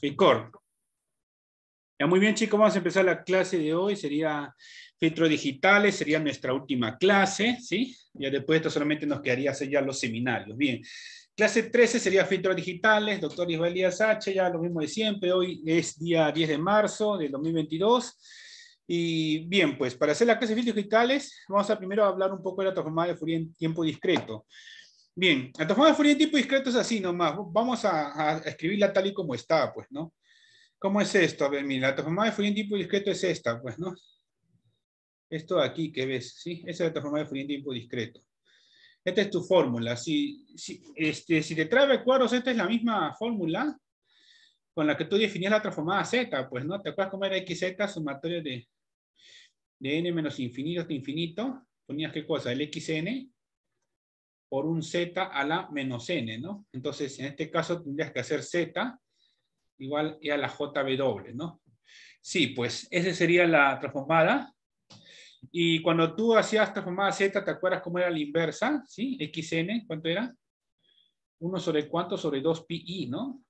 FICOR. Ya, muy bien, chicos, vamos a empezar la clase de hoy. Sería filtros digitales, sería nuestra última clase, ¿sí? Ya después esto solamente nos quedaría hacer ya los seminarios. Bien. Clase 13 sería filtros digitales, doctor Isabel Díaz H, ya lo mismo de siempre. Hoy es día 10 de marzo del 2022. Y bien, pues para hacer la clase de filtros digitales, vamos a primero hablar un poco de la transformada de Fourier en tiempo discreto. Bien, la transformada de Fourier tipo discreto es así nomás. Vamos a, escribirla tal y como está, pues, ¿no? ¿Cómo es esto? A ver, mira, la transformada de Fourier tipo discreto es esta, pues, ¿no? Esto de aquí que ves, ¿sí? Esa es la transformada de Fourier tipo discreto. Esta es tu fórmula. Si, este, si te trae recuerdos, esta es la misma fórmula con la que tú definías la transformada Z, pues, ¿no? ¿Te acuerdas cómo era XZ sumatorio de, de n menos infinito hasta infinito? Ponías qué cosa, el XN por un z a la menos n, ¿no? Entonces, en este caso tendrías que hacer z igual e a la jw, ¿no? Sí, pues esa sería la transformada. Y cuando tú hacías transformada z, ¿te acuerdas cómo era la inversa? ¿Sí? xn, ¿cuánto era? 1 sobre cuánto sobre 2pi, ¿no?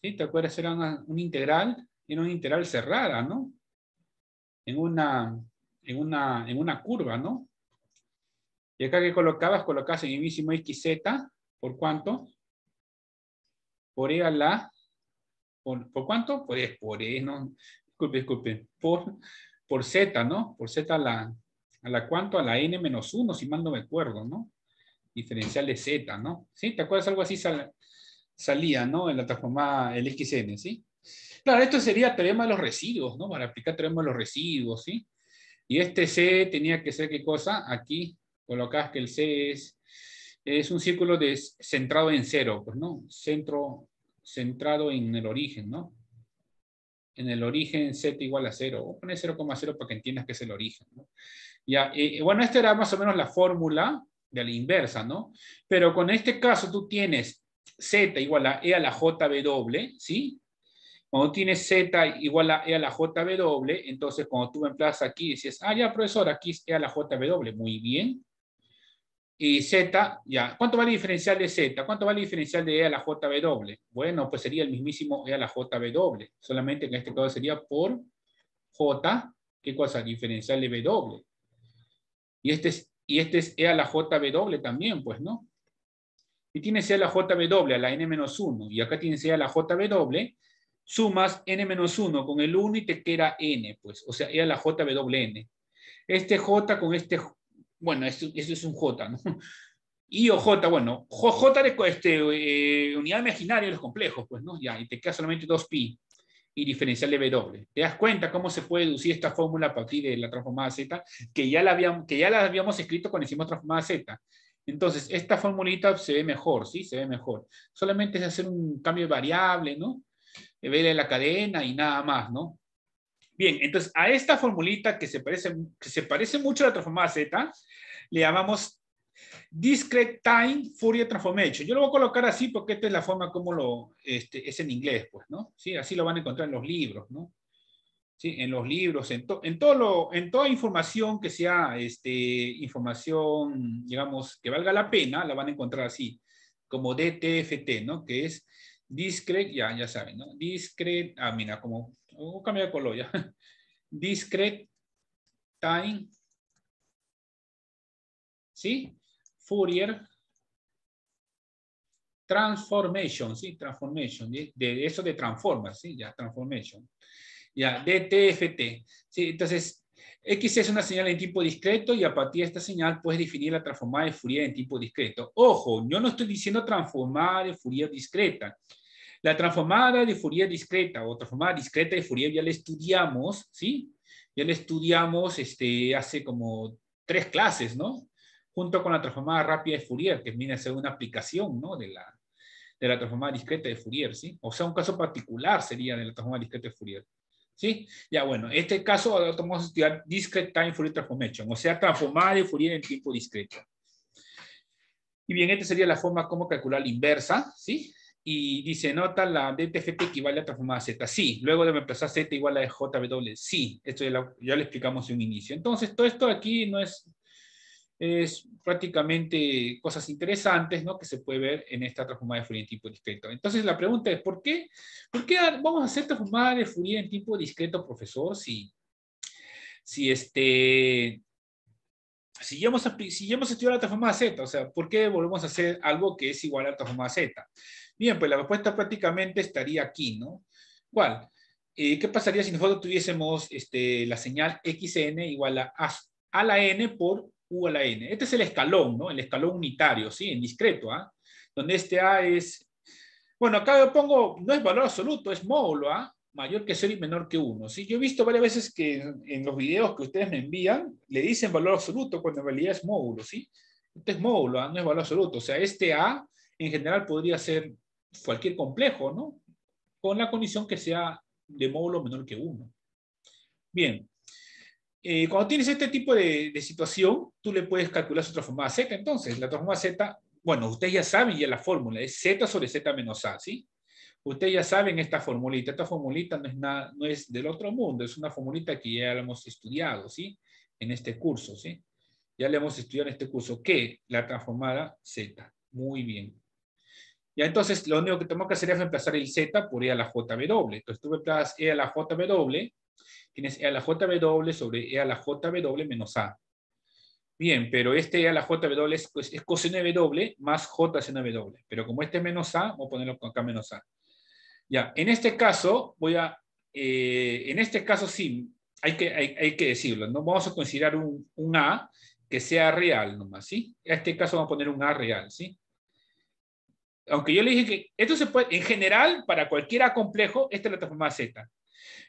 ¿Sí? ¿Te acuerdas? Era una, una integral, era una integral cerrada, ¿no? En una, en una, en una curva, ¿no? Y acá que colocabas, colocabas en el mismo XZ, ¿por cuánto? Por E a la, por, cuánto? Por E, por E, no, disculpe, disculpe, por, por Z, ¿no? Por Z a la, a la cuánto, a la N menos 1, si mal no me acuerdo, ¿no? Diferencial de Z, ¿no? ¿Sí? ¿Te acuerdas? Algo así salía, ¿no? En la transformada, el XN, ¿sí? Claro, esto sería teorema de los residuos, ¿no? Para aplicar teorema de los residuos, ¿sí? Y este C tenía que ser, ¿qué cosa? Aquí, colocas que el C es, es un círculo centrado en cero, pues, ¿no? Centro, centrado en el origen, ¿no? En el origen Z igual a cero. O poner 0,0 para que entiendas que es el origen, ¿no? Ya, eh, eh, bueno, esta era más o menos la fórmula de la inversa, ¿no? Pero con este caso tú tienes Z igual a E a la JW, ¿sí? Cuando tienes Z igual a E a la JW, entonces cuando tú me emplazas aquí dices, ah, ya, profesor, aquí es E a la JW. Muy bien y Z, ya, ¿cuánto vale el diferencial de Z? ¿Cuánto vale el diferencial de E a la W? Bueno, pues sería el mismísimo E a la W. solamente en este caso sería por J, ¿qué cosa? Diferencial de W. Y este es, y este es E a la JW también, pues, ¿no? Y tiene E a la W a la N-1, y acá tiene E a la JW, sumas N-1 con el 1 y te queda N, pues, o sea, E a la N. Este J con este bueno, esto, es un J, ¿no? I o J, bueno, J de este, eh, unidad imaginaria de los complejos, pues, ¿no? Ya, y te queda solamente 2pi y diferencial de W. ¿Te das cuenta cómo se puede deducir esta fórmula a partir de la transformada Z? Que ya la habíamos, que ya la habíamos escrito cuando hicimos transformada Z. Entonces, esta formulita se ve mejor, ¿sí? Se ve mejor. Solamente es hacer un cambio de variable, ¿no? Ver la cadena y nada más, ¿no? Bien, entonces a esta formulita que se parece, que se parece mucho a la transformada Z, le llamamos Discrete Time Fourier Transformation. Yo lo voy a colocar así porque esta es la forma como lo, este, es en inglés, pues, ¿no? Sí, así lo van a encontrar en los libros, ¿no? Sí, en los libros, en, todo en toda información que sea este, información, digamos, que valga la pena, la van a encontrar así, como DTFT, ¿no? Que es Discrete, ya, ya saben, ¿no? Discrete, ah, mira, como a cambiar de color ya. Discrete time. ¿Sí? Fourier transformation, ¿sí? Transformation, de eso de transformar, ¿sí? Ya, transformation. Ya, DTFT. ¿sí? Entonces, X es una señal en tipo discreto y a partir de esta señal puedes definir la transformada de Fourier en tipo discreto. Ojo, yo no estoy diciendo transformada de Fourier discreta. La transformada de Fourier discreta o transformada discreta de Fourier ya la estudiamos, ¿sí? Ya la estudiamos este, hace como tres clases, ¿no? Junto con la transformada rápida de Fourier, que viene a ser una aplicación, ¿no? De la, de la transformada discreta de Fourier, ¿sí? O sea, un caso particular sería de la transformada discreta de Fourier. ¿Sí? Ya, bueno, este caso lo vamos a estudiar Discrete Time Fourier Transformation, o sea, transformada de Fourier en tiempo discreto. Y bien, esta sería la forma como calcular la inversa, ¿sí? y dice, nota la DTFT equivale a transformada Z. Sí, luego de empezar Z igual a JW. Sí, esto ya lo, explicamos en un inicio. Entonces, todo esto aquí no es, es prácticamente cosas interesantes ¿no? que se puede ver en esta transformada de Fourier en tipo discreto. Entonces, la pregunta es, ¿por qué, ¿por qué vamos a hacer transformada de Fourier en tipo discreto, profesor? Si, si este... Si ya, hemos, si hemos estudiado la transformada Z, o sea, ¿por qué volvemos a hacer algo que es igual a la transformada Z? Bien, pues la respuesta prácticamente estaría aquí, ¿no? Igual, eh, ¿qué pasaría si nosotros tuviésemos este, la señal xn igual a, a, la n por u a la n? Este es el escalón, ¿no? El escalón unitario, ¿sí? En discreto, ¿ah? Donde este a es... Bueno, acá yo pongo, no es valor absoluto, es módulo, a ¿ah? mayor que 0 y menor que 1. ¿sí? Yo he visto varias veces que en, los videos que ustedes me envían, le dicen valor absoluto cuando en realidad es módulo. ¿sí? Este es módulo, A, ¿ah? no es valor absoluto. O sea, este A en general podría ser cualquier complejo, ¿no? Con la condición que sea de módulo menor que 1. Bien. Eh, cuando tienes este tipo de, situación, tú le puedes calcular su transformada Z. Entonces, la transformada Z, bueno, ustedes ya saben ya la fórmula, es Z sobre Z menos A, ¿sí? Ustedes ya saben esta formulita. Esta formulita no es, nada, no es del otro mundo, es una formulita que ya la hemos estudiado, ¿sí? En este curso, ¿sí? Ya la hemos estudiado en este curso. ¿Qué? La transformada Z. Muy bien. Ya entonces lo único que tengo que hacer es reemplazar el Z por E a la JW. Entonces tú reemplazas E a la JW, tienes E a la JW sobre E a la JW menos A. Bien, pero este E a la J es, pues, es coseno W más J seno W. Pero como este es menos A, voy a ponerlo acá menos A. Ya, en este caso voy a, eh, en este caso sí, hay que, hay, que decirlo, ¿no? Vamos a considerar un, un, A que sea real nomás, ¿sí? En este caso vamos a poner un A real, ¿sí? aunque yo le dije que esto se puede, en general, para cualquier A complejo, esta es la transformada Z.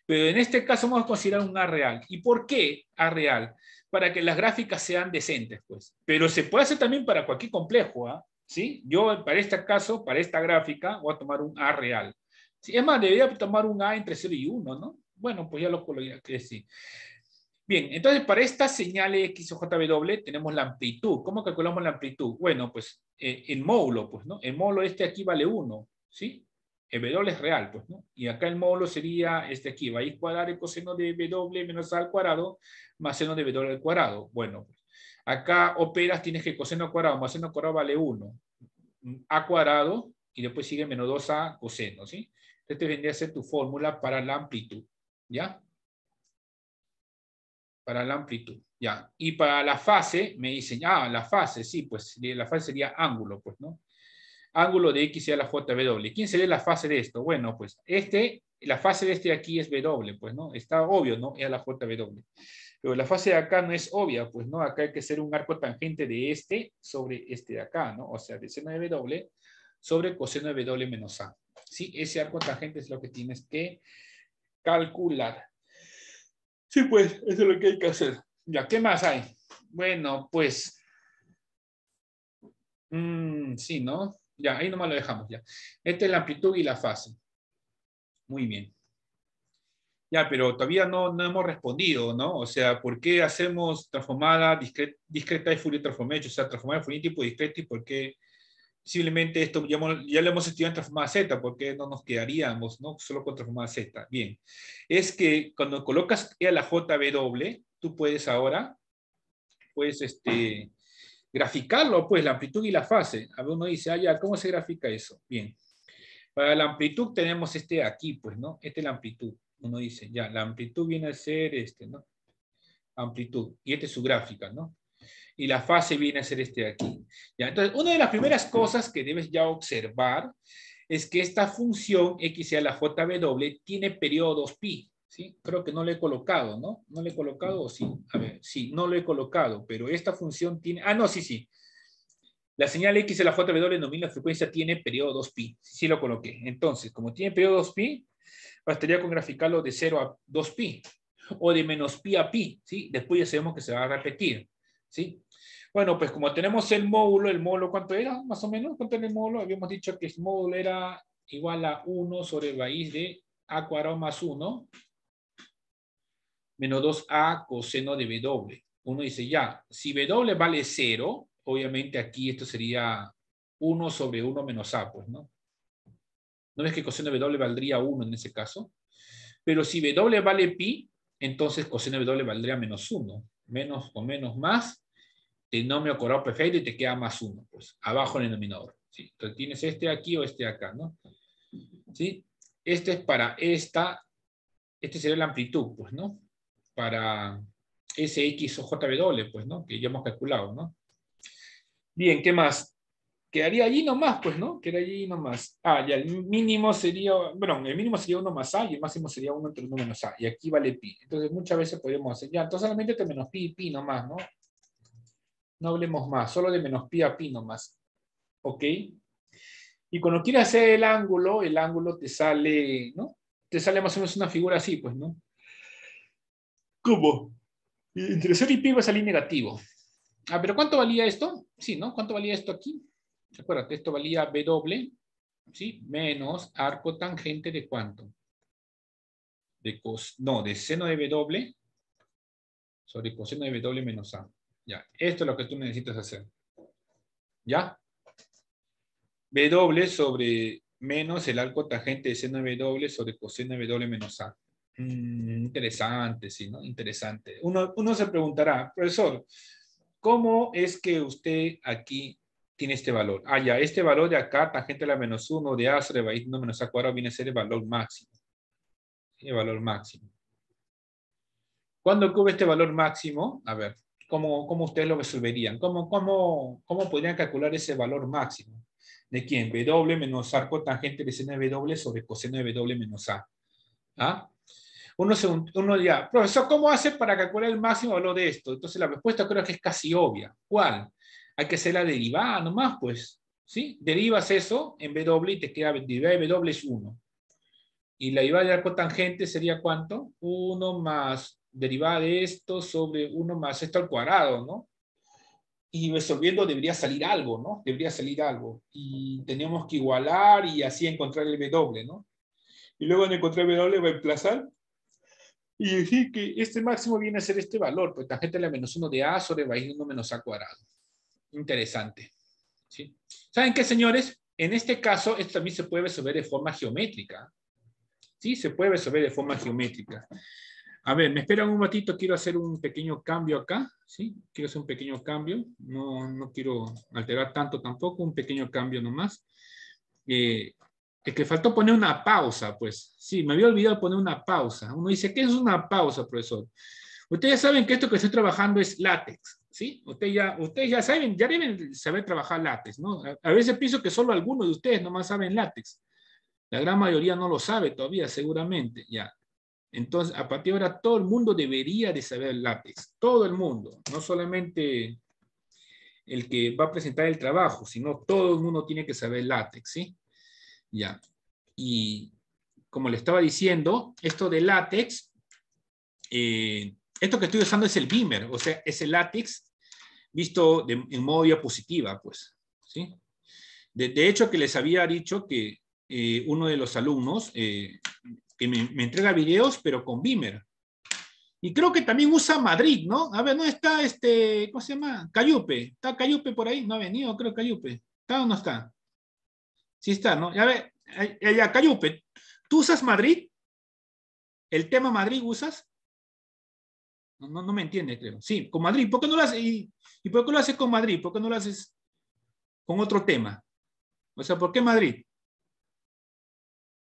Pero en este caso vamos a considerar un A real. ¿Y por qué A real? Para que las gráficas sean decentes, pues. Pero se puede hacer también para cualquier complejo, ¿ah? ¿Sí? Yo, para este caso, para esta gráfica, voy a tomar un A real. es más, debería tomar un A entre 0 y 1, ¿no? Bueno, pues ya lo coloqué, sí. Bien, entonces para esta señal X o tenemos la amplitud. ¿Cómo calculamos la amplitud? Bueno, pues el eh, módulo, pues, ¿no? El módulo este aquí vale 1, ¿sí? El W es real, pues, ¿no? Y acá el módulo sería este aquí, va a ir cuadrar el coseno de W menos A al cuadrado más seno de W al cuadrado. Bueno, acá operas, tienes que coseno al cuadrado más seno al cuadrado vale 1. A cuadrado y después sigue menos 2A coseno, ¿sí? Entonces este vendría a ser tu fórmula para la amplitud, ¿ya? para la amplitud. Ya. Y para la fase, me dicen, ah, la fase, sí, pues la fase sería ángulo, pues, ¿no? Ángulo de X a la JW. ¿Quién sería la fase de esto? Bueno, pues este, la fase de este de aquí es W, pues, ¿no? Está obvio, ¿no? Es a la JW. Pero la fase de acá no es obvia, pues, ¿no? Acá hay que ser un arco tangente de este sobre este de acá, ¿no? O sea, de seno de W sobre coseno de W menos A. ¿Sí? Ese arco tangente es lo que tienes que calcular. Sí, pues, eso es lo que hay que hacer. Ya, ¿qué más hay? Bueno, pues... Mm, sí, ¿no? Ya, ahí nomás lo dejamos ya. Esta es la amplitud y la fase. Muy bien. Ya, pero todavía no, no hemos respondido, ¿no? O sea, ¿por qué hacemos transformada, discreta, discreta y Fourier transformation? O sea, transformada de Fourier tipo discreta, y por qué Simplemente esto ya, lo hemos estudiado en transformada Z, porque no nos quedaríamos ¿no? solo con transformada Z. Bien, es que cuando colocas E a la JW, tú puedes ahora, pues, este, graficarlo, pues, la amplitud y la fase. A uno dice, ah, ya, ¿cómo se grafica eso? Bien, para la amplitud tenemos este aquí, pues, ¿no? este es la amplitud. Uno dice, ya, la amplitud viene a ser este, ¿no? Amplitud. Y esta es su gráfica, ¿no? y la fase viene a ser este de aquí. Entonces, una de las primeras cosas que debes ya observar es que esta función x a la jw tiene 2 pi. ¿sí? Creo que no lo he colocado, ¿no? No lo he colocado, o sí. A ver, sí, no lo he colocado, pero esta función tiene... Ah, no, sí, sí. La señal X a la JW la frecuencia tiene periodo 2pi. Sí lo coloqué. Entonces, como tiene periodo 2pi, bastaría con graficarlo de 0 a 2pi o de menos pi a pi, ¿sí? Después ya sabemos que se va a repetir, ¿sí? Bueno, pues como tenemos el módulo, el módulo cuánto era, más o menos, cuánto era el módulo, habíamos dicho que el módulo era igual a 1 sobre raíz de a cuadrado más 1 menos 2a coseno de w. Uno dice ya, si w vale 0, obviamente aquí esto sería 1 sobre 1 menos a, pues, ¿no? ¿No es que coseno de w valdría 1 en ese caso? Pero si w vale pi, entonces coseno de w valdría menos 1. Menos o menos más, o coro perfecto y te queda más uno, pues, abajo en el denominador. ¿sí? Entonces tienes este aquí o este acá, ¿no? ¿Sí? Este es para esta, este sería la amplitud, pues, ¿no? Para x o JW, pues, ¿no? Que ya hemos calculado, ¿no? Bien, ¿qué más? Quedaría allí nomás, pues, ¿no? Quedaría allí nomás. Ah, ya, el mínimo sería, bueno, el mínimo sería uno más A y el máximo sería uno entre menos A. Y aquí vale pi. Entonces, muchas veces podemos hacer, ya, entonces solamente te menos pi y pi nomás, ¿no? no hablemos más, solo de menos pi a pi nomás. ¿Ok? Y cuando quieres hacer el ángulo, el ángulo te sale, ¿no? Te sale más o menos una figura así, pues, ¿no? ¿Cómo? Entre 0 y pi va a salir negativo. Ah, pero ¿cuánto valía esto? Sí, ¿no? ¿Cuánto valía esto aquí? Acuérdate, esto valía B doble, ¿sí? Menos arco tangente de cuánto? De cos, no, de seno de B sobre coseno de W menos A esto es lo que tú necesitas hacer. ¿Ya? W sobre menos el arco tangente de seno W sobre coseno W menos A. Mm, interesante, sí, ¿no? Interesante. Uno, se preguntará, profesor, ¿cómo es que usted aquí tiene este valor. Ah, ya, este valor de acá, tangente a la menos 1 de A sobre raíz 1 menos A cuadrado viene a ser el valor máximo. El valor máximo. ¿Cuándo ocurre este valor máximo? A ver, ¿Cómo, ustedes lo resolverían? ¿Cómo, cómo, ¿Cómo podrían calcular ese valor máximo? ¿De quién? W menos arco tangente de seno de W sobre coseno de W menos A. ¿Ah? Uno, se, uno profesor, ¿cómo hace para calcular el máximo valor de esto? Entonces la respuesta creo que es casi obvia. ¿Cuál? Hay que hacer la derivada nomás, pues. ¿Sí? Derivas eso en W y te queda derivada de W es 1. Y la derivada de arco tangente sería ¿cuánto? 1 más derivada de esto sobre 1 más esto al cuadrado, ¿no? Y resolviendo debería salir algo, ¿no? Debería salir algo. Y tenemos que igualar y así encontrar el W, ¿no? Y luego en encontrar el W emplazar. y decir que este máximo viene a ser este valor, pues tangente a la menos 1 de A sobre b de 1 menos A cuadrado. Interesante. ¿sí? ¿Saben qué, señores? En este caso, esto también se puede resolver de forma geométrica. Sí, se puede resolver de forma geométrica. A ver, me esperan un ratito, quiero hacer un pequeño cambio acá, ¿sí? Quiero hacer un pequeño cambio, no, no quiero alterar tanto tampoco, un pequeño cambio nomás. Eh, es que faltó poner una pausa, pues. Sí, me había olvidado poner una pausa. Uno dice, ¿qué es una pausa, profesor? Ustedes saben que esto que estoy trabajando es látex, ¿sí? Ustedes ya, ustedes ya saben, ya deben saber trabajar látex, ¿no? A, a veces pienso que solo algunos de ustedes nomás saben látex. La gran mayoría no lo sabe todavía, seguramente, ya. Entonces, a partir de ahora, todo el mundo debería de saber látex, todo el mundo, no solamente el que va a presentar el trabajo, sino todo el mundo tiene que saber látex, ¿sí? Ya. Y como le estaba diciendo, esto de látex, eh, esto que estoy usando es el Beamer, o sea, es el látex visto en modo diapositiva, pues, ¿sí? De, hecho, que les había dicho que eh, uno de los alumnos eh, que me, entrega videos, pero con Vimer. Y creo que también usa Madrid, ¿no? A ver, ¿no está este, ¿cómo se llama? Cayupe. ¿Está Cayupe por ahí? No ha venido, creo, Cayupe. ¿Está o no está? Sí está, ¿no? A ver, ya, Cayupe, ¿tú usas Madrid? ¿El tema Madrid usas? No, no, me entiende, creo. Sí, con Madrid. ¿Por qué no lo haces? ¿Y, ¿Y por qué lo haces con Madrid? ¿Por qué no lo haces con otro tema? O sea, ¿por qué Madrid?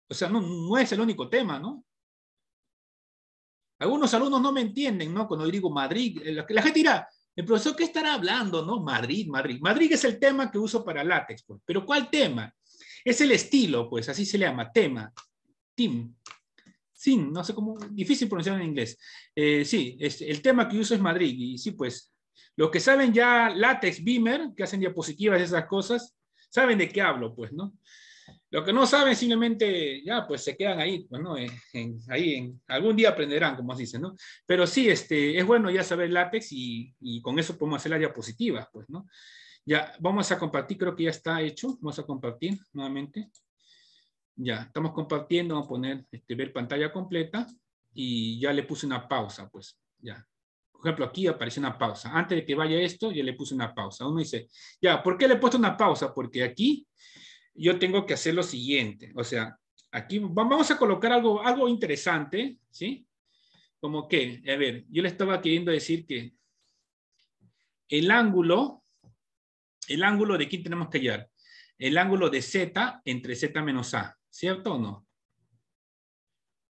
O sea, no, es el único tema, ¿no? Algunos alumnos no me entienden, ¿no? Cuando digo Madrid, eh, la, gente dirá, el profesor, ¿qué estará hablando, no? Madrid, Madrid. Madrid es el tema que uso para látex, pues. Pero ¿cuál tema? Es el estilo, pues, así se le llama, tema. Team. Sin, no sé cómo, difícil pronunciar en inglés. Eh, sí, es, el tema que uso es Madrid. Y sí, pues, los que saben ya látex, Beamer, que hacen diapositivas y esas cosas, saben de qué hablo, pues, ¿no? Lo que no saben simplemente, ya, pues se quedan ahí, bueno, pues, ahí en, algún día aprenderán, como se dice, ¿no? Pero sí, este, es bueno ya saber látex y, y con eso podemos hacer la diapositiva, pues, ¿no? Ya, vamos a compartir, creo que ya está hecho, vamos a compartir nuevamente. Ya, estamos compartiendo, vamos a poner, este, ver pantalla completa y ya le puse una pausa, pues, ya. Por ejemplo, aquí aparece una pausa. Antes de que vaya esto, ya le puse una pausa. Uno dice, ya, ¿por qué le he puesto una pausa? Porque aquí yo tengo que hacer lo siguiente. O sea, aquí vamos a colocar algo, algo interesante, ¿sí? Como que, a ver, yo le estaba queriendo decir que el ángulo, el ángulo de aquí tenemos que hallar, el ángulo de z entre z menos a, ¿cierto o no?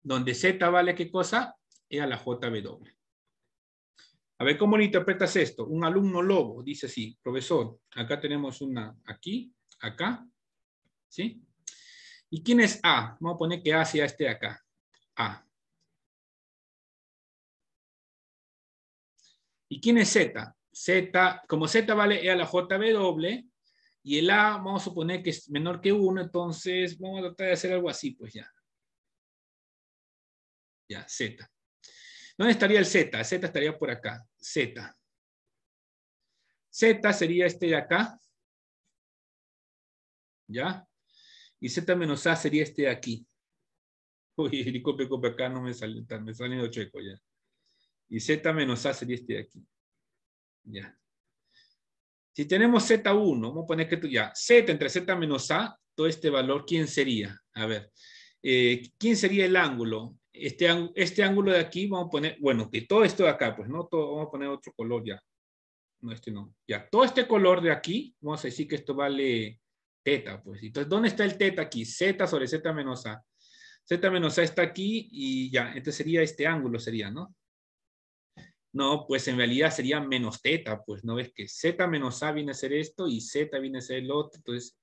Donde z vale qué cosa, es a la jw. A ver, ¿cómo lo interpretas esto? Un alumno lobo dice así, profesor, acá tenemos una, aquí, acá, ¿sí? ¿Y quién es A? Vamos a poner que A sea este de acá. A. ¿Y quién es Z? Z, como Z vale E a la JW, y el A vamos a suponer que es menor que 1, entonces vamos a tratar de hacer algo así, pues ya. Ya, Z. ¿Dónde estaría el Z? Z estaría por acá. Z. Z sería este de acá. ¿Ya? y Z menos A sería este de aquí. Uy, helicóptero copio acá no me sale, me sale checo ya. Y Z menos A sería este de aquí. Ya. Si tenemos Z1, vamos a poner que tú ya, Z entre Z menos A, todo este valor, ¿quién sería? A ver, eh, ¿quién sería el ángulo? Este, este ángulo de aquí, vamos a poner, bueno, que todo esto de acá, pues no, todo, vamos a poner otro color ya. No, este no. Ya, todo este color de aquí, vamos a decir que esto vale teta, pues. Entonces, ¿dónde está el teta aquí? Z sobre Z menos A. Z menos A está aquí y ya, entonces sería este ángulo, sería, ¿no? No, pues en realidad sería menos teta, pues, ¿no ves que Z menos A viene a ser esto y Z viene a ser el otro? Entonces,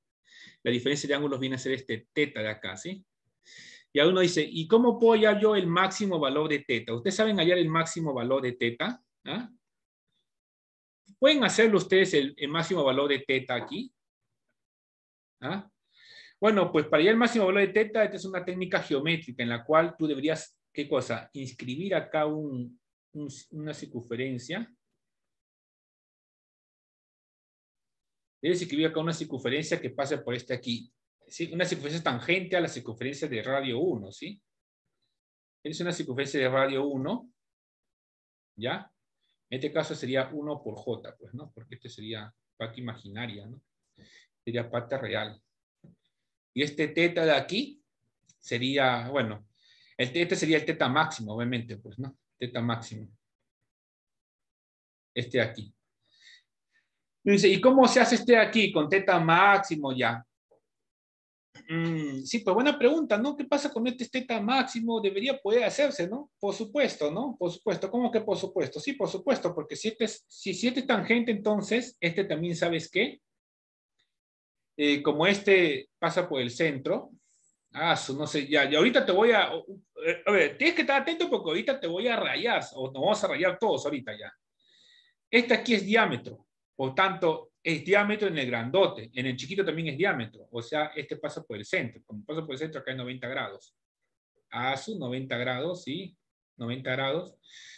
la diferencia de ángulos viene a ser este teta de acá, ¿sí? Y uno dice, ¿y cómo puedo hallar yo el máximo valor de teta? ¿Ustedes saben hallar el máximo valor de teta? ¿Ah? ¿Pueden hacerlo ustedes el, el máximo valor de teta aquí? ¿Ah? Bueno, pues para ir al máximo valor de teta, esta es una técnica geométrica en la cual tú deberías, ¿qué cosa? Inscribir acá un, una circunferencia. Debes inscribir acá una circunferencia que pase por este aquí. ¿sí? Una circunferencia tangente a la circunferencia de radio 1, ¿sí? Es una circunferencia de radio 1, ¿ya? En este caso sería 1 por j, pues, ¿no? Porque este sería parte imaginaria, ¿no? sería parte real. Y este teta de aquí sería, bueno, el sería el teta máximo, obviamente, pues, ¿no? Teta máximo. Este de aquí. Y dice, ¿y cómo se hace este de aquí con teta máximo ya? Mm, sí, pues buena pregunta, ¿no? ¿Qué pasa con este teta máximo? Debería poder hacerse, ¿no? Por supuesto, ¿no? Por supuesto. ¿Cómo que por supuesto? Sí, por supuesto, porque si este este es tangente, entonces este también, ¿sabes qué? Eh, como este pasa por el centro, ah, no sé, ya, y ahorita te voy a, eh, a ver, tienes que estar atento porque ahorita te voy a rayar, o nos vamos a rayar todos ahorita ya. Este aquí es diámetro, por tanto, es diámetro en el grandote, en el chiquito también es diámetro, o sea, este pasa por el centro, como pasa por el centro acá es 90 grados. A su 90 grados, ¿sí? 90 grados.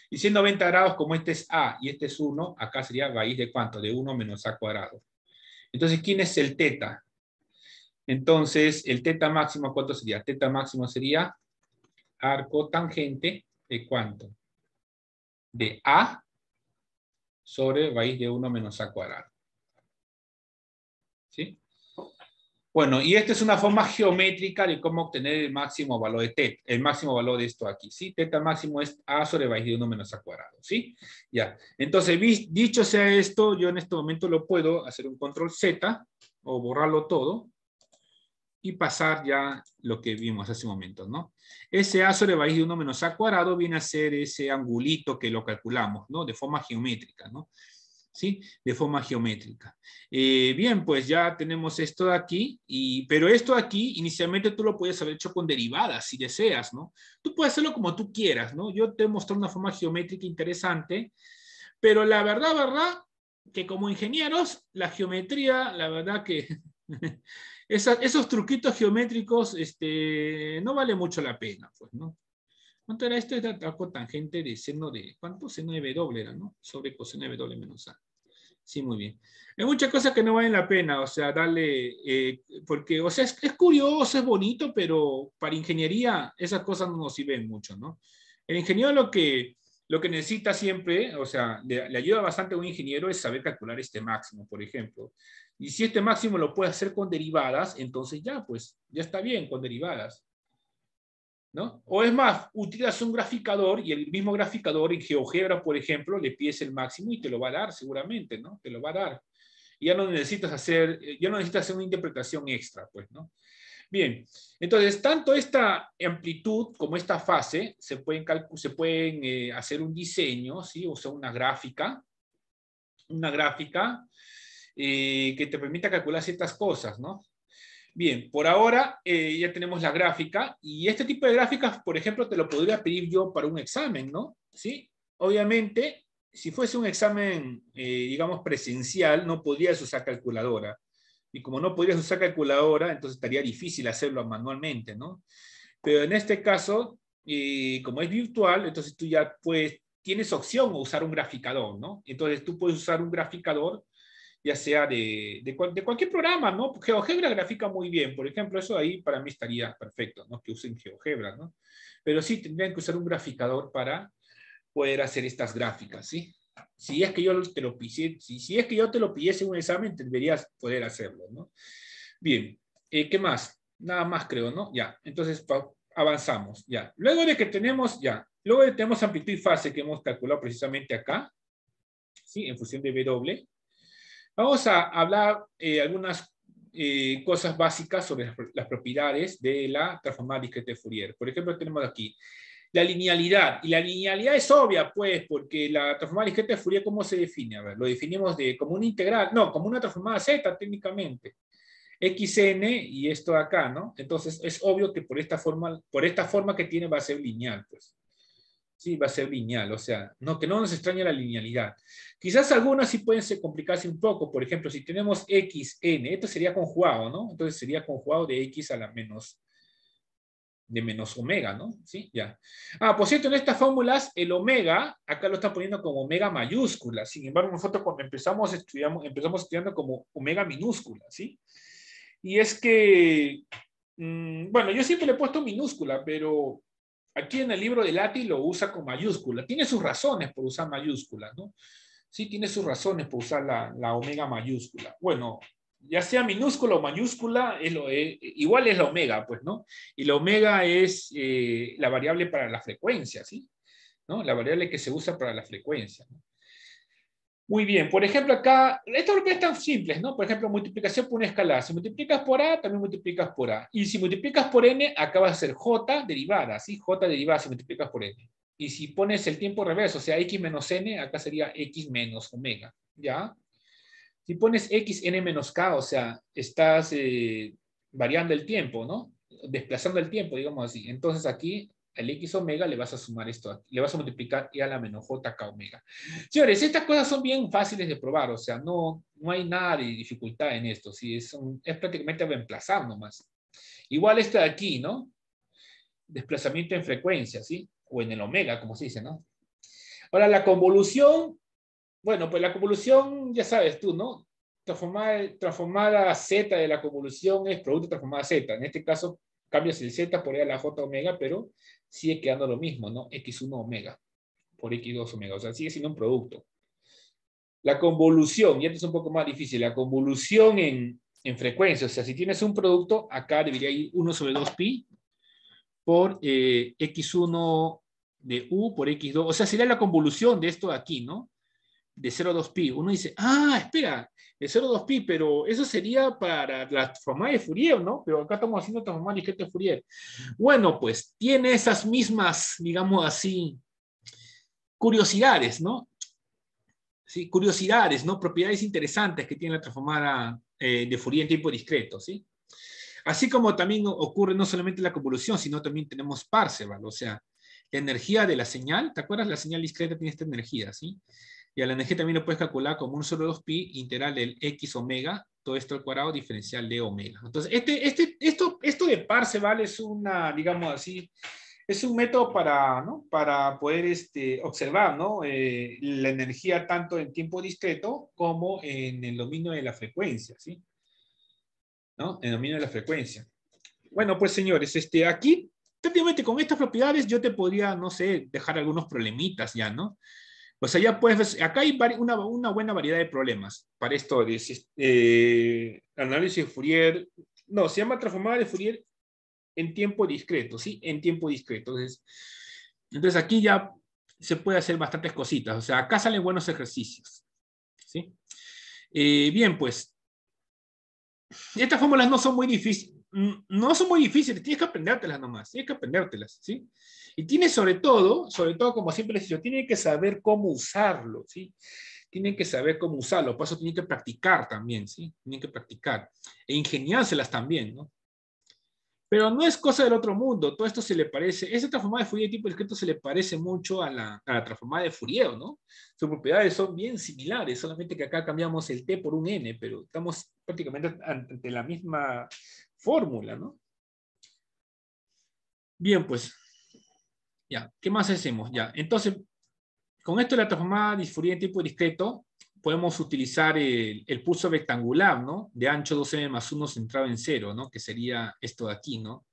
Y si 90 grados, como este es A y este es 1, acá sería raíz de cuánto? De 1 menos A cuadrado. Entonces, ¿quién es el teta? Entonces, el teta máximo, ¿cuánto sería? Teta máximo sería arco tangente de cuánto? De A sobre raíz de 1 menos A cuadrado. Bueno, y esta es una forma geométrica de cómo obtener el máximo valor de t, el máximo valor de esto aquí, ¿sí? Teta máximo es a sobre raíz de 1 menos a cuadrado, ¿sí? Ya, entonces, dicho sea esto, yo en este momento lo puedo hacer un control Z o borrarlo todo y pasar ya lo que vimos hace un momento, ¿no? Ese a sobre raíz de 1 menos a cuadrado viene a ser ese angulito que lo calculamos, ¿no? De forma geométrica, ¿no? ¿sí? De forma geométrica. Eh, bien, pues ya tenemos esto de aquí, y, pero esto aquí inicialmente tú lo puedes haber hecho con derivadas si deseas, ¿no? Tú puedes hacerlo como tú quieras, ¿no? Yo te he mostrado una forma geométrica interesante, pero la verdad, verdad, que como ingenieros, la geometría, la verdad que esos, truquitos geométricos este, no vale mucho la pena, pues, ¿no? ¿Cuánto era esto? es tangente de seno de, ¿cuánto? Seno de W, ¿no? Sobre coseno de W menos A. Sí, muy bien. Hay muchas cosas que no valen la pena, o sea, darle, eh, porque, o sea, es, curioso, es bonito, pero para ingeniería esas cosas no nos sirven mucho, ¿no? El ingeniero lo que, lo que necesita siempre, o sea, le, le, ayuda bastante a un ingeniero es saber calcular este máximo, por ejemplo. Y si este máximo lo puede hacer con derivadas, entonces ya, pues, ya está bien con derivadas. ¿no? O es más, utilizas un graficador y el mismo graficador en GeoGebra, por ejemplo, le pides el máximo y te lo va a dar seguramente, ¿no? Te lo va a dar. Y ya no necesitas hacer, eh, ya no necesitas hacer una interpretación extra, pues, ¿no? Bien, entonces, tanto esta amplitud como esta fase se pueden, eh, hacer un diseño, ¿sí? o sea, una gráfica, una gráfica eh, que te permita calcular ciertas cosas, ¿no? Bien, por ahora eh, ya tenemos la gráfica y este tipo de gráficas, por ejemplo, te lo podría pedir yo para un examen, ¿no? Sí, obviamente, si fuese un examen, eh, digamos, presencial, no podrías usar calculadora. Y como no podrías usar calculadora, entonces estaría difícil hacerlo manualmente, ¿no? Pero en este caso, eh, como es virtual, entonces tú ya puedes, tienes opción a usar un graficador, ¿no? Entonces tú puedes usar un graficador ya sea de, cualquier programa, ¿no? GeoGebra grafica muy bien, por ejemplo, eso ahí para mí estaría perfecto, ¿no? Que usen GeoGebra, ¿no? Pero sí tendrían que usar un graficador para poder hacer estas gráficas, ¿sí? Si es que yo te lo si, si, es que yo te lo pidiese en un examen, deberías poder hacerlo, ¿no? Bien, eh, ¿qué más? Nada más creo, ¿no? Ya, entonces avanzamos, ya. Luego de que tenemos, ya, luego de que tenemos amplitud y fase que hemos calculado precisamente acá, ¿sí? En función de W, Vamos a hablar eh, algunas eh, cosas básicas sobre las, propiedades de la transformada discreta de Fourier. Por ejemplo, tenemos aquí la linealidad. Y la linealidad es obvia, pues, porque la transformada discreta de Fourier, ¿cómo se define? A ver, lo definimos de, como una integral, no, como una transformada Z técnicamente. XN y esto de acá, ¿no? Entonces es obvio que por esta forma, por esta forma que tiene va a ser lineal, pues. ¿sí? va a ser lineal, o sea, no, que no nos extraña la linealidad. Quizás algunas sí pueden ser, complicarse un poco, por ejemplo, si tenemos x, esto sería conjugado, ¿no? Entonces sería conjugado de x a la menos, de menos omega, ¿no? Sí, ya. Ah, por cierto, en estas fórmulas, el omega, acá lo están poniendo como omega mayúscula, sin embargo, nosotros cuando empezamos, estudiamos, empezamos estudiando como omega minúscula, ¿sí? Y es que, mm, bueno, yo siempre le he puesto minúscula, pero Aquí en el libro de Lati lo usa con mayúscula. Tiene sus razones por usar mayúscula, ¿no? Sí, tiene sus razones por usar la, omega mayúscula. Bueno, ya sea minúscula o mayúscula, eh, igual es la omega, pues, ¿no? Y la omega es eh, la variable para la frecuencia, ¿sí? ¿No? La variable que se usa para la frecuencia. ¿no? Muy bien, por ejemplo, acá, estas es tan simple, ¿no? Por ejemplo, multiplicación por una escalar. Si multiplicas por A, también multiplicas por A. Y si multiplicas por N, acá va a ser J derivada, ¿sí? J derivada si multiplicas por N. Y si pones el tiempo reverso, o sea, X menos N, acá sería X menos omega, ¿ya? Si pones X, N menos K, o sea, estás eh, variando el tiempo, ¿no? Desplazando el tiempo, digamos así. Entonces aquí el X omega le vas a sumar esto, le vas a multiplicar Y a la menos JK omega. Señores, estas cosas son bien fáciles de probar, o sea, no, no hay nada de dificultad en esto, ¿sí? es, es prácticamente reemplazar nomás. Igual este de aquí, ¿no? Desplazamiento en frecuencia, ¿sí? O en el omega, como se dice, ¿no? Ahora, la convolución, bueno, pues la convolución, ya sabes tú, ¿no? transformada Z de la convolución es producto transformada Z. En este caso, cambias el Z por E a la J omega, pero sigue quedando lo mismo, ¿no? X1 omega por X2 omega, o sea, sigue siendo un producto. La convolución, y esto es un poco más difícil, la convolución en, frecuencia, o sea, si tienes un producto, acá debería ir 1 sobre 2pi por eh, X1 de U por X2, o sea, sería la convolución de esto de aquí, ¿no? de 0,2pi, uno dice, ah, espera, de 0,2pi, pero eso sería para la transformada de Fourier, ¿no? Pero acá estamos haciendo transformada discreta de Fourier. Bueno, pues tiene esas mismas, digamos así, curiosidades, ¿no? ¿Sí? Curiosidades, ¿no? Propiedades interesantes que tiene la transformada eh, de Fourier en tiempo discreto, ¿sí? Así como también ocurre no solamente la convolución, sino también tenemos Parseval, o sea, la energía de la señal, ¿te acuerdas? La señal discreta tiene esta energía, ¿sí? sí y a la energía también lo puedes calcular como 1 sobre 2pi integral del x omega, todo esto al cuadrado diferencial de omega. Entonces, este, este, esto, esto de Parseval es una, digamos así, es un método para, ¿no? para poder este, observar ¿no? Eh, la energía tanto en tiempo discreto como en el dominio de la frecuencia, ¿sí? ¿No? En el dominio de la frecuencia. Bueno, pues señores, este, aquí, prácticamente con estas propiedades yo te podría, no sé, dejar algunos problemitas ya, ¿no? Pues allá ya puedes, acá hay una, buena variedad de problemas para esto de eh, análisis de Fourier. No, se llama transformada de Fourier en tiempo discreto, ¿sí? En tiempo discreto. Entonces, entonces aquí ya se puede hacer bastantes cositas. O sea, acá salen buenos ejercicios. ¿Sí? Eh, bien, pues. Estas fórmulas no son muy difíciles. No son muy difíciles. Tienes que aprendértelas nomás. Tienes que aprendértelas, ¿sí? sí y tiene sobre todo, sobre todo como siempre les he dicho, tienen que saber cómo usarlo, ¿sí? Tienen que saber cómo usarlo, por eso tienen que practicar también, ¿sí? Tienen que practicar e ingeniárselas también, ¿no? Pero no es cosa del otro mundo, todo esto se le parece, esa transformada de Fourier tipo discreto se le parece mucho a la transformada de Fourier, ¿no? Sus propiedades son bien similares, solamente que acá cambiamos el T por un N, pero estamos prácticamente ante la misma fórmula, ¿no? Bien, pues ya, ¿qué más hacemos? Ya, entonces, con esto de la transformada de en tipo discreto, podemos utilizar el, pulso rectangular, ¿no? De ancho 2m más 1 centrado en 0, ¿no? Que sería esto de aquí, ¿no?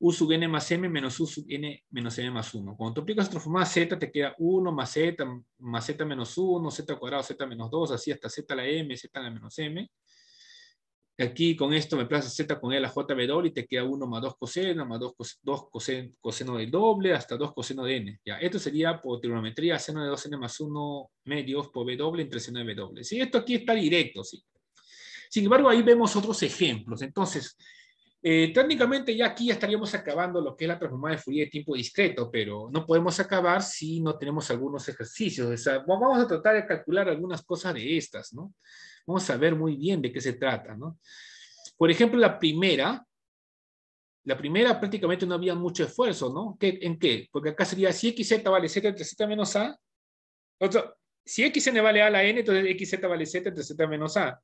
u sub n más m menos u sub n menos m más 1. Cuando tú aplicas la transformada z, te queda 1 más z, más z menos 1, z cuadrado, z menos 2, así hasta z a la m, z a la menos m. Aquí con esto me plaza z con e, L a j y te queda 1 más 2 coseno, más 2, coseno del doble hasta 2 coseno de n. Ya, esto sería por trigonometría seno de 2n más 1 medios por b doble entre seno de b esto aquí está directo, sí. Sin embargo, ahí vemos otros ejemplos. Entonces, eh, técnicamente ya aquí estaríamos acabando lo que es la transformada de Fourier de tiempo discreto, pero no podemos acabar si no tenemos algunos ejercicios. vamos a tratar de calcular algunas cosas de estas, ¿no? Vamos a ver muy bien de qué se trata, ¿no? Por ejemplo, la primera, la primera prácticamente no había mucho esfuerzo, ¿no? ¿En qué? Porque acá sería si xz vale z entre z menos a, otro, si xn vale a la n, entonces xz vale z entre z menos a.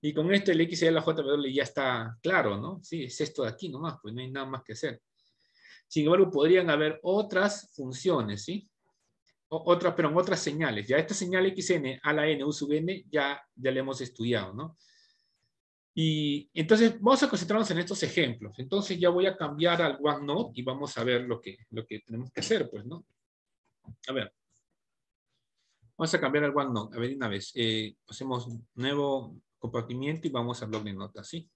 Y con esto el x y la jw ya está claro, ¿no? Sí, es esto de aquí nomás, pues no hay nada más que hacer. Sin embargo, podrían haber otras funciones, ¿sí? otra, pero otras señales. Ya esta señal XN a la N, U sub N, ya, ya la hemos estudiado, ¿no? Y entonces vamos a concentrarnos en estos ejemplos. Entonces ya voy a cambiar al OneNote y vamos a ver lo que, lo que tenemos que hacer, pues, ¿no? A ver. Vamos a cambiar al OneNote. A ver, una vez. Eh, hacemos nuevo compartimiento y vamos al blog de notas, ¿sí?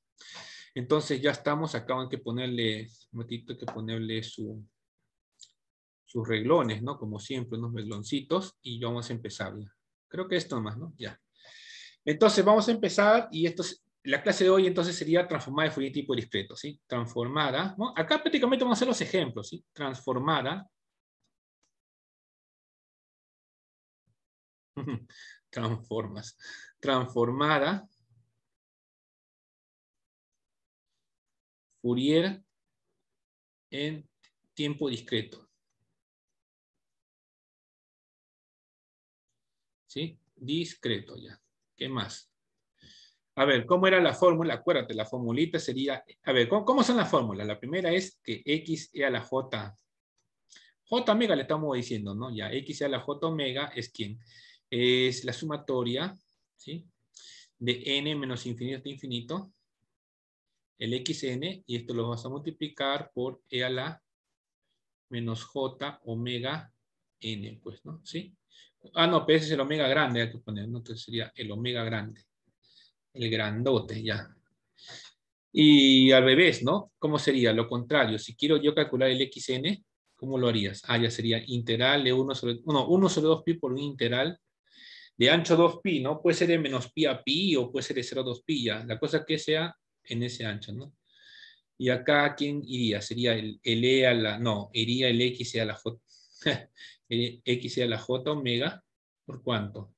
Entonces ya estamos. Acaban que ponerle, un momentito, que ponerle su, sus reglones, ¿no? Como siempre, unos regloncitos y vamos a empezar Creo que esto nomás, ¿no? Ya. Entonces vamos a empezar y esto es, la clase de hoy entonces sería transformada de Fourier tipo discreto, ¿sí? Transformada, Acá prácticamente vamos a hacer los ejemplos, ¿sí? Transformada. Transformas. Transformada. Fourier en tiempo discreto. ¿sí? Discreto ya. ¿Qué más? A ver, ¿cómo era la fórmula? Acuérdate, la formulita sería... A ver, ¿cómo, son las fórmulas? La primera es que x e a la j... j omega le estamos diciendo, ¿no? Ya, x e a la j omega es quien es la sumatoria, ¿sí? De n menos infinito de infinito, el xn, y esto lo vamos a multiplicar por e a la menos j omega n, pues, ¿no? ¿Sí? Ah, no, pero es el omega grande, hay que poner, ¿no? Entonces sería el omega grande. El grandote, ya. Y al revés, ¿no? ¿Cómo sería? Lo contrario, si quiero yo calcular el xn, ¿cómo lo harías? Ah, ya sería integral de 1 sobre, no, 1 sobre 2pi por un integral de ancho 2pi, ¿no? Puede ser de menos pi a pi o puede ser de 0 a 2pi, ya. La cosa que sea en ese ancho, ¿no? Y acá, ¿quién iría? Sería el, el E a la, no, iría el X e a la J, Eh, X a la J omega, ¿por cuánto?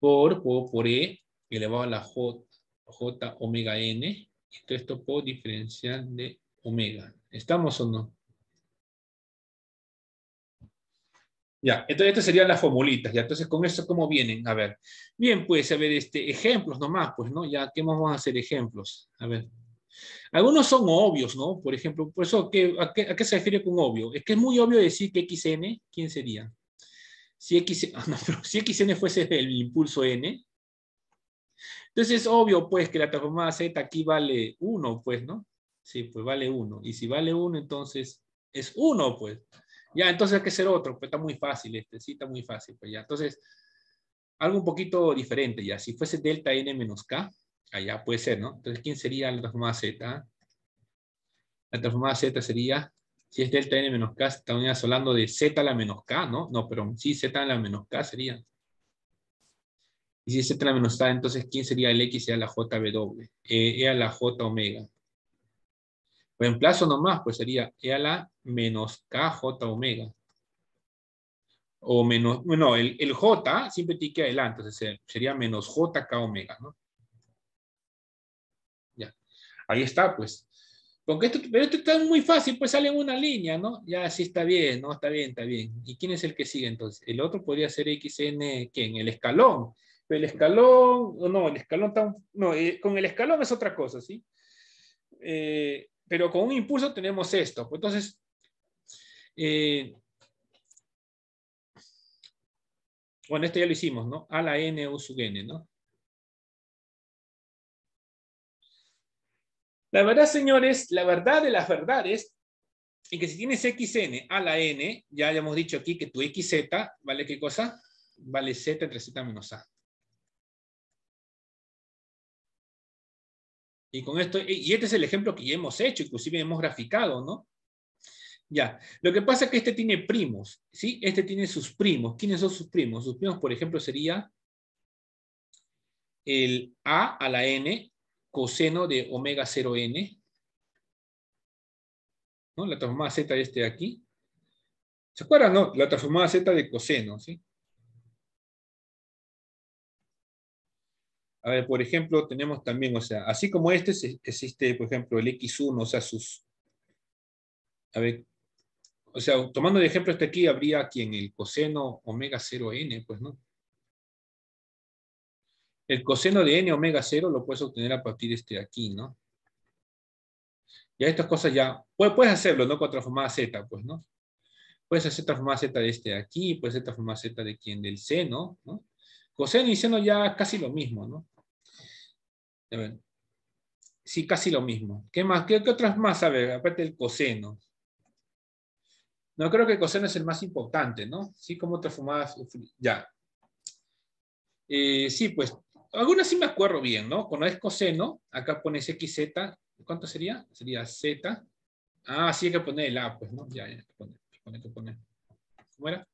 Por, por, por E elevado a la J, omega N, esto esto por diferencial de omega. ¿Estamos o no? Ya, entonces estas serían las formulitas, ya. Entonces, con esto, ¿cómo vienen? A ver. Bien, pues, a ver, este, ejemplos nomás, pues, ¿no? Ya, ¿qué más vamos a hacer? Ejemplos. A ver. Algunos son obvios, ¿no? Por ejemplo, por eso, a, qué, se refiere con obvio? Es que es muy obvio decir que XN, ¿quién sería? Si XN, ah, fuese el impulso N, entonces es obvio, pues, que la transformada Z aquí vale 1, pues, ¿no? Sí, pues vale 1. Y si vale 1, entonces es 1, pues. Ya, entonces hay que ser otro, pues está muy fácil este, sí, está muy fácil, pues ya. Entonces, algo un poquito diferente ya. Si fuese delta N menos K, allá puede ser, ¿no? Entonces, ¿quién sería la transformada Z? La transformada Z sería, si es delta n menos k, estamos hablando de z a la menos k, ¿no? No, pero sí, z a la menos k sería. Y si es z a la menos k, entonces, ¿quién sería el x? a la jw, e, e a la j omega. Reemplazo nomás, pues sería e a la menos K J omega. O menos, bueno, el, j siempre tiene que adelante, entonces sería menos jk omega, ¿no? ahí está, pues. Porque esto, pero esto está muy fácil, pues sale una línea, ¿no? Ya sí está bien, ¿no? Está bien, está bien. ¿Y quién es el que sigue entonces? El otro podría ser XN, ¿quién? El escalón. Pero el escalón, no, el escalón está... no, eh, con el escalón es otra cosa, ¿sí? Eh, pero con un impulso tenemos esto. Pues entonces, eh, bueno, esto ya lo hicimos, ¿no? A la N U sub N, ¿no? La verdad, señores, la verdad de las verdades es que si tienes xn a la n, ya hemos dicho aquí que tu xz, ¿vale qué cosa? Vale z entre z menos a. Y con esto, y este es el ejemplo que ya hemos hecho, inclusive hemos graficado, ¿no? Ya, lo que pasa es que este tiene primos, ¿sí? Este tiene sus primos. ¿Quiénes son sus primos? Sus primos, por ejemplo, sería el a a la n coseno de omega 0n, ¿no? la transformada z de este de aquí. ¿Se acuerdan? No? La transformada z de coseno. ¿sí? A ver, por ejemplo, tenemos también, o sea, así como este, existe, por ejemplo, el x1, o sea, sus... A ver, o sea, tomando de ejemplo este aquí, habría aquí en el coseno omega 0n, pues, ¿no? El coseno de n omega 0 lo puedes obtener a partir de este aquí, ¿no? Ya estas cosas ya, pues, puedes hacerlo, ¿no? Con transformada z, pues, ¿no? Puedes hacer transformada z de este de aquí, puedes hacer transformada z de quien, del seno, ¿no? Coseno y seno ya casi lo mismo, ¿no? A ver. Sí, casi lo mismo. ¿Qué más? ¿Qué, otras más? A ver, aparte del coseno. No creo que el coseno es el más importante, ¿no? Sí, como transformadas. Ya. Eh, sí, pues algunas sí me acuerdo bien, ¿no? Cuando es coseno, acá pones XZ, ¿cuánto sería? Sería Z. Ah, sí hay que poner el A, pues, ¿no? Ya, ya, hay que poner, que ¿Cómo era?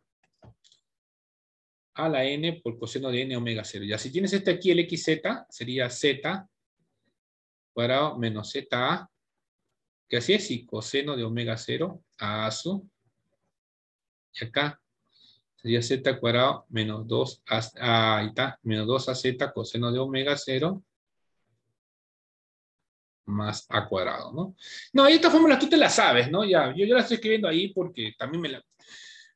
A la N por coseno de N omega cero. Ya, si tienes este aquí, el XZ, sería Z cuadrado menos ZA, que así es, y coseno de omega 0 a su. Y acá, sería z cuadrado menos 2, a, ahí menos 2 a z coseno de omega 0 más a cuadrado, ¿no? No, y estas fórmulas tú te la sabes, ¿no? Ya, yo, yo las estoy escribiendo ahí porque también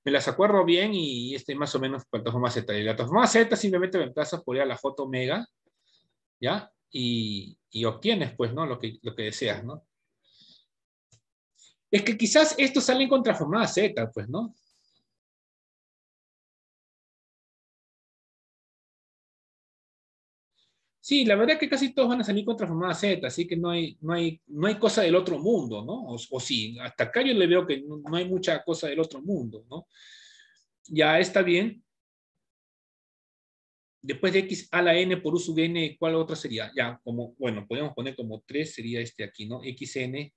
me, las acuerdo bien y, estoy más o menos con la forma z. Y la forma z simplemente me emplazas por la foto omega, ¿ya? Y, obtienes, pues, ¿no? Lo que, lo que deseas, ¿no? Es que quizás esto sale en forma Z, pues, ¿no? Sí, la verdad es que casi todos van a salir con transformada Z, así que no hay, no hay, no hay cosa del otro mundo, ¿no? O, sí, hasta acá yo le veo que no, hay mucha cosa del otro mundo, ¿no? Ya está bien. Después de X a la N por U sub N, ¿cuál otra sería? Ya, como, bueno, podemos poner como 3, sería este aquí, ¿no? XN.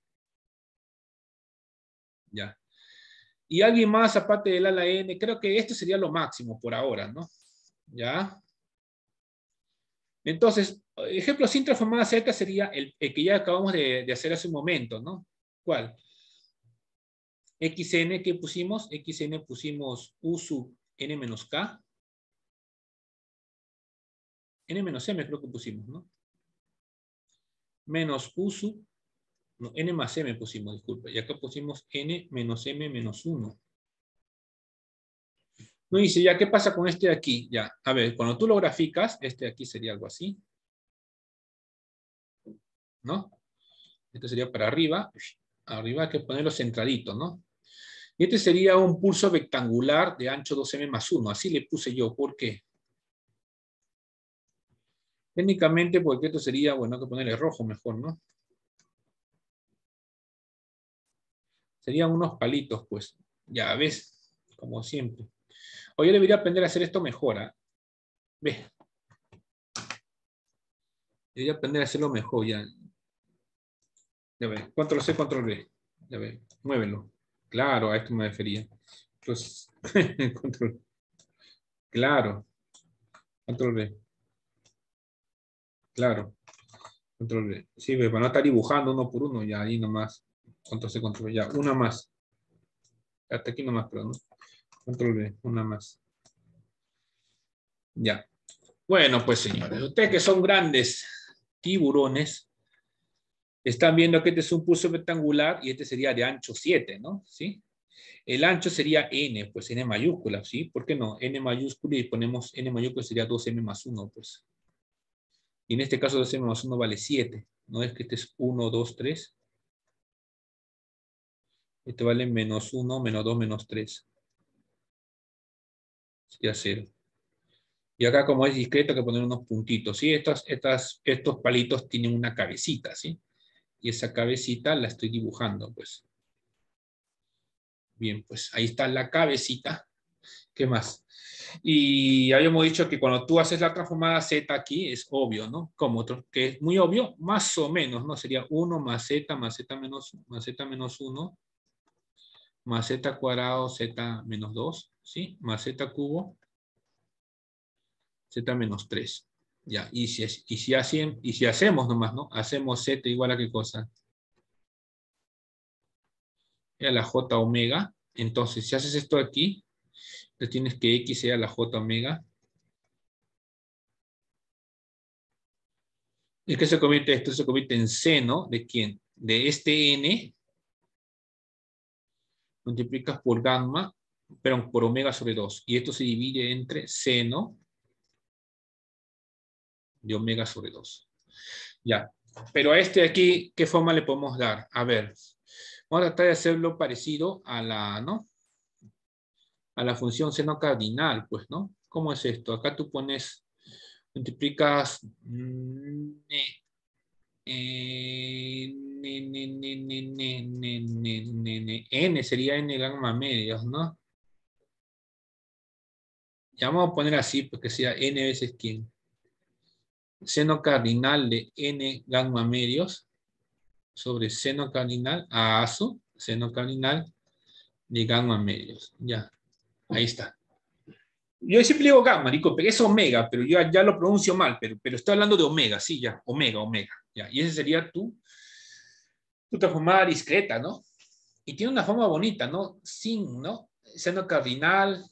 Ya. Y alguien más aparte del a la N, creo que esto sería lo máximo por ahora, ¿no? Ya. Entonces, ejemplo sin transformada Z sería el, que ya acabamos de, hacer hace un momento, ¿no? ¿Cuál? XN que pusimos, XN pusimos U sub N menos K. N menos M creo que pusimos, ¿no? Menos U sub, no, N más M pusimos, disculpa. Y acá pusimos N menos M menos 1. No dice, ya, ¿qué pasa con este de aquí? Ya, a ver, cuando tú lo graficas, este de aquí sería algo así. ¿No? Este sería para arriba. Arriba hay que ponerlo centradito, ¿no? Y este sería un pulso rectangular de ancho 2m más 1. Así le puse yo. ¿Por qué? Técnicamente, porque esto sería, bueno, hay que ponerle rojo mejor, ¿no? Serían unos palitos, pues. Ya ves, como siempre. Hoy yo debería aprender a hacer esto mejor. ¿eh? Ve. Debería aprender a hacerlo mejor ya. Ya ve, control C, control V. Ya ve, muévelo. Claro, a esto me refería. Entonces, control. Claro. Control V. Claro. Control V. Sí, ve, para no estar dibujando uno por uno, ya ahí nomás. Control C, control V. Ya, una más. Hasta aquí nomás, perdón. ¿no? Control B, una más. Ya. Bueno, pues señores, ustedes que son grandes tiburones, están viendo que este es un pulso rectangular y este sería de ancho 7, ¿no? ¿Sí? El ancho sería n, pues n mayúscula, ¿sí? ¿Por qué no? n mayúscula y ponemos n mayúscula sería 2m más 1, pues. Y en este caso 2m más 1 vale 7. No es que este es 1, 2, 3. Este vale menos 1, menos 2, menos 3 y cero Y acá como es discreto hay que poner unos puntitos, Estas, estas, estos palitos tienen una cabecita, ¿sí? Y esa cabecita la estoy dibujando, pues. Bien, pues ahí está la cabecita. ¿Qué más? Y habíamos dicho que cuando tú haces la transformada Z aquí, es obvio, ¿no? Como otro, que es muy obvio, más o menos, ¿no? Sería 1 más Z Z menos, más Z menos 1 más Z cuadrado Z menos 2 ¿sí? Más z cubo, z menos 3. Ya, y si, y si, y si hacemos nomás, ¿no? Hacemos z igual a qué cosa? E a la j omega. Entonces, si haces esto aquí, tienes que x sea la j omega. ¿Y que se convierte esto? Se convierte en seno, ¿de quién? De este n, multiplicas por gamma, pero por omega sobre 2. Y esto se divide entre seno de omega sobre 2. Ya, pero a este de aquí, ¿qué forma le podemos dar? A ver, vamos a tratar de hacerlo parecido a la, ¿no? A la función seno cardinal, pues, ¿no? ¿Cómo es esto? Acá tú pones, multiplicas n sería n gamma medios, ¿no? ya vamos a poner así, porque pues, sea n veces quién. Seno cardinal de n gamma medios sobre seno cardinal a su seno cardinal de gamma medios. Ya, ahí está. Yo siempre digo gamma, marico, pero es omega, pero yo ya lo pronuncio mal, pero, pero estoy hablando de omega, sí, ya, omega, omega. Y ese sería tu, tu transformada discreta, ¿no? Y tiene una forma bonita, ¿no? Sin, ¿no? Seno cardinal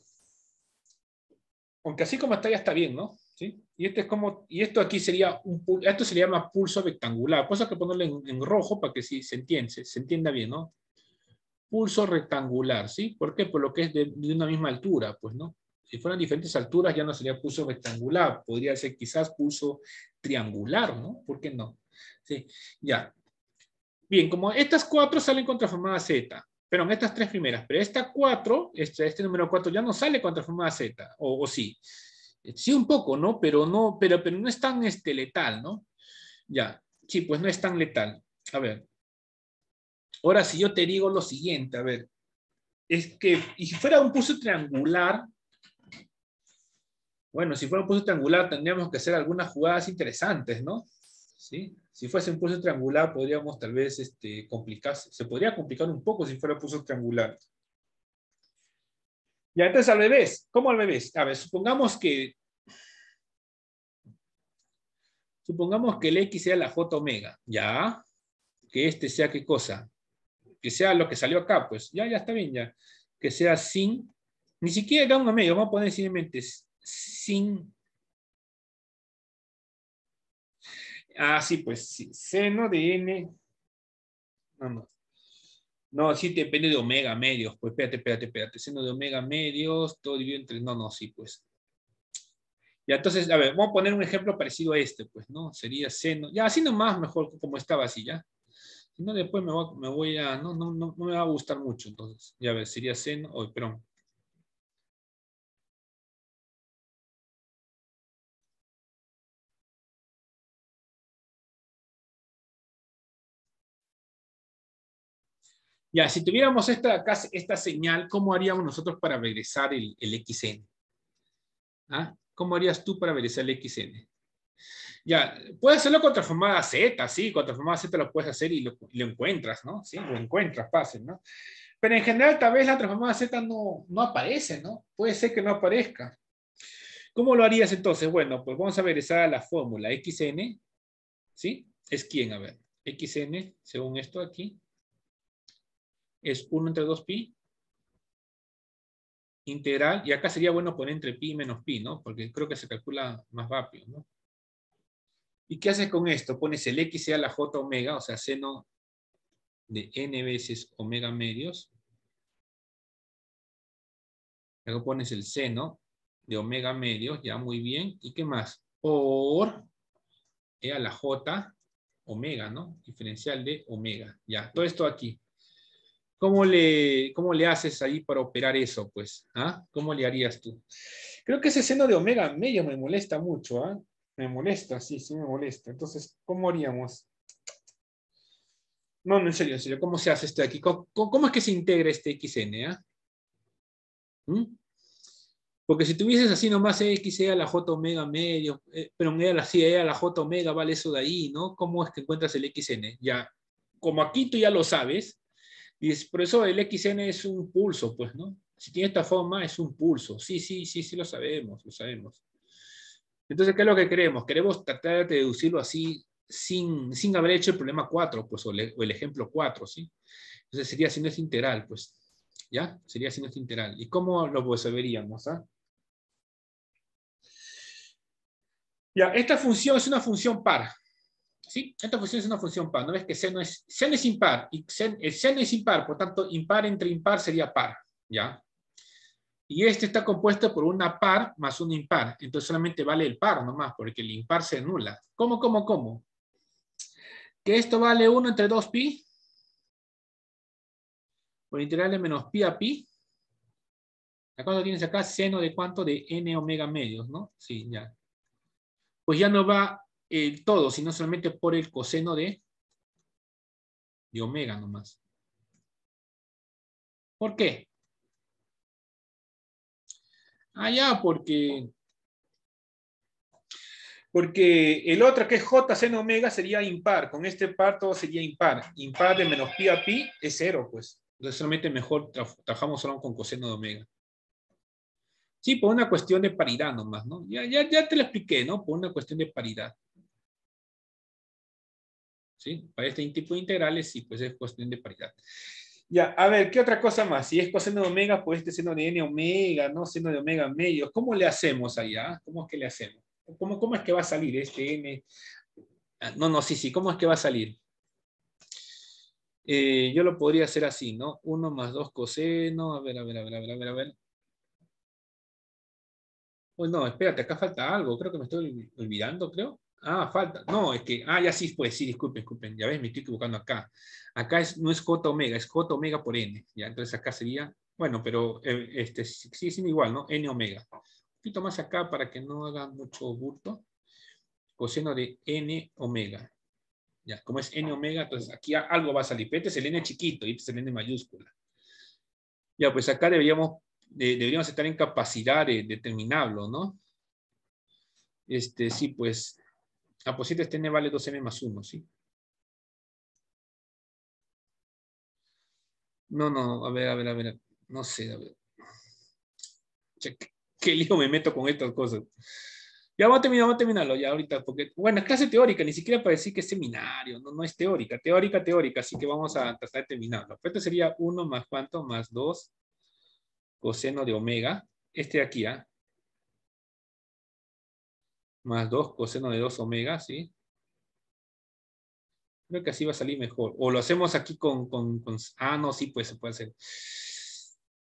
aunque así como está ya está bien, ¿no? ¿Sí? Y, este es como, y esto aquí sería un esto se llama pulso rectangular, cosa que ponerle en, rojo para que sí, se, entiende, se, entienda bien, ¿no? Pulso rectangular, ¿sí? ¿Por qué? Por lo que es de, una misma altura, pues, ¿no? Si fueran diferentes alturas ya no sería pulso rectangular, podría ser quizás pulso triangular, ¿no? ¿Por qué no? Sí, ya. Bien, como estas cuatro salen con transformada Z, en estas tres primeras, pero esta cuatro, este, este número cuatro ya no sale con transformada Z, o, sí. Sí un poco, ¿no? Pero no, pero, pero no es tan este, letal, ¿no? Ya, sí, pues no es tan letal. A ver. Ahora si yo te digo lo siguiente, a ver. Es que, y si fuera un pulso triangular, bueno, si fuera un pulso triangular tendríamos que hacer algunas jugadas interesantes, ¿no? ¿Sí? Si fuese un pulso triangular, podríamos tal vez este, complicarse. Se podría complicar un poco si fuera pulso triangular. Y entonces al bebés ¿Cómo al bebés A ver, supongamos que... Supongamos que el X sea la J omega, ¿ya? Que este sea qué cosa? Que sea lo que salió acá, pues. Ya, ya está bien, ya. Que sea sin... Ni siquiera un medio. vamos a poner simplemente sin Ah, sí, pues Seno de n. No, no. No, sí depende de omega medios. Pues espérate, espérate, espérate. Seno de omega medios, todo dividido entre. No, no, sí, pues. Y entonces, a ver, vamos a poner un ejemplo parecido a este, pues, ¿no? Sería seno. Ya, así nomás mejor como estaba así, ¿ya? Si no, después me voy, a. No, no, no, me va a gustar mucho, entonces. Ya, a ver, sería seno. hoy perdón. Ya, si tuviéramos esta, esta señal, ¿cómo haríamos nosotros para regresar el, XN? ¿Ah? ¿Cómo harías tú para regresar el XN? Ya, puedes hacerlo con transformada Z, sí, con transformada Z lo puedes hacer y lo, encuentras, ¿no? Sí, lo encuentras, fácil, ¿no? Pero en general tal vez la transformada Z no, no aparece, ¿no? Puede ser que no aparezca. ¿Cómo lo harías entonces? Bueno, pues vamos a regresar a la fórmula XN, ¿sí? Es quién, a ver, XN, según esto aquí, es 1 entre 2pi integral, y acá sería bueno poner entre pi y menos pi, ¿no? Porque creo que se calcula más rápido, ¿no? ¿Y qué haces con esto? Pones el x a la j omega, o sea, seno de n veces omega medios. Luego pones el seno de omega medios, ya muy bien. ¿Y qué más? Por e a la j omega, ¿no? Diferencial de omega. Ya, todo esto aquí. ¿Cómo le, cómo le haces ahí para operar eso? Pues? ¿Ah? ¿Cómo le harías tú? Creo que ese seno de omega medio me molesta mucho. ¿ah? Me molesta, sí, sí me molesta. Entonces, ¿cómo haríamos? No, no, en serio, en serio. ¿Cómo se hace esto aquí? ¿Cómo, es que se integra este XN? ¿ah? ¿Mm? Porque si tuvieses así nomás X, e a la J omega medio, eh, pero E a la C, e a la J omega, vale eso de ahí, ¿no? ¿Cómo es que encuentras el XN? Ya, como aquí tú ya lo sabes, y es, por eso el XN es un pulso, pues, ¿no? Si tiene esta forma, es un pulso. Sí, sí, sí, sí, lo sabemos, lo sabemos. Entonces, ¿qué es lo que queremos? Queremos tratar de deducirlo así, sin, sin haber hecho el problema 4, pues, o, el ejemplo 4, ¿sí? Entonces sería sin este integral, pues, ¿ya? Sería sin este integral. ¿Y cómo lo resolveríamos, ah? Ya, esta función es una función par, ¿sí? Esta función es una función par, no ves que seno es, seno es impar, y el seno es impar, por tanto, impar entre impar sería par, ¿ya? Y este está compuesto por una par más un impar, entonces solamente vale el par nomás, porque el impar se anula. ¿Cómo, cómo, cómo? ¿Que esto vale 1 entre 2pi? Por integral de menos pi a pi. ¿A cuánto tienes acá? Seno de cuánto? De n omega medios, ¿no? Sí, ya. Pues ya no va el todo, sino solamente por el coseno de, de omega nomás. ¿Por qué? Ah, ya, porque, porque el otro que es j seno omega sería impar. Con este par todo sería impar. Impar de menos pi a pi es cero, pues. Entonces solamente mejor trabajamos solo con coseno de omega. Sí, por una cuestión de paridad nomás, ¿no? Ya, ya te lo expliqué, ¿no? Por una cuestión de paridad. Para este tipo de integrales sí, pues es cuestión de paridad. Ya, a ver, ¿qué otra cosa más? Si es coseno de omega, pues este seno de n omega, ¿no? Seno de omega medio. ¿Cómo le hacemos allá? ¿Cómo es que le hacemos? ¿Cómo, cómo es que va a salir este n? Ah, no, no, sí, sí, ¿cómo es que va a salir? Eh, yo lo podría hacer así, ¿no? Uno más dos coseno, a ver, a ver, a ver, a ver, a ver, a ver. Pues no, espérate, acá falta algo, creo que me estoy olvidando, creo. Ah, falta. No, es que, ah, ya sí, pues sí, disculpen, disculpen. Ya ves, me estoy equivocando acá. Acá no es J omega, es J omega por N. ¿ya? Entonces acá sería, bueno, pero eh, este, sí, siendo igual, ¿no? N omega. Un poquito más acá para que no haga mucho burto. Coseno de N omega. Ya, como es N omega, entonces aquí algo va a salir. este es el N chiquito y este es el N mayúscula. Ya, pues acá deberíamos, deberíamos estar en capacidad de determinarlo, ¿no? Este, sí, pues Ah, pues este n vale 2m más 1, ¿sí? No, no, a ver, a ver, a ver. No sé, a ver. ¿qué, lío me meto con estas cosas. Ya vamos a terminar, vamos a terminarlo ya ahorita, porque, bueno, es clase teórica, ni siquiera para decir que es seminario, no, no es teórica, teórica, teórica, así que vamos a tratar de terminarlo. Aparte este sería 1 más cuánto, más 2, coseno de omega, este de aquí, ¿ah? más 2 coseno de 2 omega, ¿sí? Creo que así va a salir mejor. O lo hacemos aquí con... con, ah, no, sí, pues se puede hacer.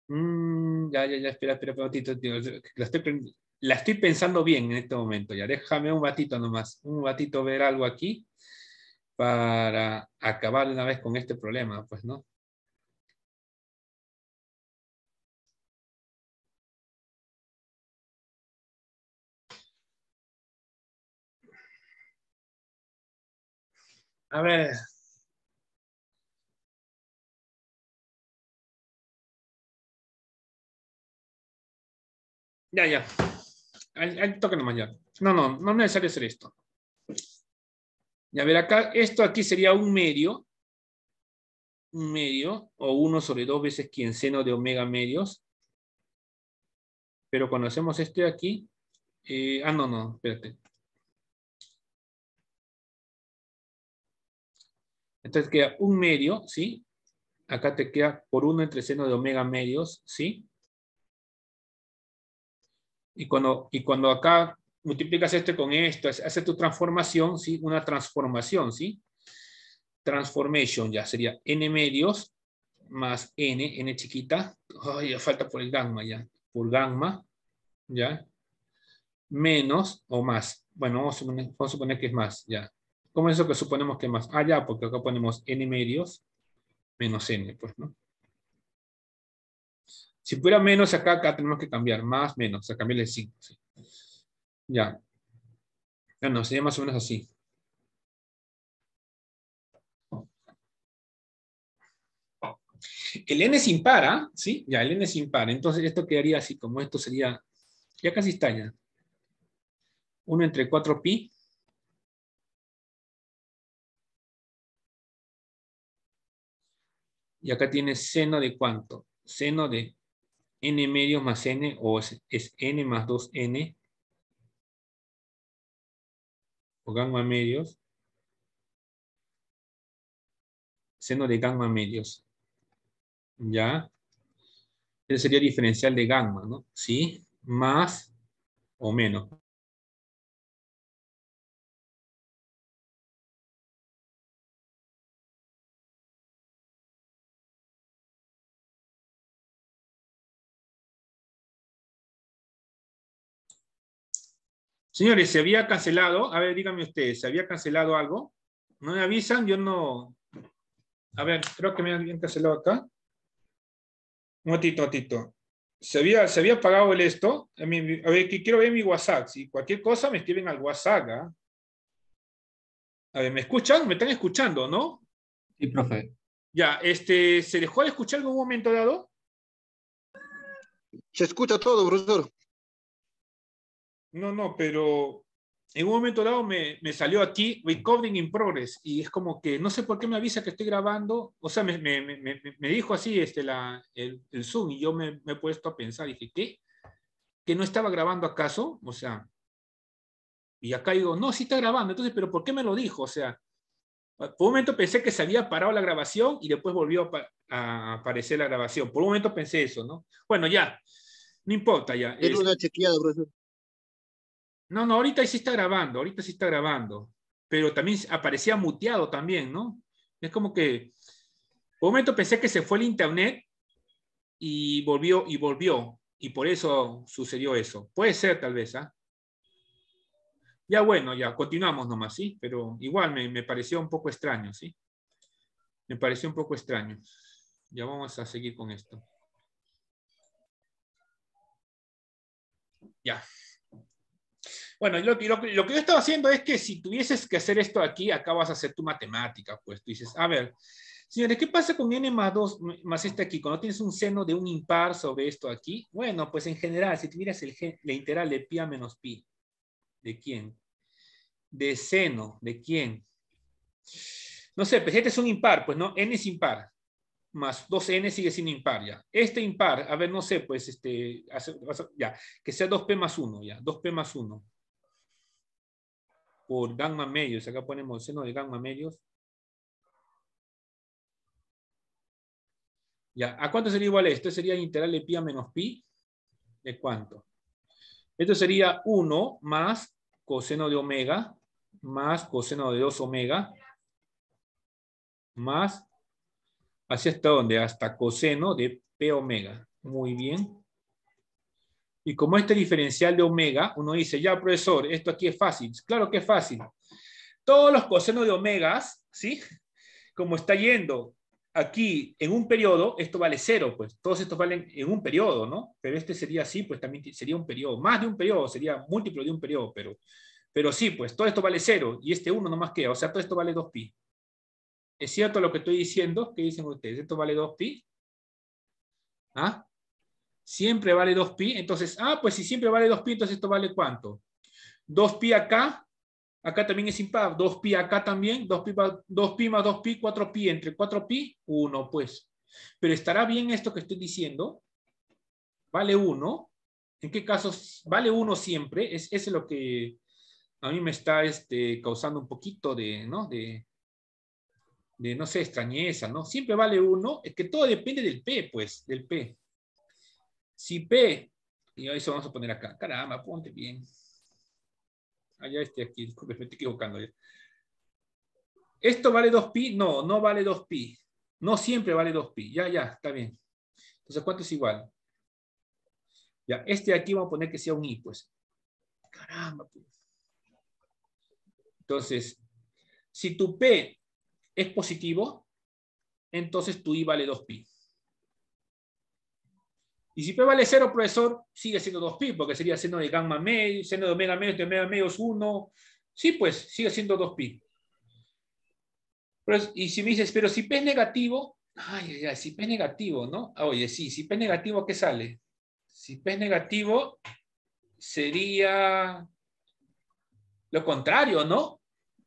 Mm, ya, ya, ya, espera, espera, un ratito. la, estoy, pensando bien en este momento. Ya, déjame un ratito nomás. Un ratito ver algo aquí para acabar una vez con este problema, pues, ¿no? A ver. Ya, ya. Ahí, toca nomás ya. No, no, no es necesario hacer esto. Ya ver, acá, esto aquí sería un medio. Un medio, o uno sobre dos veces quien seno de omega medios. Pero cuando hacemos este aquí, eh, ah, no, no, espérate. Entonces queda un medio, ¿sí? Acá te queda por uno entre seno de omega medios, ¿sí? Y cuando, y cuando acá multiplicas este con esto, hace tu transformación, ¿sí? Una transformación, ¿sí? Transformation ya sería n medios más n, n chiquita. Ay, ya falta por el gamma ya. Por gamma, ¿ya? Menos o más. Bueno, vamos a suponer que es más, ya ¿Cómo es eso que suponemos que más? Ah, ya, porque acá ponemos n medios menos n, pues, ¿no? Si fuera menos acá, acá tenemos que cambiar, más, menos, o sea, cambiarle el 5. Ya. No, sería más o menos así. El n es impar, ¿sí? Ya, el n es impar. Entonces esto quedaría así, como esto sería, ya casi está ya. 1 entre 4pi Y acá tiene seno de cuánto? Seno de n medios más n, o es, n más 2n, o gamma medios, seno de gamma medios. ¿Ya? Ese sería diferencial de gamma, ¿no? ¿Sí? Más o menos. Señores, se había cancelado, a ver, díganme ustedes, ¿se había cancelado algo? ¿No me avisan? Yo no... A ver, creo que me habían cancelado acá. Un ratito, un Se había, se había pagado el esto. A, ver, que quiero ver mi WhatsApp. Si cualquier cosa me escriben al WhatsApp. ¿ah? A ver, ¿me escuchan? ¿Me están escuchando, no? Sí, profe. Ya, este, ¿se dejó de escuchar en algún momento dado? Se escucha todo, profesor. No, no, pero en un momento dado me, salió aquí Recording in Progress y es como que no sé por qué me avisa que estoy grabando, o sea, me, dijo así este, el, Zoom y yo me, he puesto a pensar dije, ¿qué? ¿Que no estaba grabando acaso? O sea, y acá digo, no, sí está grabando, entonces, pero ¿por qué me lo dijo? O sea, por un momento pensé que se había parado la grabación y después volvió a, aparecer la grabación, por un momento pensé eso, ¿no? Bueno, ya, no importa ya. Era una este chequeada, profesor. No, no, ahorita sí está grabando, ahorita sí está grabando, pero también aparecía muteado también, ¿no? Es como que, un momento pensé que se fue el internet y volvió, y volvió, y por eso sucedió eso. Puede ser tal vez, ¿ah? Ya bueno, ya continuamos nomás, ¿sí? Pero igual me, me pareció un poco extraño, ¿sí? Me pareció un poco extraño. Ya vamos a seguir con esto. Ya. Bueno, lo, que yo estaba haciendo es que si tuvieses que hacer esto aquí, acá vas a hacer tu matemática, pues tú dices, a ver, señores, ¿qué pasa con n más 2 más este aquí? Cuando tienes un seno de un impar sobre esto aquí, bueno, pues en general, si tuvieras el, la integral de pi a menos pi, ¿de quién? De seno, ¿de quién? No sé, pues este es un impar, pues no, n es impar, más 2n sigue siendo impar, ya. Este impar, a ver, no sé, pues, este, ya, que sea 2p más 1, ya, 2p más 1 por gamma medios. Acá ponemos seno de gamma medios. Ya, ¿a cuánto sería igual esto? Sería integral de pi a menos pi. ¿De cuánto? Esto sería 1 más coseno de omega, más coseno de 2 omega, más, ¿hacia hasta donde? Hasta coseno de p omega. Muy bien. Y como este diferencial de omega, uno dice, ya profesor, esto aquí es fácil. Claro que es fácil. Todos los cosenos de omegas, ¿sí? Como está yendo aquí en un periodo, esto vale cero, pues todos estos valen en un periodo, ¿no? Pero este sería así, pues también sería un periodo, más de un periodo, sería múltiplo de un periodo, pero, pero sí, pues todo esto vale cero y este uno nomás queda, o sea, todo esto vale 2pi. ¿Es cierto lo que estoy diciendo? ¿Qué dicen ustedes? ¿Esto vale 2pi? ¿Ah? siempre vale 2pi. Entonces, ah, pues si siempre vale 2pi, entonces esto vale cuánto? 2pi acá, acá también es impar, 2pi acá también, 2pi, 2pi más 2pi, 4pi, entre 4pi, 1 pues. Pero estará bien esto que estoy diciendo, vale 1, ¿en qué casos vale 1 siempre? Es, ese es lo que a mí me está este, causando un poquito de, ¿no? De, de, no sé, extrañeza, ¿no? Siempre vale 1, es que todo depende del P, pues, del P. Si P, y eso vamos a poner acá, caramba, ponte bien. Allá ah, este aquí, disculpe, me estoy equivocando. ¿Esto vale 2pi? No, no vale 2pi. No siempre vale 2pi. Ya, ya, está bien. Entonces, ¿cuánto es igual? Ya, este de aquí vamos a poner que sea un i, pues. Caramba, pues. Entonces, si tu p es positivo, entonces tu i vale 2pi. Y si P vale 0, profesor, sigue siendo 2pi, porque sería seno de gamma medio, seno de omega menos de omega es 1. Sí, pues, sigue siendo 2pi. y si me dices, pero si P es negativo, ay, ay, si P es negativo, ¿no? Ah, oye, sí, si P es negativo, ¿qué sale? Si P es negativo, sería lo contrario, ¿no?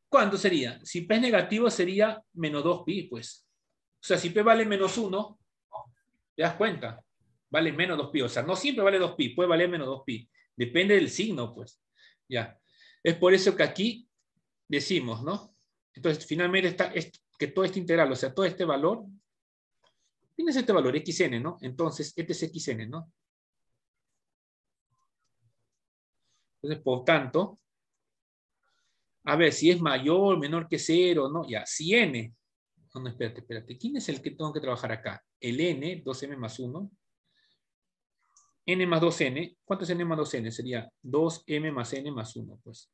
¿Cuánto sería? Si P es negativo, sería menos 2pi, pues. O sea, si P vale menos 1, ¿te das cuenta? vale menos 2pi. O sea, no siempre vale 2pi, puede valer menos 2pi. Depende del signo, pues. Ya. Es por eso que aquí decimos, ¿no? Entonces, finalmente está que todo este integral, o sea, todo este valor, tienes este valor, xn, ¿no? Entonces, este es xn, ¿no? Entonces, por tanto, a ver, si es mayor, menor que cero, ¿no? Ya, si n, no, no, espérate, espérate, ¿quién es el que tengo que trabajar acá? El n, 2m más 1, n más 2n, ¿cuánto es n más 2n? Sería 2m más n más 1, pues.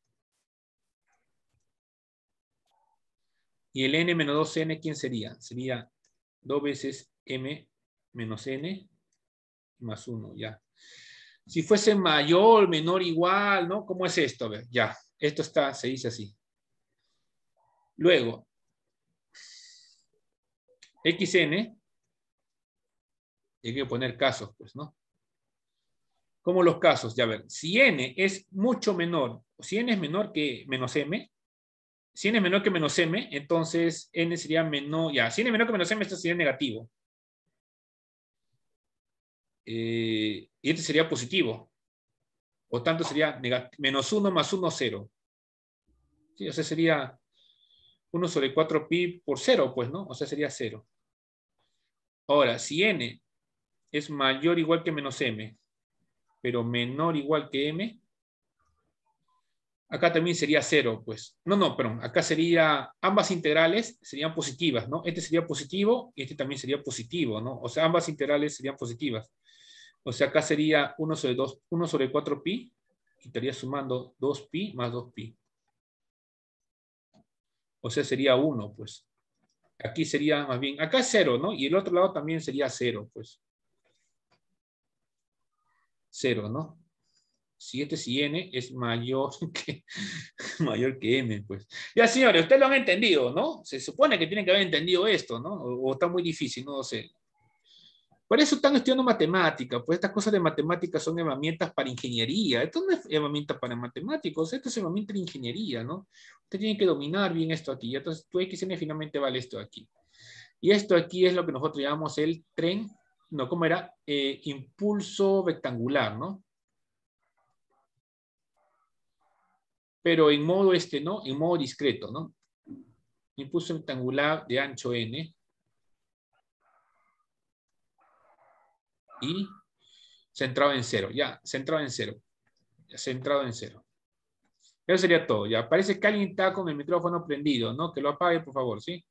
Y el n menos 2n, ¿quién sería? Sería 2 veces m menos n más 1, ya. Si fuese mayor, menor, igual, ¿no? ¿Cómo es esto? A ver, ya. Esto está, se dice así. Luego, xn, y hay que poner casos, pues, ¿no? como los casos, ya ver, si n es mucho menor, si n es menor que menos m, si n es menor que menos m, entonces n sería menor, ya, si n es menor que menos m, esto sería negativo. Eh, y este sería positivo. Por tanto, sería menos 1 más 1, 0. Sí, o sea, sería 1 sobre 4pi por 0, pues, ¿no? O sea, sería 0. Ahora, si n es mayor o igual que menos m, pero menor igual que m, acá también sería 0, pues. No, no, perdón, acá sería, ambas integrales serían positivas, ¿no? Este sería positivo y este también sería positivo, ¿no? O sea, ambas integrales serían positivas. O sea, acá sería 1 sobre, 2, 1 sobre 4pi, y estaría sumando 2pi más 2pi. O sea, sería 1, pues. Aquí sería más bien, acá es 0, ¿no? Y el otro lado también sería 0, pues. 0, ¿no? Si este si n es mayor que, mayor que m, pues. Ya, señores, ustedes lo han entendido, ¿no? Se supone que tienen que haber entendido esto, ¿no? O, está muy difícil, no lo sé. Por eso están estudiando matemática, pues estas cosas de matemáticas son herramientas para ingeniería. Esto no es herramienta para matemáticos, esto es herramienta de ingeniería, ¿no? Usted tiene que dominar bien esto aquí. Entonces, tu xn finalmente vale esto aquí. Y esto aquí es lo que nosotros llamamos el tren no, ¿cómo era? Eh, impulso rectangular, ¿no? Pero en modo este, ¿no? En modo discreto, ¿no? Impulso rectangular de ancho N. Y centrado en cero, ya, centrado en cero. centrado en cero. Eso sería todo, ya. Parece que alguien está con el micrófono prendido, ¿no? Que lo apague, por favor, ¿sí?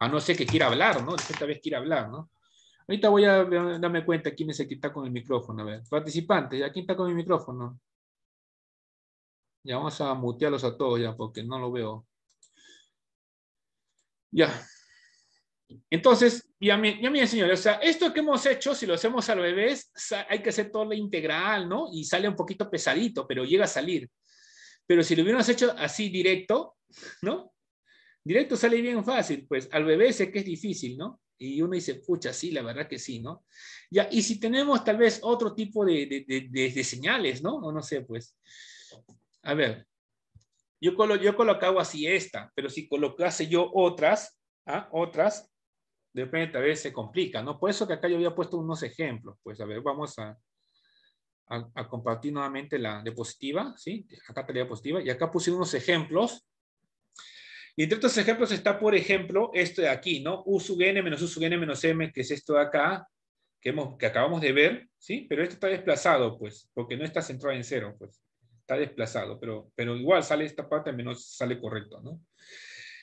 A no ser que quiera hablar, ¿no? Esta vez quiere hablar, ¿no? Ahorita voy a darme cuenta quién es el que está con el micrófono. A ver, participantes, ¿ya quién está con el micrófono? Ya vamos a mutearlos a todos ya porque no lo veo. Ya. Entonces, ya me ya o sea, esto que hemos hecho, si lo hacemos al bebé, hay que hacer todo la integral, ¿no? Y sale un poquito pesadito, pero llega a salir. Pero si lo hubiéramos hecho así directo, ¿no? Directo sale bien fácil, pues al bebé sé que es difícil, ¿no? Y uno dice, pucha, sí, la verdad que sí, ¿no? Ya, y si tenemos tal vez otro tipo de, de, de, señales, ¿no? O no sé, pues. A ver, yo, colo, yo colocaba así esta, pero si colocase yo otras, ¿ah? otras, Depende, repente tal vez se complica, ¿no? Por eso que acá yo había puesto unos ejemplos. Pues a ver, vamos a, a, compartir nuevamente la diapositiva, ¿sí? Acá está la diapositiva y acá puse unos ejemplos y entre estos ejemplos está, por ejemplo, esto de aquí, ¿no? U sub n menos U sub n menos m, que es esto de acá, que, que acabamos de ver, ¿sí? Pero esto está desplazado, pues, porque no está centrado en cero, pues. Está desplazado, pero, pero igual sale esta parte, menos sale correcto, ¿no?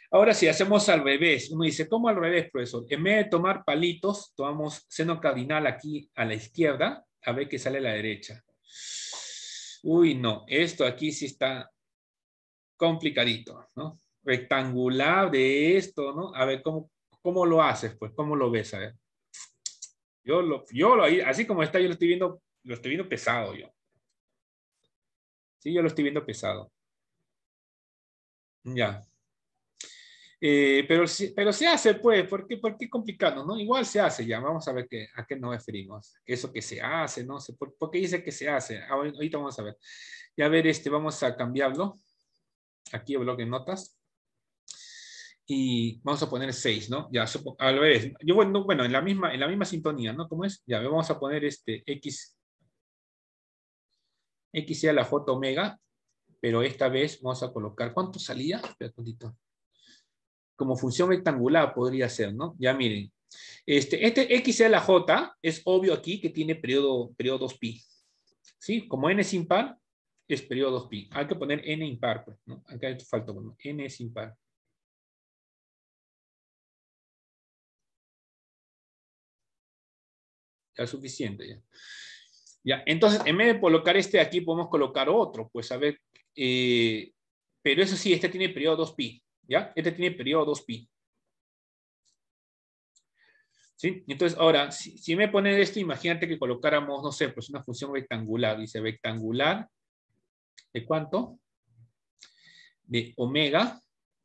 Ahora sí, hacemos al revés. Uno dice, ¿cómo al revés, profesor? En vez de tomar palitos, tomamos seno cardinal aquí a la izquierda, a ver qué sale a la derecha. Uy, no, esto aquí sí está complicadito, ¿no? rectangular de esto, ¿no? A ver cómo, lo haces, pues, cómo lo ves, a ver. Yo lo, yo lo, así como está, yo lo estoy viendo, lo estoy viendo pesado yo. Sí, yo lo estoy viendo pesado. Ya. Eh, pero, pero se hace, pues, ¿por qué, por qué complicado, No? Igual se hace ya, vamos a ver qué, a qué nos referimos. Eso que se hace, no sé, ¿por, qué dice que se hace? Ah, ahorita vamos a ver. Ya a ver, este, vamos a cambiarlo. Aquí bloque notas y vamos a poner 6, ¿no? Ya, al vez Yo, bueno, bueno en, la misma, en la misma sintonía, ¿no? ¿Cómo es? Ya, vamos a poner este X, X sea la J omega, pero esta vez vamos a colocar, ¿cuánto salía? Espera un Como función rectangular podría ser, ¿no? Ya miren. Este, este X sea la J, es obvio aquí que tiene periodo, periodo 2pi. ¿Sí? Como n es impar, es periodo 2pi. Hay que poner n impar, pues, ¿no? Acá falta uno. n es impar. es suficiente. Ya. ya. entonces, en vez de colocar este aquí, podemos colocar otro, pues a ver, eh, pero eso sí, este tiene periodo 2pi, ¿ya? Este tiene periodo 2pi. ¿Sí? Entonces, ahora, si, me ponen esto, imagínate que colocáramos, no sé, pues una función rectangular, dice rectangular, ¿de cuánto? De omega,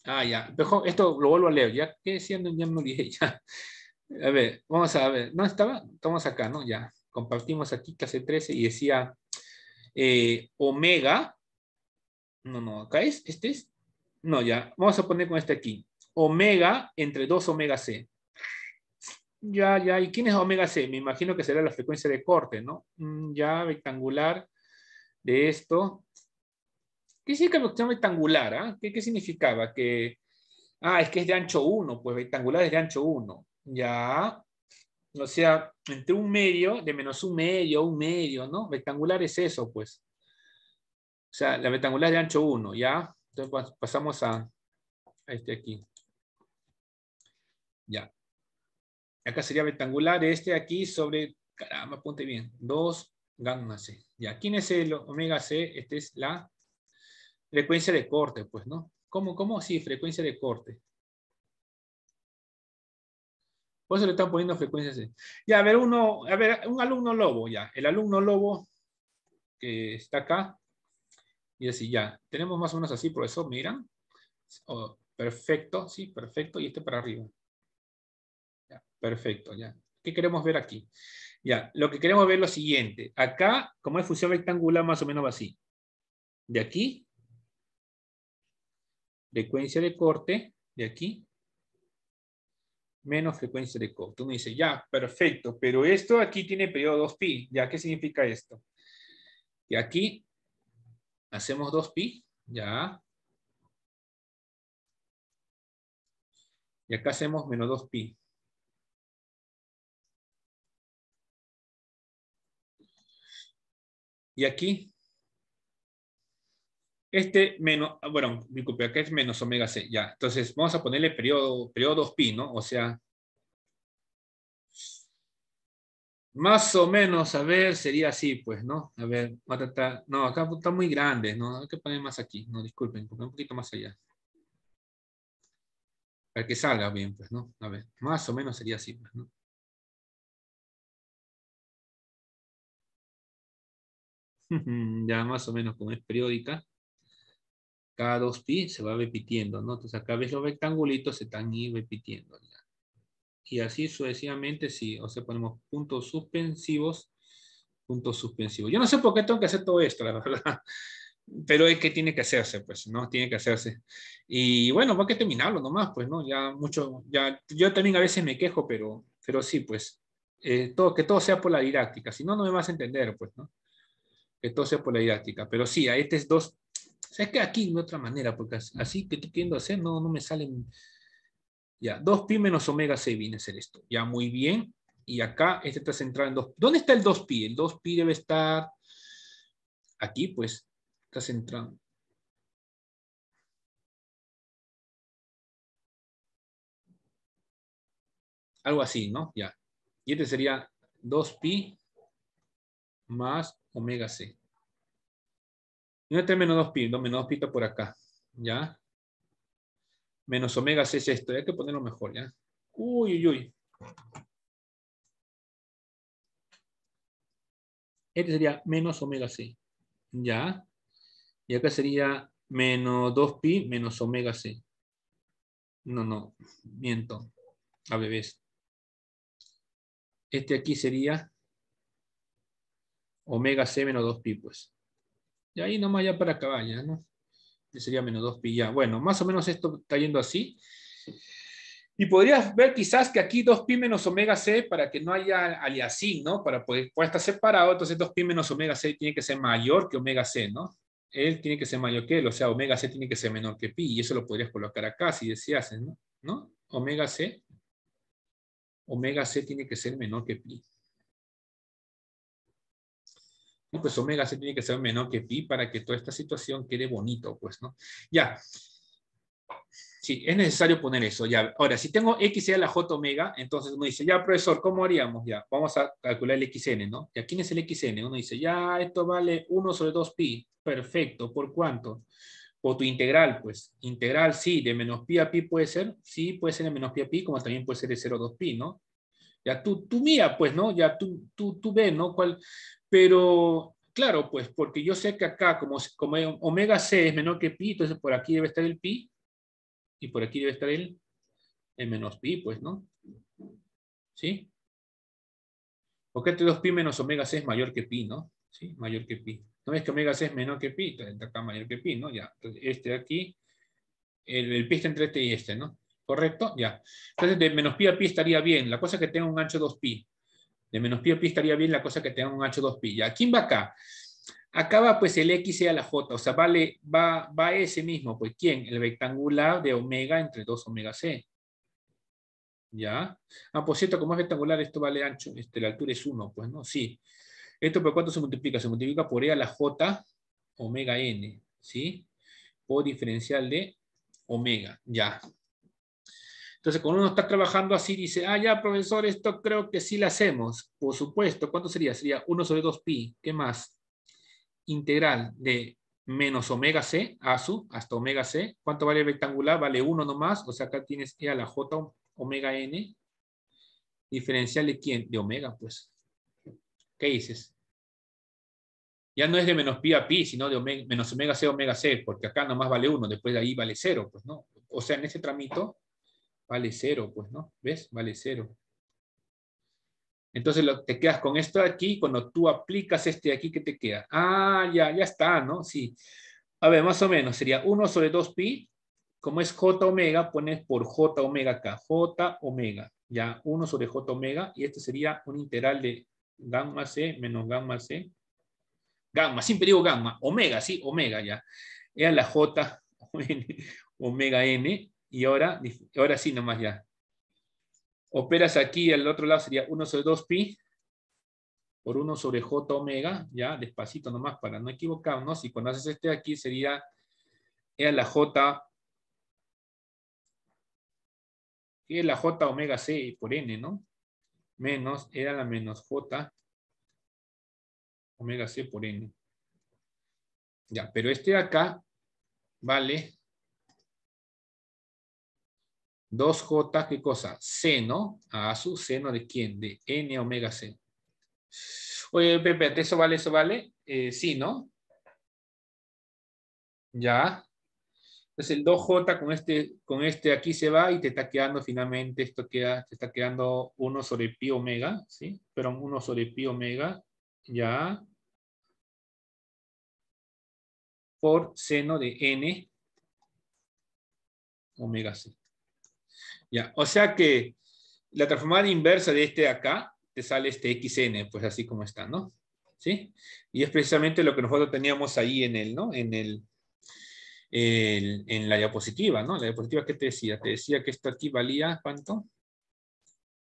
ah, ya, esto lo vuelvo a leer, ya ¿qué siendo, ya me olvidé, ya. A ver, vamos a ver. No estaba, estamos acá, ¿no? Ya. Compartimos aquí clase 13 y decía eh, omega. No, no, acá es, este es. No, ya. Vamos a poner con este aquí. Omega entre 2 omega C. Ya, ya. ¿Y quién es omega C? Me imagino que será la frecuencia de corte, ¿no? Mm, ya, rectangular de esto. ¿Qué significa opción rectangular? Ah? ¿Qué, ¿Qué significaba? Que, ah, es que es de ancho 1, pues rectangular es de ancho 1. Ya. O sea, entre un medio, de menos un medio, un medio, ¿no? Rectangular es eso, pues. O sea, la rectangular de ancho 1, ¿ya? Entonces pasamos a, este aquí. Ya. Acá sería rectangular este aquí sobre, caramba, ponte bien, 2 gamma C. Ya, ¿quién es el omega C? Esta es la frecuencia de corte, pues, ¿no? ¿Cómo? ¿Cómo? Sí, frecuencia de corte. Por eso le están poniendo frecuencias. Ya, a ver, uno, a ver, un alumno lobo, ya. El alumno lobo que está acá. Y así, ya. Tenemos más o menos así, profesor, miran. perfecto, sí, perfecto. Y este para arriba. Ya, perfecto, ya. ¿Qué queremos ver aquí? Ya, lo que queremos ver es lo siguiente. Acá, como es fusión rectangular, más o menos así. De aquí. Frecuencia de corte, de aquí menos frecuencia de corto. Tú me dices, ya, perfecto, pero esto aquí tiene periodo 2pi. ¿Ya qué significa esto? Y aquí hacemos 2pi, ya. Y acá hacemos menos 2pi. Y aquí este menos, ah, bueno, disculpe, copia que es menos omega C, ya. Entonces, vamos a ponerle periodo, periodo 2pi, ¿no? O sea, más o menos, a ver, sería así, pues, ¿no? A ver, a tratar, no, acá está muy grande, ¿no? Hay que poner más aquí, no, disculpen, un poquito más allá. Para que salga bien, pues, ¿no? A ver, más o menos sería así, pues, ¿no? ya más o menos como es periódica cada dos pi se va repitiendo, ¿no? Entonces acá ves los rectangulitos se están repitiendo. Y así sucesivamente, sí, o sea, ponemos puntos suspensivos, puntos suspensivos. Yo no sé por qué tengo que hacer todo esto, la verdad. Pero es que tiene que hacerse, pues, ¿no? Tiene que hacerse. Y bueno, hay que terminarlo nomás, pues, ¿no? Ya mucho, ya, yo también a veces me quejo, pero, pero sí, pues, eh, todo, que todo sea por la didáctica, si no, no me vas a entender, pues, ¿no? Que todo sea por la didáctica. Pero sí, a este es dos sea, es que aquí de otra manera, porque así que estoy queriendo hacer, no, no me salen. Ya, 2pi menos omega c viene a ser esto. Ya, muy bien. Y acá, este está centrado en 2. ¿Dónde está el 2pi? El 2pi debe estar aquí, pues, está centrado. Algo así, ¿no? Ya. Y este sería 2pi más omega c. Mira este menos 2pi, menos 2pi está por acá, ¿ya? Menos omega c es esto, hay que ponerlo mejor, ¿ya? Uy, uy, uy. Este sería menos omega c, ¿ya? Y acá sería menos 2pi menos omega c. No, no, miento. A bebés. Este aquí sería omega c menos 2pi, pues. Y ahí nomás ya para vaya, ¿no? sería menos 2 pi ya. Bueno, más o menos esto está yendo así. Y podrías ver quizás que aquí 2pi menos omega c para que no haya aliasing, ¿no? Para poder, estar separado, entonces 2pi menos omega c tiene que ser mayor que omega c, ¿no? Él tiene que ser mayor que él, o sea, omega c tiene que ser menor que pi, y eso lo podrías colocar acá si deseas, ¿no? ¿No? Omega c, omega c tiene que ser menor que pi pues omega se tiene que ser menor que pi para que toda esta situación quede bonito, pues, ¿no? Ya. Sí, es necesario poner eso. Ya. Ahora, si tengo x a la j omega, entonces uno dice, ya, profesor, ¿cómo haríamos? Ya, vamos a calcular el xn, ¿no? ¿Y quién es el xn? Uno dice, ya, esto vale 1 sobre 2pi. Perfecto, ¿por cuánto? Por tu integral, pues. Integral, sí, de menos pi a pi puede ser, sí, puede ser de menos pi a pi, como también puede ser de 0 a 2pi, ¿no? Ya tú, tú mía pues, ¿no? Ya tú, tú, tú ves, ¿no? ¿Cuál? Pero claro, pues porque yo sé que acá, como, como omega C es menor que pi, entonces por aquí debe estar el pi y por aquí debe estar el, menos pi, pues, ¿no? ¿Sí? Porque este 2pi menos omega C es mayor que pi, ¿no? ¿Sí? Mayor que pi. No es que omega C es menor que pi, entonces acá mayor que pi, ¿no? Ya, entonces este de aquí, el pi está entre este y este, ¿no? ¿Correcto? Ya. Entonces, de menos pi a pi estaría bien. La cosa que tenga un ancho 2pi. De menos pi a pi estaría bien la cosa que tenga un ancho 2pi. ¿Ya? ¿Quién va acá? Acá va pues el x a la j. O sea, vale, va, va ese mismo. Pues, ¿quién? El rectangular de omega entre 2 omega c. ¿Ya? Ah, por cierto, como es rectangular, esto vale ancho. Este, la altura es 1, pues, ¿no? Sí. ¿Esto por cuánto se multiplica? Se multiplica por e a la j omega n. ¿Sí? Por diferencial de omega. Ya. Entonces, cuando uno está trabajando así, dice, ah, ya, profesor, esto creo que sí lo hacemos. Por supuesto, ¿cuánto sería? Sería 1 sobre 2pi, ¿qué más? Integral de menos omega c, a su, hasta omega c. ¿Cuánto vale rectangular? Vale 1 nomás, o sea, acá tienes e a la j omega n. ¿Diferencial de quién? De omega, pues. ¿Qué dices? Ya no es de menos pi a pi, sino de menos omega c, omega c, porque acá nomás vale 1, después de ahí vale 0, pues no. O sea, en ese tramito vale cero, pues, ¿no? ¿Ves? Vale cero. Entonces te quedas con esto de aquí, cuando tú aplicas este de aquí, ¿qué te queda? Ah, ya, ya está, ¿no? Sí. A ver, más o menos, sería 1 sobre 2pi, como es j omega, pones por j omega acá, j omega, ya 1 sobre j omega, y esto sería un integral de gamma c menos gamma c, gamma, siempre digo gamma, omega, sí, omega ya, era la j omega n y ahora, ahora sí nomás ya. Operas aquí, al otro lado sería 1 sobre 2pi por 1 sobre j omega, ya, despacito nomás para no equivocarnos, y cuando haces este aquí sería Era la j, que la j omega c por n, ¿no? Menos era la menos j omega c por n. Ya, pero este de acá vale 2J, ¿qué cosa? Seno, a su seno de quién? De N omega C. Oye, Pepe, ¿eso vale, eso vale? Eh, sí, ¿no? Ya. Entonces el 2J con este, con este aquí se va y te está quedando finalmente, esto queda, te está quedando 1 sobre pi omega, ¿sí? Pero 1 sobre pi omega, ya. Por seno de N omega C. Ya, o sea que la transformada inversa de este de acá te sale este xn, pues así como está, ¿no? ¿Sí? Y es precisamente lo que nosotros teníamos ahí en el, ¿no? En el, en la diapositiva, ¿no? La diapositiva, ¿qué te decía? Te decía que esto aquí valía, ¿cuánto?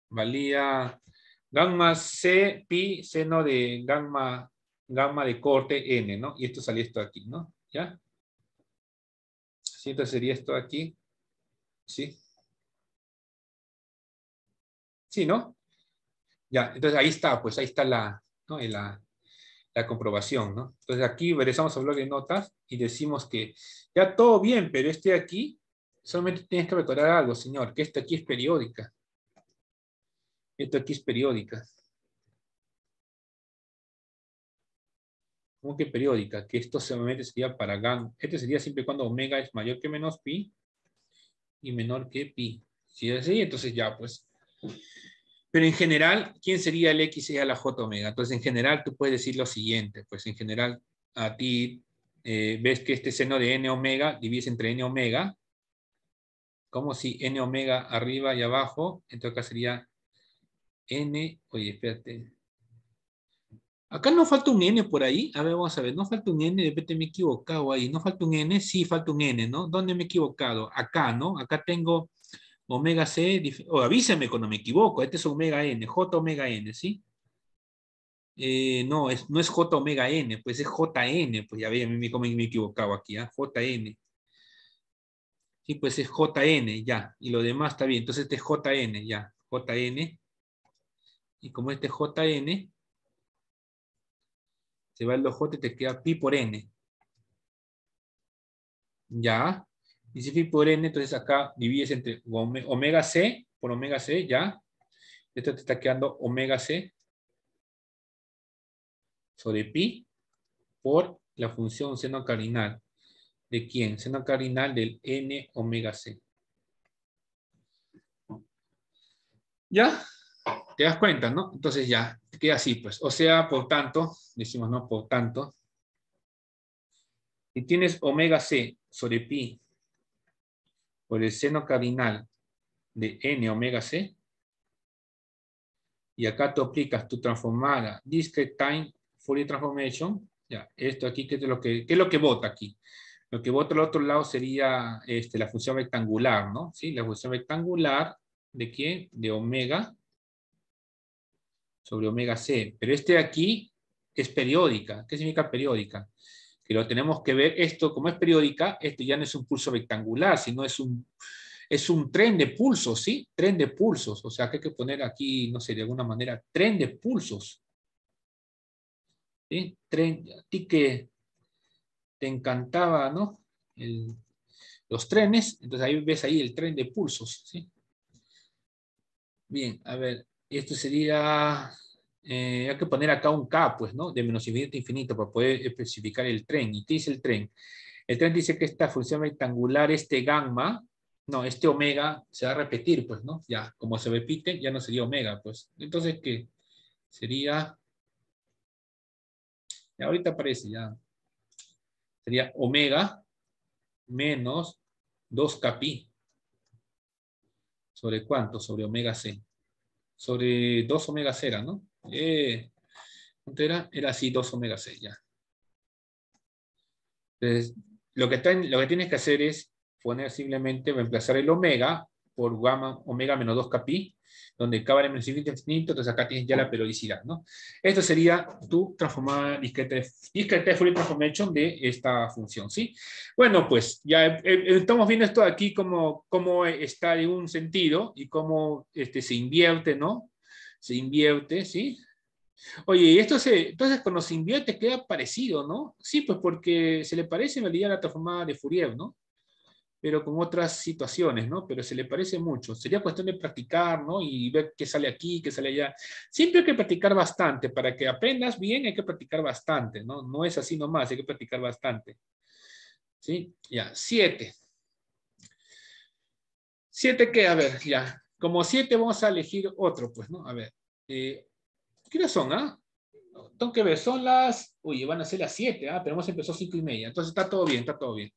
Valía gamma C, pi, seno de gamma, gamma de corte n, ¿no? Y esto salía esto aquí, ¿no? ¿Ya? Así entonces sería esto aquí, ¿sí? Sí, ¿no? Ya, entonces ahí está, pues ahí está la, ¿no? la, comprobación, ¿no? Entonces aquí regresamos a hablar de notas y decimos que ya todo bien, pero este de aquí, solamente tienes que recordar algo, señor, que esta aquí es periódica. Esto aquí es periódica. ¿Cómo que periódica? Que esto solamente sería para gamma. Este sería siempre cuando omega es mayor que menos pi y menor que pi. ¿Sí? entonces ya pues pero en general, ¿quién sería el X y a la J omega? Entonces, en general, tú puedes decir lo siguiente, pues en general, a ti eh, ves que este seno de n omega divides entre n omega, como si n omega arriba y abajo, entonces acá sería n, oye, espérate. Acá no falta un n por ahí, a ver, vamos a ver, no falta un n, de repente me he equivocado ahí, no falta un n, sí, falta un n, ¿no? ¿Dónde me he equivocado? Acá, ¿no? Acá tengo omega C, o avísame cuando me equivoco, este es omega N, J omega N, ¿sí? Eh, no, es, no es J omega N, pues es JN, pues ya veía, me, me, me equivocado aquí, ¿ah? JN. Sí, pues es JN, ya, y lo demás está bien, entonces este es JN, ya, JN. Y como este es JN, se va el 2J y te queda pi por N. Ya, y si phi por n, entonces acá divides entre omega c por omega c, ya. Esto te está quedando omega c sobre pi por la función seno cardinal. ¿De quién? Seno cardinal del n omega c. ¿Ya? ¿Te das cuenta, no? Entonces ya, queda así, pues. O sea, por tanto, decimos, ¿no? Por tanto, si tienes omega c sobre pi por el seno cardinal de n omega c, y acá tú aplicas tu transformada discrete time Fourier transformation, ya, esto aquí, ¿qué es lo que, es lo que vota aquí? Lo que vota al otro lado sería este, la función rectangular, ¿no? ¿Sí? La función rectangular, ¿de qué? De omega sobre omega c. Pero este de aquí es periódica. ¿Qué significa periódica? que lo tenemos que ver, esto como es periódica, esto ya no es un pulso rectangular, sino es un, es un tren de pulsos, ¿sí? Tren de pulsos, o sea que hay que poner aquí, no sé, de alguna manera, tren de pulsos. ¿Sí? Tren, a ti que te encantaba, ¿no? los trenes, entonces ahí ves ahí el tren de pulsos, ¿sí? Bien, a ver, esto sería eh, hay que poner acá un K, pues, ¿no? De menos infinito a infinito para poder especificar el tren. ¿Y qué dice el tren? El tren dice que esta función rectangular, este gamma, no, este omega se va a repetir, pues, ¿no? Ya, como se repite, ya no sería omega, pues. Entonces, ¿qué? Sería... Ya, ahorita aparece, ya. Sería omega menos 2k ¿Sobre cuánto? Sobre omega c. Sobre 2 omega c, ¿no? Eh, era? así 2 omega 6 ya. Entonces, lo que, lo que tienes que hacer es poner simplemente, reemplazar el omega por gamma, omega menos 2 capi, donde vale menos infinito infinito, entonces acá tienes ya la periodicidad, ¿no? Esto sería tu transformada discreta, discreta de Fourier transformation de esta función, ¿sí? Bueno, pues ya eh, eh, estamos viendo esto aquí como, está en un sentido y cómo este, se invierte, ¿no? se invierte, ¿sí? Oye, y esto se, entonces cuando se invierte queda parecido, ¿no? Sí, pues porque se le parece en realidad la transformada de Fourier, ¿no? Pero con otras situaciones, ¿no? Pero se le parece mucho. Sería cuestión de practicar, ¿no? Y ver qué sale aquí, qué sale allá. Siempre hay que practicar bastante. Para que aprendas bien hay que practicar bastante, ¿no? No es así nomás, hay que practicar bastante. ¿Sí? Ya, siete. Siete que, a ver, ya. Como siete vamos a elegir otro, pues, ¿no? A ver. Eh, ¿Qué son, ah? Tengo que ver, son las... Uy, van a ser las siete, ah, pero hemos empezado cinco y media. Entonces está todo bien, está todo bien.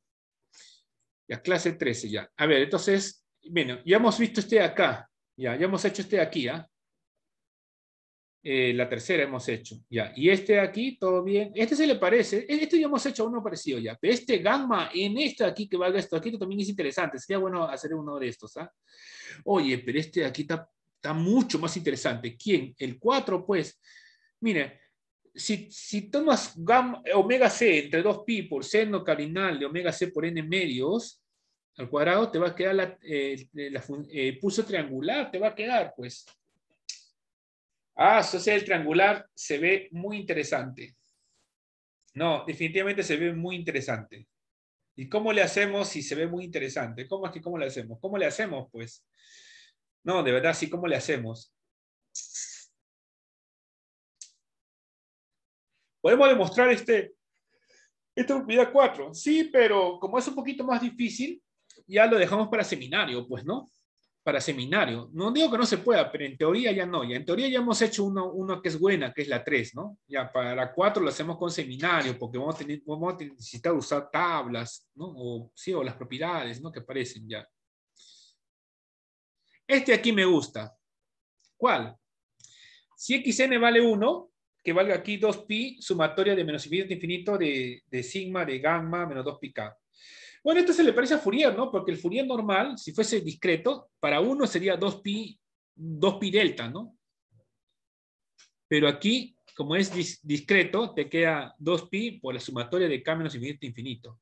Ya, clase 13 ya. A ver, entonces, bueno, ya hemos visto este de acá. Ya, ya hemos hecho este de aquí, ¿ah? Eh, la tercera hemos hecho, ya. Y este de aquí, todo bien. Este se le parece, e-, este ya hemos hecho uno parecido ya. Pero este gamma en este aquí que valga esto aquí también es interesante. Sería bueno hacer uno de estos, ¿ah? Oye, pero este de aquí está, mucho más interesante. ¿Quién? El 4, pues. Mire, si, tomas omega c entre 2pi por seno cardinal de omega c por n medios al cuadrado, te va a quedar la, eh, eh, pulso triangular, te va a quedar, pues. Ah, el el triangular se ve muy interesante. No, definitivamente se ve muy interesante. ¿Y cómo le hacemos si se ve muy interesante? ¿Cómo es que cómo le hacemos? ¿Cómo le hacemos, pues? No, de verdad, sí, ¿cómo le hacemos? Podemos demostrar este, esta propiedad 4. Sí, pero como es un poquito más difícil, ya lo dejamos para seminario, pues, ¿no? para seminario. No digo que no se pueda, pero en teoría ya no. Ya en teoría ya hemos hecho uno, que es buena, que es la 3, ¿no? Ya para la 4 lo hacemos con seminario, porque vamos a, tener, vamos necesitar usar tablas, ¿no? O, las propiedades, ¿no? Que aparecen ya. Este aquí me gusta. ¿Cuál? Si xn vale 1, que valga aquí 2pi sumatoria de menos infinito de de, sigma de gamma menos 2 k. Bueno, esto se le parece a Fourier, ¿no? Porque el Fourier normal, si fuese discreto, para uno sería 2pi, 2pi delta, ¿no? Pero aquí, como es discreto, te queda 2pi por la sumatoria de k menos infinito infinito.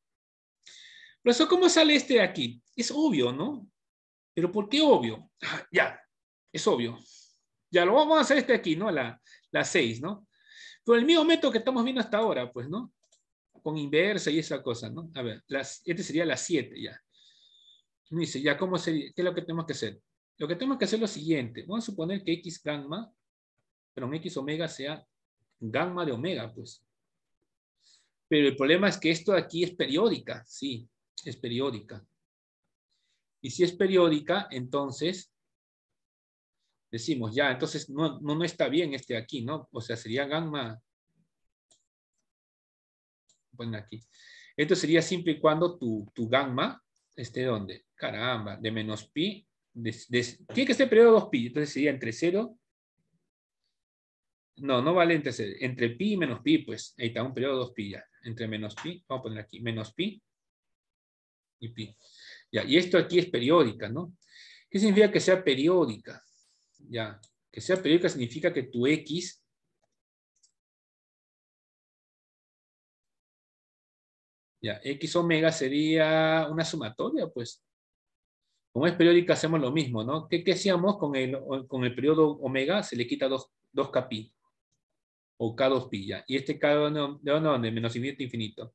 eso, ¿cómo sale este de aquí? Es obvio, ¿no? Pero ¿por qué obvio? Ah, ya, es obvio. Ya lo vamos a hacer este aquí, ¿no? La, la 6, ¿no? Con el mismo método que estamos viendo hasta ahora, pues, ¿no? con inversa y esa cosa, ¿no? A ver, las, este sería la 7 ya. dice, ya, ¿cómo sería? ¿Qué es lo que tenemos que hacer? Lo que tenemos que hacer es lo siguiente. Vamos a suponer que X gamma, perdón, X omega sea gamma de omega, pues. Pero el problema es que esto aquí es periódica, sí, es periódica. Y si es periódica, entonces decimos, ya, entonces no, no, no está bien este aquí, ¿no? O sea, sería gamma ponen aquí. Esto sería siempre y cuando tu, tu gamma esté donde. Caramba, de menos pi. tiene que ser periodo 2pi, entonces sería entre 0. No, no vale entre 0. Entre pi y menos pi, pues ahí está, un periodo 2pi ya. Entre menos pi, vamos a poner aquí, menos pi y pi. Ya, y esto aquí es periódica, ¿no? ¿Qué significa que sea periódica? Ya, que sea periódica significa que tu x X omega sería una sumatoria, pues. Como es periódica, hacemos lo mismo, ¿no? ¿Qué, qué hacíamos con el, con el periodo omega? Se le quita 2, Kpi, o K2pi, ya. Y este K no, no, de menos infinito infinito.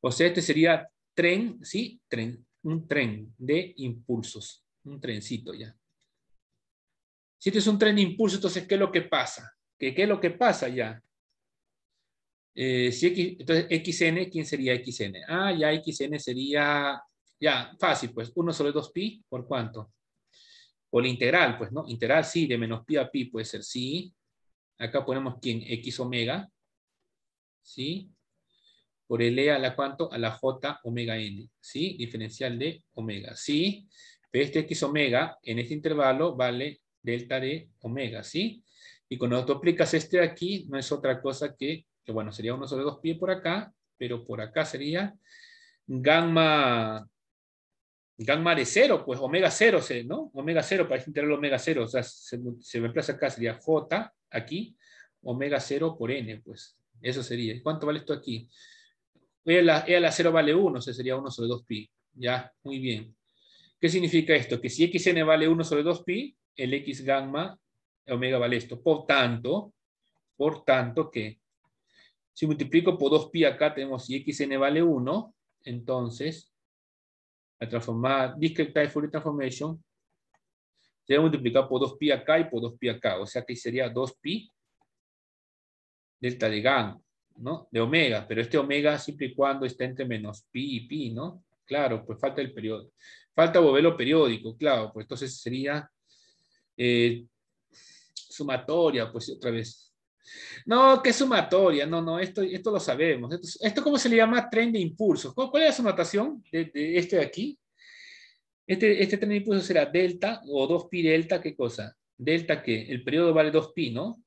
O sea, este sería tren, ¿sí? Tren, un tren de impulsos, un trencito, ya. Si este es un tren de impulsos, entonces, ¿qué es lo que pasa? ¿Qué, qué es lo que pasa ya? Eh, si X, entonces, XN, ¿quién sería XN? Ah, ya XN sería, ya, fácil, pues, 1 sobre 2pi, ¿por cuánto? Por la integral, pues, ¿no? Integral, sí, de menos pi a pi puede ser sí. Acá ponemos quién, X omega, ¿sí? Por el E a la cuánto, a la J omega N, ¿sí? Diferencial de omega, ¿sí? Pero este X omega, en este intervalo, vale delta de omega, ¿sí? Y cuando tú aplicas este aquí, no es otra cosa que que bueno, sería 1 sobre 2 pi por acá, pero por acá sería gamma, gamma de 0, pues omega 0, ¿no? Omega 0, para el omega 0, o sea, se, se reemplaza acá, sería j aquí, omega 0 por n, pues eso sería. ¿Cuánto vale esto aquí? E a la, e a la 0 vale 1, o sea, sería 1 sobre 2pi. Ya, muy bien. ¿Qué significa esto? Que si xn vale 1 sobre 2pi, el x gamma omega vale esto. Por tanto, por tanto que si multiplico por 2pi acá tenemos si xn vale 1, entonces la transformada discreta for Fourier transformation se debe multiplicar por 2pi acá y por 2pi acá, o sea que sería 2pi delta de gamma, ¿no? De omega, pero este omega siempre y cuando está entre menos pi y pi, ¿no? Claro, pues falta el periodo. Falta volverlo periódico, claro, pues entonces sería eh, sumatoria, pues otra vez no, qué sumatoria, no, no, esto, esto lo sabemos. Esto, cómo se le llama tren de impulsos. ¿Cuál, es la sumatación de, este de aquí? Este, este tren de impulsos será delta o 2pi delta, ¿qué cosa? Delta que el periodo vale 2pi, ¿no?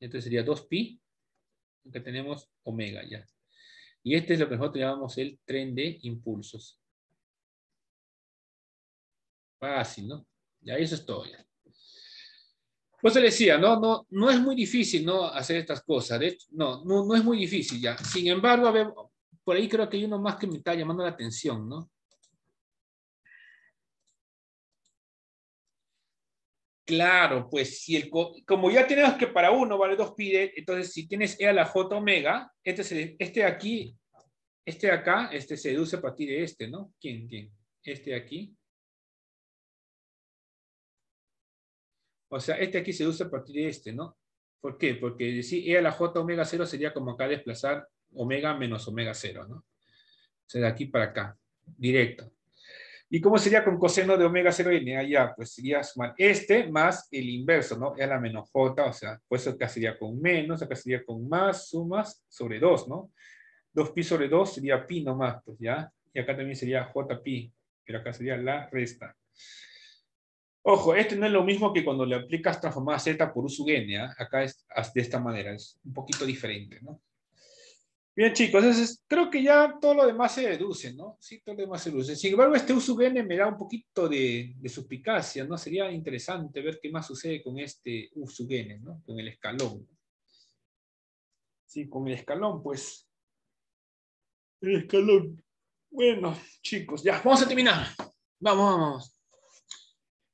Entonces sería 2pi, que tenemos omega ya. Y este es lo que nosotros llamamos el tren de impulsos. Fácil, ¿no? Ya eso es todo ya. Pues se decía, ¿no? No, no es muy difícil ¿no? hacer estas cosas, de no, no, es muy difícil ya. Sin embargo, a por ahí creo que hay uno más que me está llamando la atención, ¿no? Claro, pues si el, como ya tenemos que para uno vale Dos pide, entonces si tienes E a la J omega, este, este de aquí, este de acá, este se deduce a partir de este, ¿no? ¿Quién? ¿Quién? Este de aquí. O sea, este aquí se usa a partir de este, ¿no? ¿Por qué? Porque decir E a la J omega 0 sería como acá desplazar omega menos omega 0, ¿no? O sea, de aquí para acá, directo. ¿Y cómo sería con coseno de omega 0 n? Allá, pues sería sumar este más el inverso, ¿no? E a la menos j, o sea, pues acá sería con menos, acá sería con más, sumas sobre 2, ¿no? 2pi sobre 2 sería pi nomás, pues ya. Y acá también sería pi, pero acá sería la resta. Ojo, este no es lo mismo que cuando le aplicas transformada Z por Usugenia. Acá es de esta manera, es un poquito diferente, ¿no? Bien, chicos, entonces creo que ya todo lo demás se deduce, ¿no? Sí, todo lo demás se deduce. Sin embargo, este N me da un poquito de, suspicacia, ¿no? Sería interesante ver qué más sucede con este N, ¿no? Con el escalón. Sí, con el escalón, pues. El escalón. Bueno, chicos, ya, vamos a terminar. Vamos, vamos.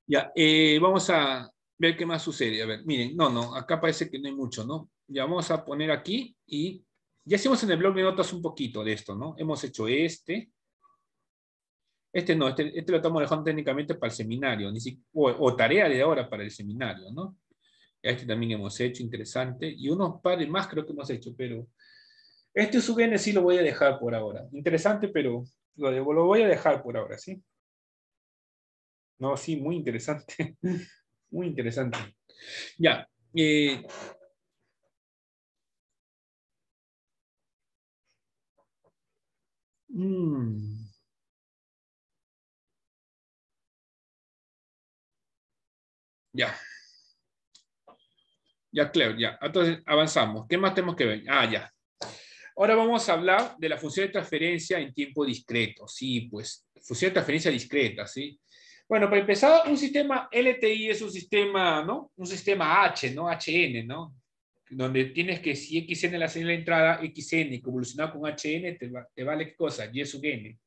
Ya, eh, vamos a ver qué más sucede. A ver, miren, no, no, acá parece que no hay mucho, ¿no? Ya vamos a poner aquí y ya hicimos en el blog de notas un poquito de esto, ¿no? Hemos hecho este. Este no, este, este lo estamos dejando técnicamente para el seminario, ni o, tarea de ahora para el seminario, ¿no? Este también hemos hecho, interesante. Y unos pares más creo que hemos hecho, pero... Este UVN sí lo voy a dejar por ahora. Interesante, pero lo voy a dejar por ahora, ¿sí? No, sí, muy interesante. muy interesante. Ya. Eh, mm. Ya. Ya, claro, ya. Entonces, avanzamos. ¿Qué más tenemos que ver? Ah, ya. Ahora vamos a hablar de la función de transferencia en tiempo discreto. Sí, pues, función de transferencia discreta, ¿sí? Bueno, para empezar, un sistema LTI es un sistema, ¿no? Un sistema H, ¿no? HN, ¿no? Donde tienes que si XN es la señal de entrada, XN convolucionado con HN, te, vale qué cosa, Y sub N.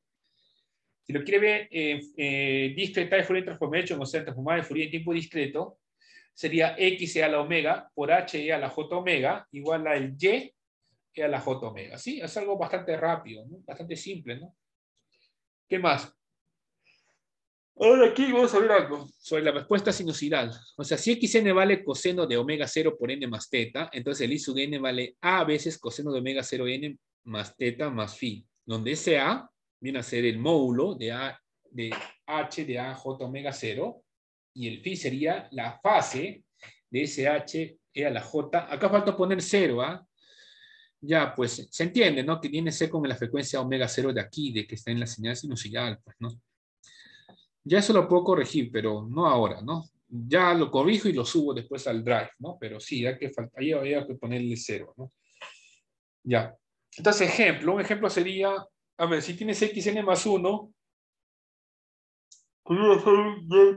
Si lo quiere ver eh, eh, discreta de Fourier transformation, o sea, transformada de Fourier en tiempo discreto, sería X e a la omega por H e a la j omega igual a el Y e a la j omega. ¿Sí? Es algo bastante rápido, bastante simple, ¿no? ¿Qué más? Ahora aquí vamos a ver algo sobre la respuesta sinusoidal. O sea, si xn vale coseno de omega 0 por n más teta, entonces el i sub n vale a veces coseno de omega 0 n más teta más phi, donde ese a viene a ser el módulo de, a, de h de a j omega 0 y el phi sería la fase de ese h e a la j. Acá falta poner cero, ¿ah? Ya, pues se entiende, ¿no? Que tiene que ser con la frecuencia omega 0 de aquí, de que está en la señal sinusoidal, pues, ¿no? ya eso lo puedo corregir, pero no ahora, ¿no? Ya lo corrijo y lo subo después al drive, ¿no? Pero sí, hay que, ahí había que ponerle cero, ¿no? Ya. Entonces, ejemplo, un ejemplo sería, a ver, si tienes xn más 1, y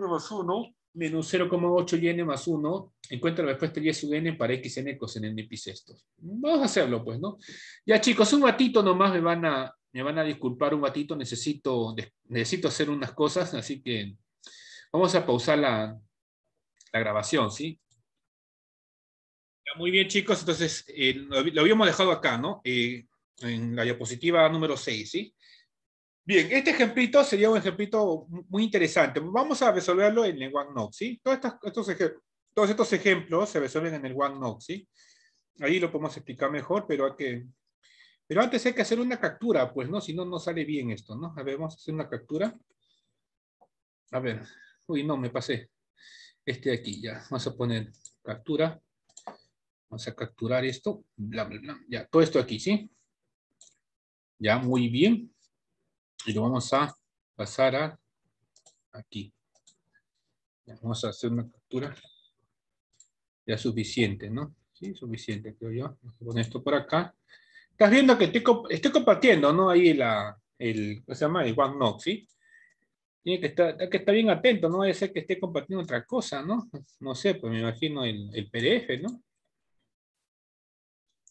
más 1, menos 0,8 y más 1, encuentra después respuesta y sub n para xn coseno n estos. Vamos a hacerlo, pues, ¿no? Ya, chicos, un ratito nomás me van a, me van a disculpar un ratito, necesito, necesito hacer unas cosas, así que vamos a pausar la, grabación, ¿sí? Muy bien, chicos, entonces eh, lo, habíamos dejado acá, ¿no? Eh, en la diapositiva número 6, ¿sí? Bien, este ejemplito sería un ejemplito muy interesante. Vamos a resolverlo en el OneNote, ¿sí? Todos estos, todos estos ejemplos se resuelven en el OneNote, ¿sí? Ahí lo podemos explicar mejor, pero hay que pero antes hay que hacer una captura, pues, ¿no? Si no, no sale bien esto, ¿no? A ver, vamos a hacer una captura. A ver. Uy, no, me pasé. Este de aquí, ya. Vamos a poner captura. Vamos a capturar esto. Bla, bla, bla. Ya, todo esto aquí, ¿sí? Ya, muy bien. Y lo vamos a pasar a aquí. vamos a hacer una captura. Ya suficiente, ¿no? Sí, suficiente, creo yo. Vamos a poner esto por acá. Estás viendo que estoy, compartiendo, ¿no? Ahí la, el, ¿cómo se llama? El OneNote, ¿sí? Tiene que estar, que bien atento, no debe ser que esté compartiendo otra cosa, ¿no? No sé, pues me imagino el, el PDF, ¿no?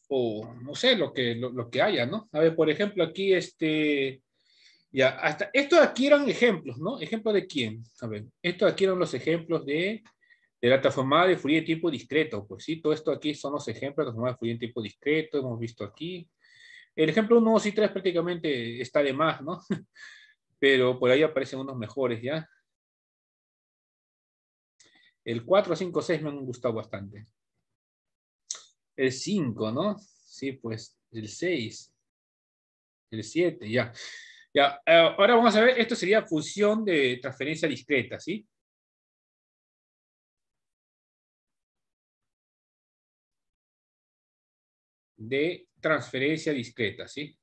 O no sé, lo que, lo, que haya, ¿no? A ver, por ejemplo, aquí este... Ya, hasta estos aquí eran ejemplos, ¿no? ¿Ejemplos de quién? A ver, estos aquí eran los ejemplos de, de la transformada de Fourier tipo discreto, pues sí, todo esto aquí son los ejemplos de la transformada de Fourier tipo discreto, hemos visto aquí, el ejemplo 1, 2 y 3 prácticamente está de más, ¿no? Pero por ahí aparecen unos mejores ya. El 4, 5, 6 me han gustado bastante. El 5, ¿no? Sí, pues el 6. El 7, ya. Ya, eh, ahora vamos a ver, esto sería función de transferencia discreta, ¿sí? De transferencia discreta, ¿sí?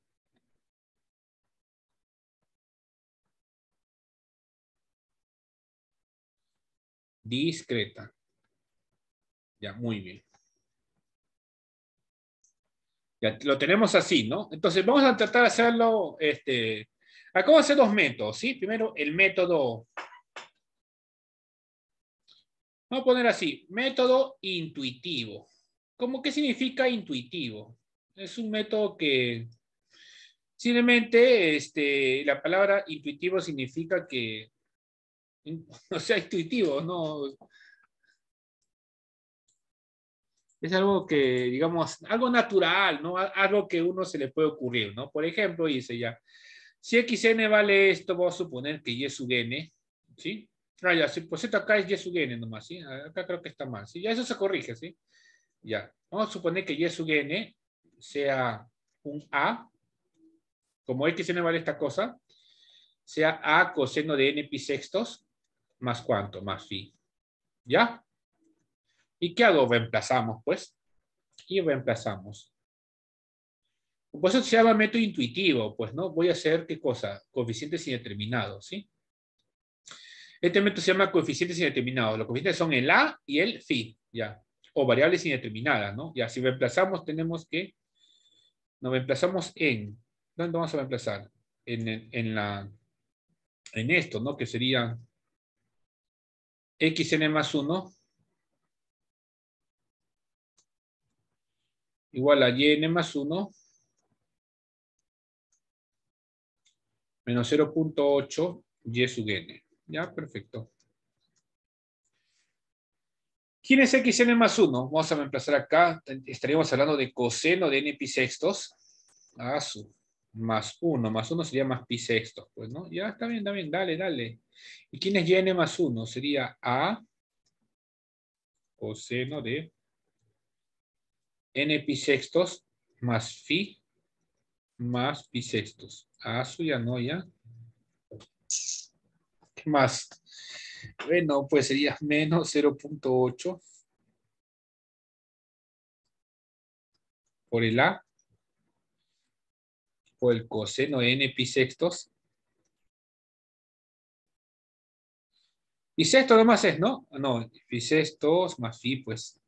Discreta. Ya, muy bien. Ya lo tenemos así, ¿no? Entonces vamos a tratar de hacerlo, este, acá vamos hacer dos métodos, ¿sí? Primero el método, vamos a poner así, método intuitivo. ¿Cómo qué significa intuitivo? es un método que simplemente este, la palabra intuitivo significa que no sea intuitivo, no. Es algo que, digamos, algo natural, ¿no? Algo que uno se le puede ocurrir, ¿no? Por ejemplo, dice ya, si xn vale esto, voy a suponer que y sub n, ¿sí? Ah, pues esto acá es y sub n nomás, ¿sí? Acá creo que está mal, ¿sí? Ya eso se corrige, ¿sí? Ya, vamos a suponer que y sub n sea un A, como se me vale esta cosa, sea A coseno de n pi sextos, más cuánto, más phi. ¿Ya? ¿Y qué hago? Reemplazamos, pues. Y reemplazamos. Pues eso se llama método intuitivo, pues, ¿no? Voy a hacer, ¿qué cosa? Coeficientes indeterminados, ¿sí? Este método se llama coeficientes indeterminados. Los coeficientes son el A y el phi, ¿ya? O variables indeterminadas, ¿no? Ya, si reemplazamos, tenemos que nos emplazamos en, ¿dónde vamos a reemplazar? En, la, en esto, ¿no? Que sería xn más 1 igual a yn más 1 menos 0.8 y sub n. Ya, perfecto. ¿Quién es xn más 1? Vamos a empezar acá. Estaríamos hablando de coseno de n pi sextos. A su, más 1. Más 1 sería más pi sextos. Pues, ¿no? Ya está bien, está bien. Dale, dale. ¿Y quién es yn más 1? Sería a coseno de n pi sextos más phi más pi sextos. A su ya no, ya. más? Bueno, pues sería menos 0.8 por el A por el coseno de n pi sextos. Pi sexto más es, ¿no? Ah, no, pi sextos más fi, pues.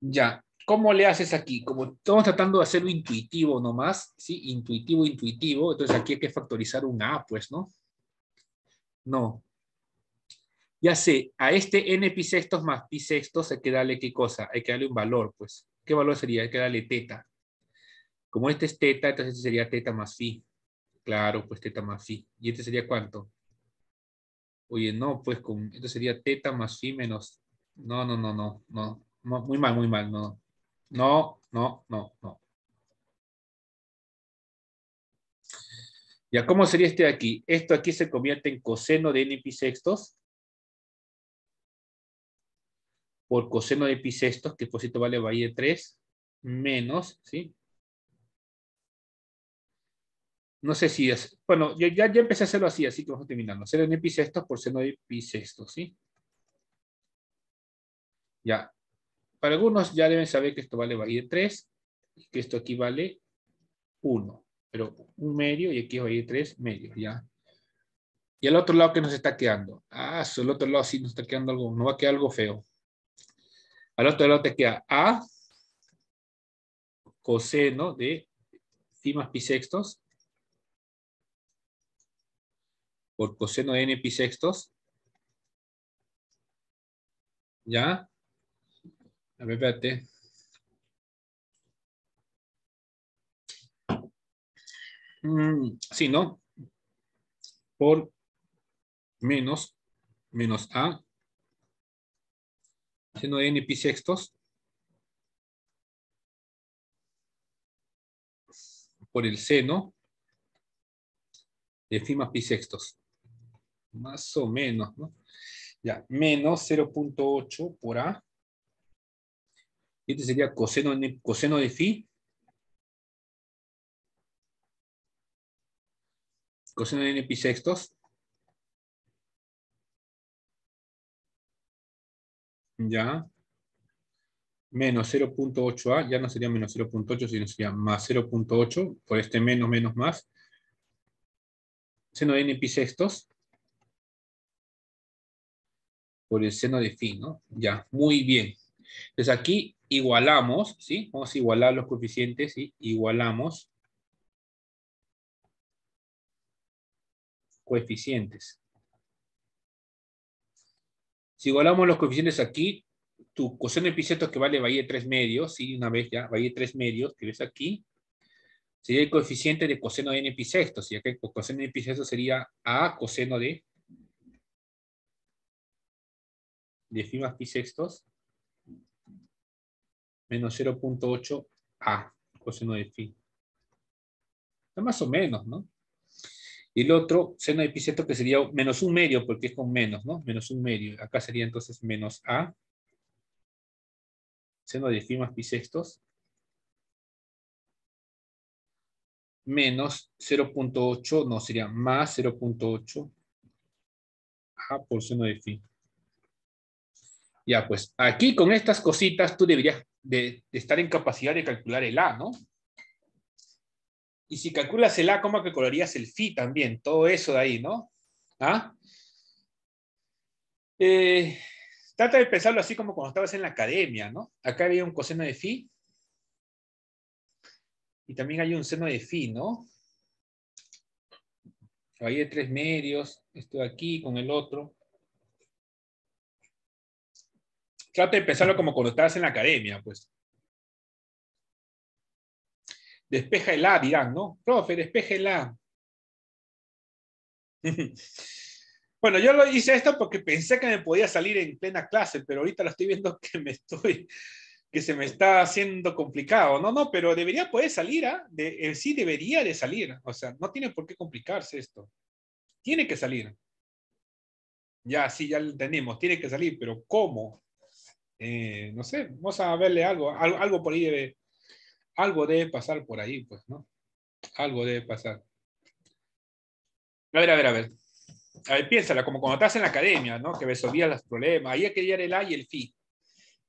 Ya, ¿cómo le haces aquí? Como estamos tratando de hacerlo intuitivo nomás, ¿sí? Intuitivo, intuitivo. Entonces aquí hay que factorizar un A, pues, ¿no? No. Ya sé, a este n pi sextos más pi sextos hay que darle qué cosa, hay que darle un valor, pues. ¿Qué valor sería? Hay que darle teta. Como este es teta, entonces este sería teta más phi. Claro, pues teta más phi. ¿Y este sería cuánto? Oye, no, pues con, esto sería teta más phi menos... No, no, no, no, no. Muy mal, muy mal, no. No, no, no, no. ¿Ya cómo sería este de aquí? Esto aquí se convierte en coseno de n pi sextos por coseno de pi sextos, que por cierto vale ir de 3, menos, ¿sí? No sé si es, bueno, yo ya, ya empecé a hacerlo así, así que vamos a terminarlo. Ser n pi sextos por seno de pi sextos, ¿sí? Ya. Para algunos ya deben saber que esto vale ir de 3, y que esto aquí vale 1 pero un medio y aquí hay tres medios, ¿ya? Y al otro lado ¿qué nos está quedando. Ah, el otro lado sí nos está quedando algo, no va a quedar algo feo. Al otro lado te queda A coseno de pi más pi sextos por coseno de n pi sextos. ¿Ya? A ver, espérate. Mm, no, por menos, menos A, seno de n pi sextos, por el seno de phi más pi sextos. Más o menos, ¿no? Ya, menos 0.8 por A. Este sería coseno, coseno de phi coseno de n pi sextos. Ya. Menos 0.8a, ya no sería menos 0.8, sino sería más 0.8, por este menos, menos, más. Seno de n pi sextos. Por el seno de phi, ¿no? Ya, muy bien. Entonces aquí igualamos, ¿sí? Vamos a igualar los coeficientes, y Igualamos coeficientes. Si igualamos los coeficientes aquí, tu coseno de sexto que vale valle 3 medios, ¿sí? una vez ya, valle 3 medios, que ves aquí, sería el coeficiente de coseno de n si ya que coseno de n sería a coseno de de phi más pi sextos menos 0.8 a coseno de phi. Está más o menos, ¿no? Y el otro seno de cierto que sería menos un medio, porque es con menos, ¿no? Menos un medio. Acá sería entonces menos A. Seno de pi sextos. Menos 0.8, no, sería más 0.8 A por seno de phi. Ya, pues, aquí con estas cositas tú deberías de estar en capacidad de calcular el A, ¿no? Y si calculas el A, ¿cómo calcularías el phi también? Todo eso de ahí, ¿no? ¿Ah? Eh, trata de pensarlo así como cuando estabas en la academia, ¿no? Acá había un coseno de phi. Y también hay un seno de phi, ¿no? Ahí hay tres medios, esto de aquí con el otro. Trata de pensarlo como cuando estabas en la academia, pues. Despeja el A, dirán, ¿no? Profe, A. Bueno, yo lo hice esto porque pensé que me podía salir en plena clase, pero ahorita lo estoy viendo que me estoy, que se me está haciendo complicado. No, no, pero debería poder salir, ¿ah? sí debería de salir. O sea, no tiene por qué complicarse esto. Tiene que salir. Ya, sí, ya lo tenemos. Tiene que salir, pero ¿cómo? Eh, no sé, vamos a verle algo, algo, algo por ahí debe, algo debe pasar por ahí, pues, ¿no? Algo debe pasar. A ver, a ver, a ver. A ver, piénsala, como cuando estás en la academia, ¿no? Que resolvías los problemas. Ahí hay que hallar el A y el phi.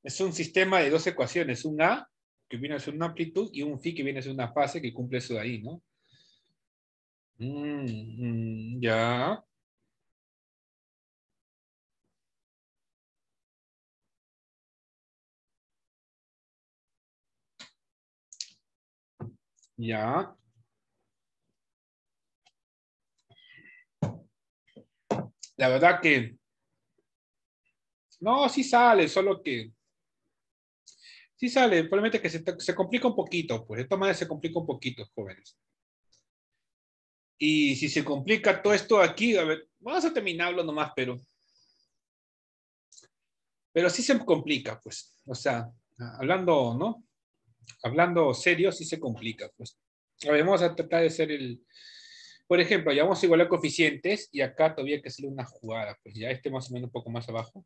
Es un sistema de dos ecuaciones, un A que viene a ser una amplitud y un phi que viene a ser una fase que cumple eso de ahí, ¿no? Mm, mm, ya. Ya. La verdad que... No, sí sale, solo que... Sí sale, probablemente que se, complica un poquito, pues de todas maneras se complica un poquito, jóvenes. Y si se complica todo esto aquí, a ver, vamos a terminarlo nomás, pero... Pero sí se complica, pues. O sea, hablando, ¿no? hablando serio, sí se complica. Pues. A ver, vamos a tratar de ser el... Por ejemplo, ya vamos a igualar coeficientes y acá todavía hay que hacerle una jugada. Pues ya este más o menos un poco más abajo.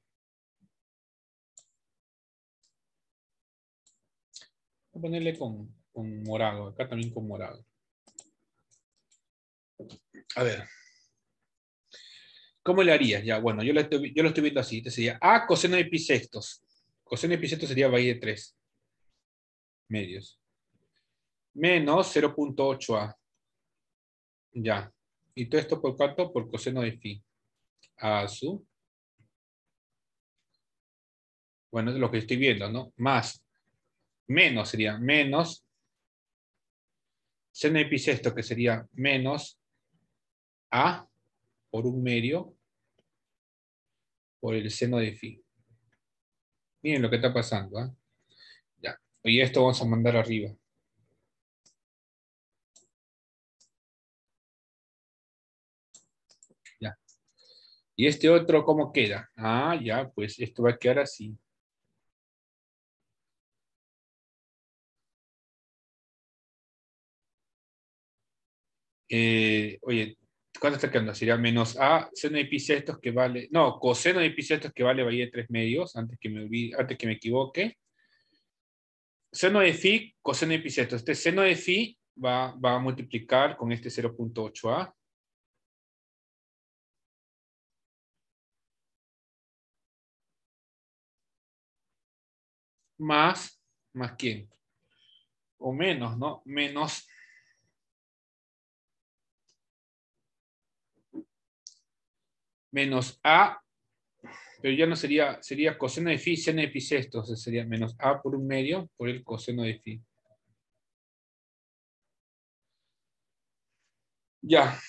Voy a ponerle con, con morado, acá también con morado. A ver. ¿Cómo le haría? Ya, bueno, yo lo estoy, yo lo estoy viendo así. te este sería A coseno de pi sextos. Coseno de pi sextos sería valle de 3 medios. Menos 0.8A. Ya. ¿Y todo esto por cuánto? Por coseno de phi. A su. Bueno, es lo que estoy viendo, ¿no? Más. Menos sería menos. Seno de pi sexto, que sería menos A por un medio por el seno de phi. Miren lo que está pasando. ¿eh? Oye, esto vamos a mandar arriba. Ya. ¿Y este otro cómo queda? Ah, ya, pues esto va a quedar así. Eh, oye, ¿cuánto está quedando? Sería menos A, seno de pi sextos que vale, no, coseno de pi sextos que vale valía tres medios, antes que me olvide, antes que me equivoque seno de phi, coseno de pi Este seno de phi va, va a multiplicar con este 0.8a. Más, ¿más quién? O menos, ¿no? Menos menos A pero ya no sería, sería coseno de phi seno de pi sexto, sería menos a por un medio por el coseno de phi. Ya.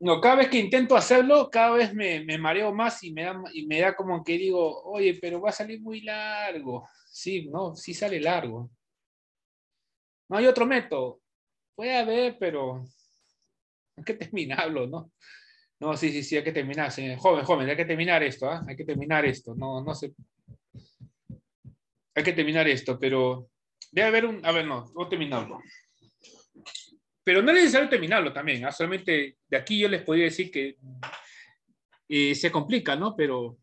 No, cada vez que intento hacerlo, cada vez me, mareo más y me, da, y me da como que digo, oye, pero va a salir muy largo. Sí, no, sí sale largo. No hay otro método. Puede haber, pero hay que terminarlo, ¿no? No, sí, sí, sí, hay que terminar, Joven, joven, hay que terminar esto, ¿ah? hay que terminar esto. No, no sé. Hay que terminar esto, pero debe haber un. A ver, no, no terminarlo. Pero no es necesario terminarlo también. ¿ah? Solamente de aquí yo les podría decir que eh, se complica, ¿no? Pero.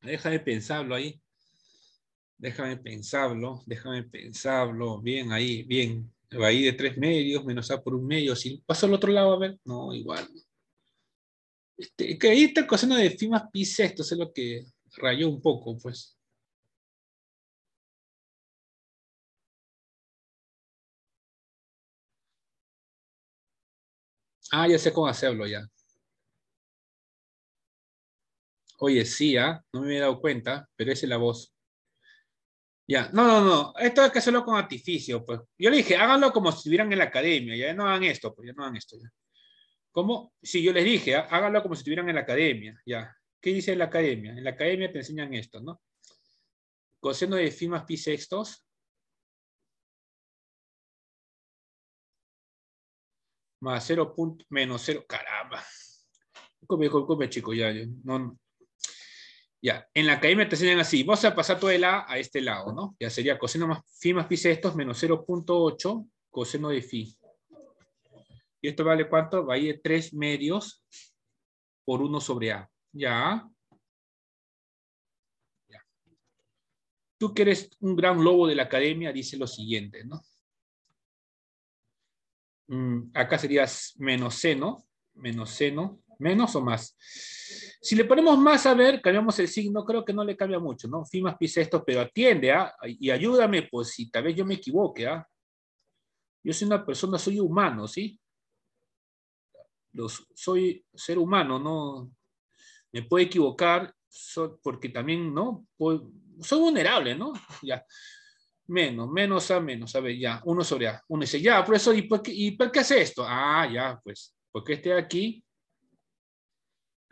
déjame de pensarlo ahí. Déjame pensarlo, déjame pensarlo. Bien ahí, bien. Va ahí de tres medios, menos A por un medio, si paso al otro lado, a ver, no, igual. Este, que ahí está coseno de fi más pi es lo que rayó un poco, pues. Ah, ya sé cómo hacerlo ya. Oye, sí, ¿ah? no me he dado cuenta, pero esa es la voz. Ya, no, no, no. Esto hay que hacerlo con artificio, pues. Yo le dije, háganlo como si estuvieran en la academia, ya no hagan esto, pues ya no hagan esto. Ya. ¿Cómo? Si sí, yo les dije, háganlo como si estuvieran en la academia, ya. ¿Qué dice la academia? En la academia te enseñan esto, ¿no? Coseno de fi más pi sextos. Más punto menos cero, Caramba. Come, come, come, chico, ya. No, ya, en la academia te enseñan así, vas a pasar todo el A a este lado, ¿no? Ya sería coseno más phi más pi de estos menos 0.8 coseno de phi. ¿Y esto vale cuánto? Vale 3 medios por 1 sobre A. Ya. Tú que eres un gran lobo de la academia, dice lo siguiente, ¿no? Mm, acá sería menos seno, menos seno ¿Menos o más? Si le ponemos más a ver, cambiamos el signo, creo que no le cambia mucho, ¿no? Fimas, pisa esto, pero atiende, ¿ah? Y ayúdame, pues, si tal vez yo me equivoque, ¿ah? Yo soy una persona, soy humano, ¿sí? Los, soy ser humano, no me puedo equivocar porque también, ¿no? Pues, soy vulnerable, ¿no? Ya. Menos, menos a menos, a ver, ya, uno sobre A. Uno dice, ya, profesor, ¿y por qué, ¿y por qué hace esto? Ah, ya, pues, porque esté aquí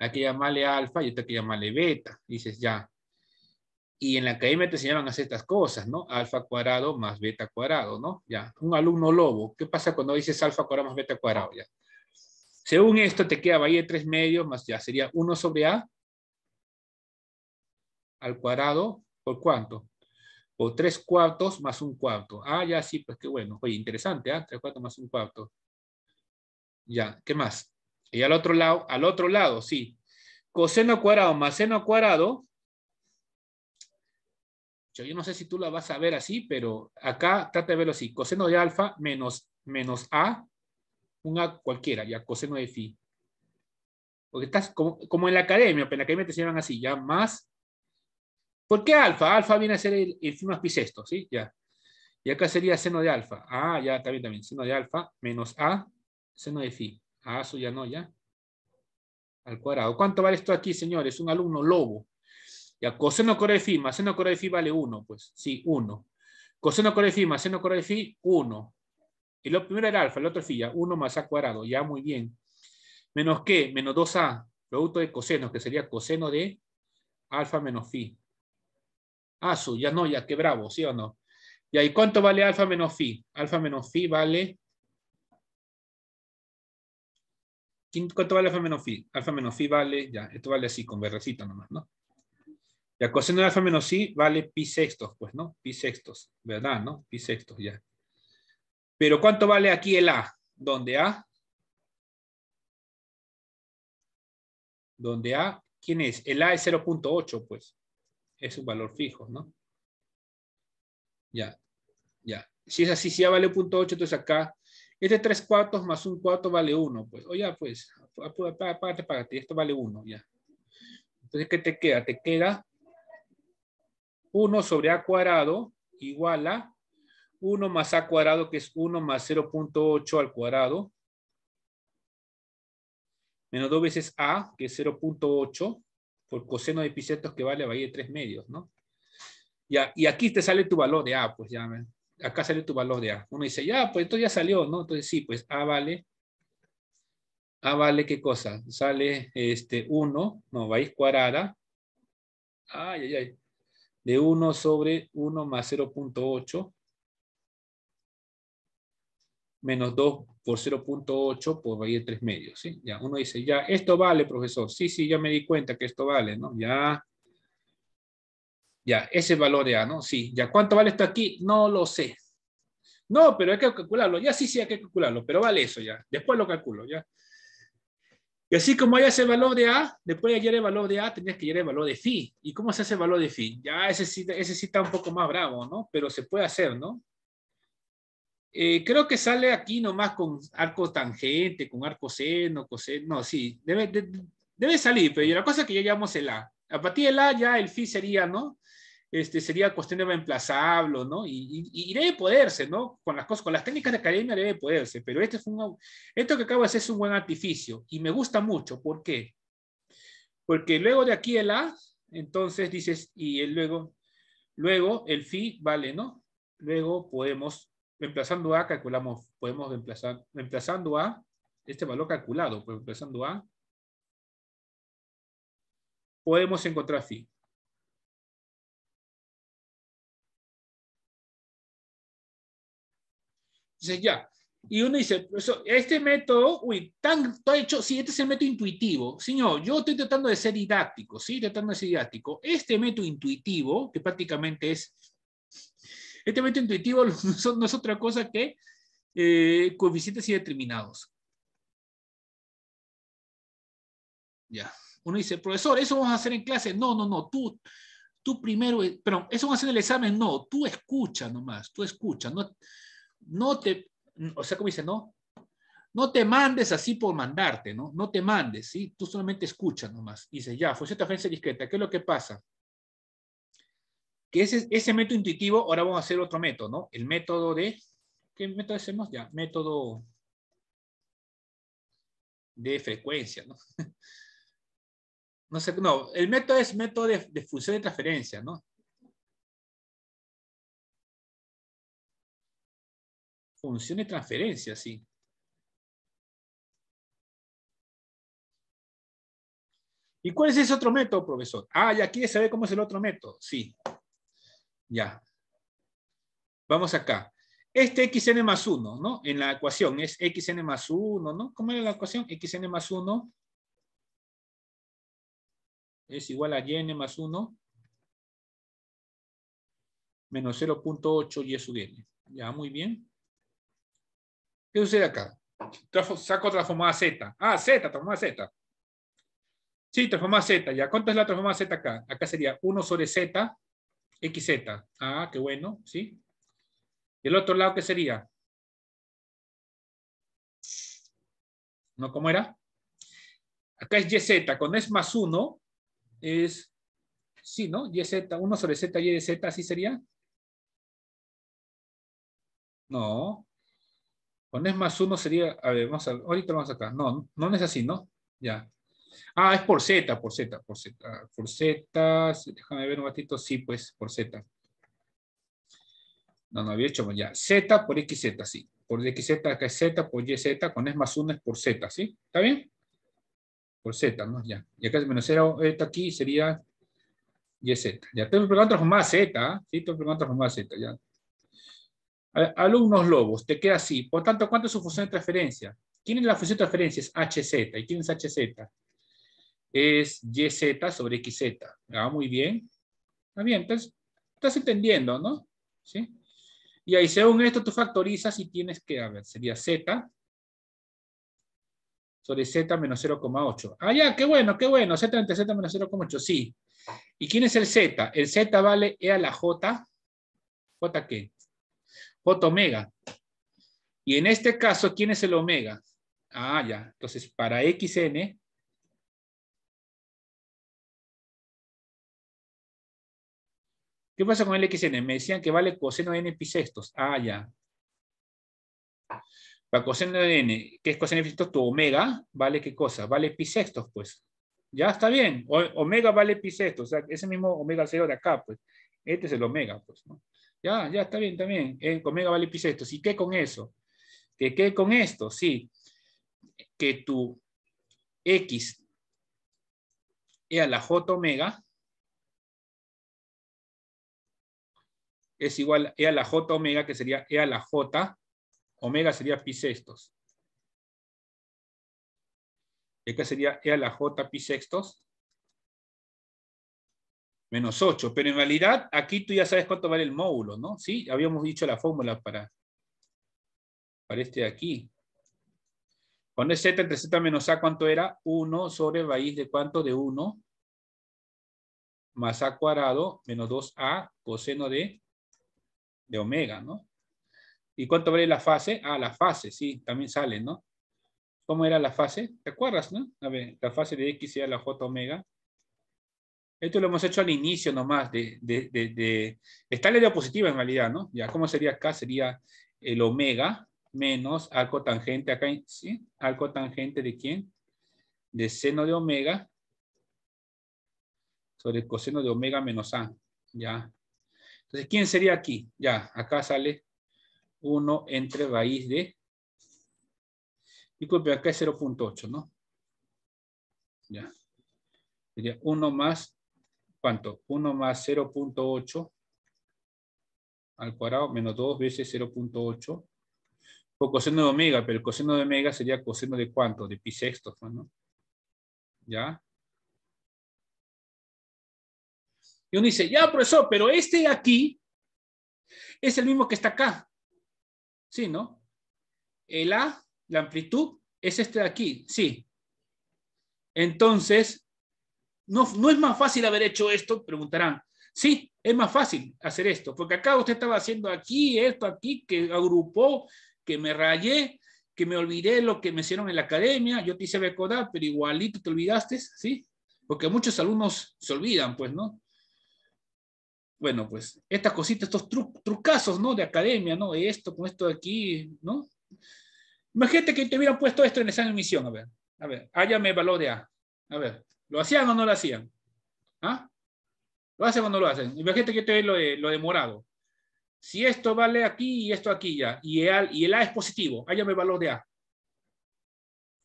hay que llamarle alfa y otra que llamarle beta. Dices ya. Y en la academia te enseñaban a hacer estas cosas, ¿no? Alfa cuadrado más beta cuadrado, ¿no? Ya. Un alumno lobo. ¿Qué pasa cuando dices alfa cuadrado más beta cuadrado? Ya. Según esto te queda bahía de 3 medios más ya sería 1 sobre A al cuadrado. ¿Por cuánto? Por tres cuartos más un cuarto. Ah, ya sí, pues qué bueno. Oye, interesante, ¿ah? Tres cuartos más un cuarto. Ya, ¿qué más? Y al otro lado, al otro lado, sí. Coseno cuadrado más seno cuadrado. Yo, no sé si tú la vas a ver así, pero acá trata de verlo así. Coseno de alfa menos, menos A, Una cualquiera, ya coseno de phi. Porque estás como, en la academia, pero pues en la academia te llaman así, ya más. ¿Por qué alfa? Alfa viene a ser el, el fin más sexto, ¿sí? Ya. Y acá sería seno de alfa. Ah, ya, también, también. Seno de alfa menos A, seno de phi a ah, su ya no, ya. Al cuadrado. ¿Cuánto vale esto aquí, señores? Un alumno lobo. Ya, coseno core de phi más seno core de phi vale 1, pues. Sí, 1. Coseno core de phi más seno core de phi, 1. Y lo primero era alfa, el otro es phi, ya. 1 más a cuadrado, ya muy bien. Menos qué, menos 2a, producto de coseno, que sería coseno de alfa menos phi. A ah, su, ya no, ya, qué bravo, ¿sí o no? Y ahí, cuánto vale alfa menos phi? Alfa menos phi vale ¿Cuánto vale alfa menos phi? Alfa menos phi vale, ya, esto vale así, con verrecito nomás, ¿no? La coseno de alfa menos phi vale pi sextos, pues, ¿no? Pi sextos, ¿verdad, no? Pi sextos, ya. Pero ¿cuánto vale aquí el A? Donde A? Donde A, ¿quién es? El A es 0.8, pues. Es un valor fijo, ¿no? Ya, ya. Si es así, si A vale 0.8, entonces acá este 3 cuartos más un cuarto vale 1, pues. O ya, pues, apárate, apárate, esto vale 1, ya. Entonces, ¿qué te queda? Te queda 1 sobre a cuadrado igual a 1 más a cuadrado, que es 1 más 0.8 al cuadrado, menos 2 veces a, que es 0.8, por coseno de pisetos que vale, vale 3 medios, ¿no? Ya, y aquí te sale tu valor de a, pues ya, acá sale tu valor de A. Uno dice, ya, pues esto ya salió, ¿no? Entonces sí, pues A vale, A vale qué cosa? Sale este 1, no, raíz cuadrada, ay, ay, ay, de 1 sobre 1 más 0.8, menos 2 por 0.8 por raíz de 3 medios, ¿sí? Ya, uno dice, ya, esto vale, profesor, sí, sí, ya me di cuenta que esto vale, ¿no? Ya, ya, ese valor de A, ¿no? Sí, ya, ¿cuánto vale esto aquí? No lo sé. No, pero hay que calcularlo. Ya sí, sí, hay que calcularlo, pero vale eso ya. Después lo calculo, ya. Y así como hay ese valor de A, después de hallar el valor de A, tenías que hallar el valor de phi. ¿Y cómo se hace el valor de phi? Ya ese sí, ese está un poco más bravo, ¿no? Pero se puede hacer, ¿no? Eh, creo que sale aquí nomás con arco tangente, con arco seno, coseno. No, sí, debe, debe salir, pero la cosa es que ya llamamos el A. A partir del A ya el fi sería, ¿no? Este, sería cuestión de reemplazarlo, ¿no? Y, debe poderse, ¿no? Con las cosas, con las técnicas de academia debe poderse, pero este fue un, esto que acabo de hacer es un buen artificio y me gusta mucho. ¿Por qué? Porque luego de aquí el A, entonces dices, y luego, luego el phi vale, ¿no? Luego podemos, reemplazando A, calculamos, podemos reemplazar, reemplazando A, este valor calculado, pues, reemplazando A, podemos encontrar fin. Entonces ya, y uno dice, este método, uy, tanto ¿ha hecho, sí, este es el método intuitivo. Señor, yo estoy tratando de ser didáctico, sí, tratando de ser didáctico. Este método intuitivo, que prácticamente es, este método intuitivo no, es otra cosa que eh, coeficientes indeterminados. Ya. Uno dice, profesor, eso vamos a hacer en clase. No, no, no, tú, tú primero, eh, pero, eso vamos a hacer el examen. No, tú escucha nomás, tú escucha. No, no te, mm, o sea, como dice, no, no te mandes así por mandarte, ¿no? No te mandes, ¿sí? Tú solamente escucha nomás. Dice, ya, fue cierta agencia discreta. ¿Qué es lo que pasa? Que ese, ese método intuitivo, ahora vamos a hacer otro método, ¿no? El método de, ¿qué método hacemos? Ya, método de frecuencia, ¿no? No el método es método de, de función de transferencia, ¿no? Función de transferencia, sí. ¿Y cuál es ese otro método, profesor? Ah, ya quiere saber cómo es el otro método. Sí. Ya. Vamos acá. Este xn más 1, ¿no? En la ecuación es xn más 1, ¿no? ¿Cómo era la ecuación? xn más 1 es igual a yn más 1 menos 0.8 y sub n. Ya, muy bien. ¿Qué sucede acá? saco transformada z. Ah, z, transformada z. Sí, transformada z. ¿Ya cuánto es la transformada z acá? Acá sería 1 sobre z, xz. Ah, qué bueno, ¿sí? ¿Y el otro lado qué sería? ¿No? ¿Cómo era? Acá es YZ. Cuando e es más 1, es, sí, ¿no? y z 1 sobre Z, Y de Z, ¿así sería? No. Con es más 1 sería, a ver, vamos a, ahorita vamos acá. No, no es así, ¿no? Ya. Ah, es por Z, por Z, por Z, por Z, déjame ver un ratito, sí, pues, por Z. No, no había hecho ya. Z por XZ, sí. Por XZ acá es Z, por YZ, con es más 1 es por Z, ¿sí? ¿Está bien? por Z, ¿no? Ya. Y acá menos 0, Esto aquí sería YZ. Ya tengo que más Z, ¿ah? ¿sí? Tengo que más Z, ya. Alumnos lobos, te queda así. Por tanto, ¿cuánto es su función de transferencia? ¿Quién es la función de transferencia? Es HZ. ¿Y quién es HZ? Es YZ sobre XZ. Ah, muy bien. Está ah, bien, entonces, estás entendiendo, ¿no? ¿Sí? Y ahí según esto tú factorizas y tienes que, a ver, sería Z sobre Z menos 0,8. Ah, ya, qué bueno, qué bueno, Z entre Z menos 0,8, sí. ¿Y quién es el Z? El Z vale E a la J. ¿J qué? J omega. Y en este caso, ¿quién es el omega? Ah, ya. Entonces, para XN, ¿Qué pasa con el xn? Me decían que vale coseno de n pi sextos. Ah, ya. La coseno de n, ¿Qué es coseno de tu omega, ¿vale qué cosa? Vale pi sextos, pues. Ya está bien. omega vale pi sextos. O sea, ese mismo omega cero de acá, pues. Este es el omega, pues. Ya, ya está bien, también. Eh, omega vale pi sextos. ¿Y qué con eso? ¿Qué, qué con esto? Sí. Que tu x e a la j omega es igual a e a la j omega, que sería e a la j omega sería pi sextos. Y acá sería E a la J pi sextos. Menos 8. Pero en realidad, aquí tú ya sabes cuánto vale el módulo, ¿no? Sí, habíamos dicho la fórmula para, para este de aquí. Poner z entre z menos a, ¿cuánto era? 1 sobre raíz de cuánto? De 1 más a cuadrado menos 2a coseno de, de omega, ¿no? ¿Y cuánto vale la fase? Ah, la fase, sí, también sale, ¿no? ¿Cómo era la fase? ¿Te acuerdas, no? A ver, la fase de X era la J omega. Esto lo hemos hecho al inicio nomás, de, de, de, está la diapositiva en realidad, ¿no? Ya, ¿cómo sería acá? Sería el omega menos arco tangente, acá, ¿sí? Arco tangente de quién? De seno de omega sobre coseno de omega menos A, ¿ya? Entonces, ¿quién sería aquí? Ya, acá sale 1 entre raíz de... Disculpe, acá es 0.8, ¿no? Ya. Sería 1 más, ¿cuánto? 1 más 0.8 al cuadrado menos 2 veces 0.8 por coseno de omega, pero el coseno de omega sería coseno de cuánto? De pi sexto, ¿no? ¿Ya? Y uno dice, ya profesor, pero este de aquí es el mismo que está acá. Sí, ¿no? El A, la amplitud, es este de aquí, sí. Entonces, no, no es más fácil haber hecho esto, preguntarán. Sí, es más fácil hacer esto, porque acá usted estaba haciendo aquí, esto, aquí, que agrupó, que me rayé, que me olvidé lo que me hicieron en la academia, yo te hice recordar, pero igualito te olvidaste, ¿sí? Porque muchos alumnos se olvidan, pues, ¿no? bueno, pues estas cositas, estos trucazos, ¿no? De academia, ¿no? Esto, con esto de aquí, ¿no? Imagínate que te hubieran puesto esto en esa emisión, a ver, a ver, allá ah, me valor de A. Ah, a ver, ¿lo hacían o no lo hacían? ¿Ah? ¿Lo hacen o no lo hacen? Imagínate que te ve lo demorado. Si esto vale aquí y esto aquí ya, y el, y el A es positivo, allá ah, valor de A.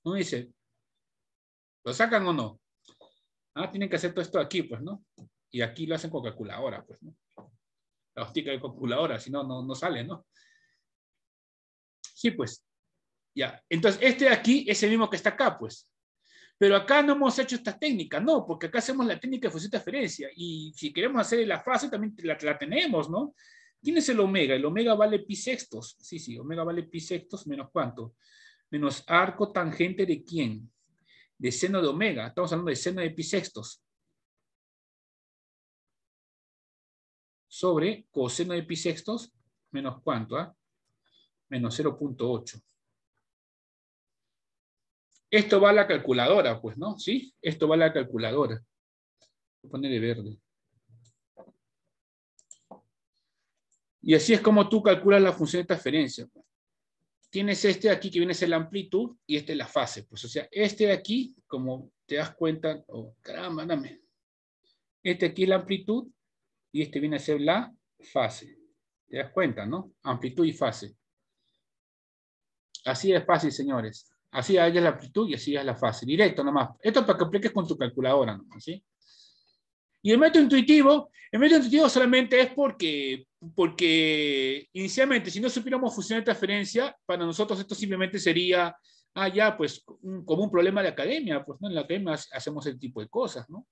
No dice, ¿lo sacan o no? Ah, tienen que hacer todo esto aquí, pues, ¿no? Y aquí lo hacen con calculadora, pues, ¿no? La hostica de calculadora, si no, no, sale, ¿no? Sí, pues. Ya. Entonces, este de aquí es el mismo que está acá, pues. Pero acá no hemos hecho esta técnica, no, porque acá hacemos la técnica de función de referencia. Y si queremos hacer la fase, también la, la tenemos, ¿no? ¿Quién es el omega? El omega vale pi sextos. Sí, sí, omega vale pi sextos menos cuánto? Menos arco tangente de quién? De seno de omega. Estamos hablando de seno de pi sextos. sobre coseno de pi sextos. menos cuánto, ¿ah? menos 0.8. Esto va a la calculadora, pues, ¿no? ¿Sí? Esto va a la calculadora. Voy a ponerle verde. Y así es como tú calculas la función de transferencia. Pues. Tienes este de aquí que viene a ser la amplitud y este es la fase. Pues, o sea, este de aquí, como te das cuenta, oh, caramba, dame. Este aquí es la amplitud y este viene a ser la fase. ¿Te das cuenta, no? Amplitud y fase. Así es fácil, señores. Así es la amplitud y así es la fase. Directo nomás. Esto es para que apliques con tu calculadora, ¿no? ¿Sí? Y el método intuitivo, el método intuitivo solamente es porque, porque inicialmente, si no supiéramos función de transferencia, para nosotros esto simplemente sería, ah, ya, pues como un problema de academia, pues no, en la academia hacemos ese tipo de cosas, ¿no?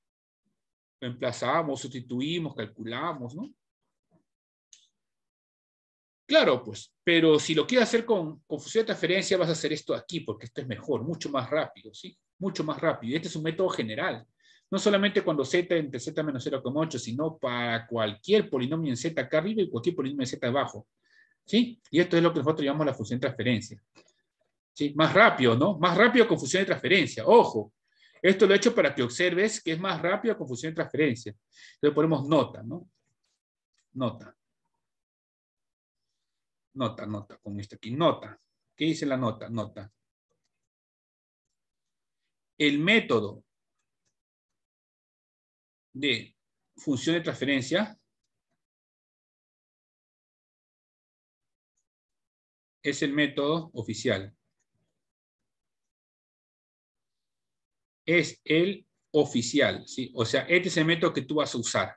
emplazamos, sustituimos, calculamos, ¿no? Claro, pues, pero si lo quieres hacer con, con, función de transferencia, vas a hacer esto aquí, porque esto es mejor, mucho más rápido, ¿sí? Mucho más rápido. Y este es un método general. No solamente cuando z entre z menos 0,8, sino para cualquier polinomio en z acá arriba y cualquier polinomio en z abajo. ¿Sí? Y esto es lo que nosotros llamamos la función de transferencia. ¿Sí? Más rápido, ¿no? Más rápido con función de transferencia. Ojo, esto lo he hecho para que observes que es más rápido con función de transferencia. Entonces ponemos nota, ¿no? Nota. Nota, nota, con esto aquí. Nota. ¿Qué dice la nota? Nota. El método de función de transferencia es el método oficial. es el oficial, ¿sí? o sea, este es el método que tú vas a usar.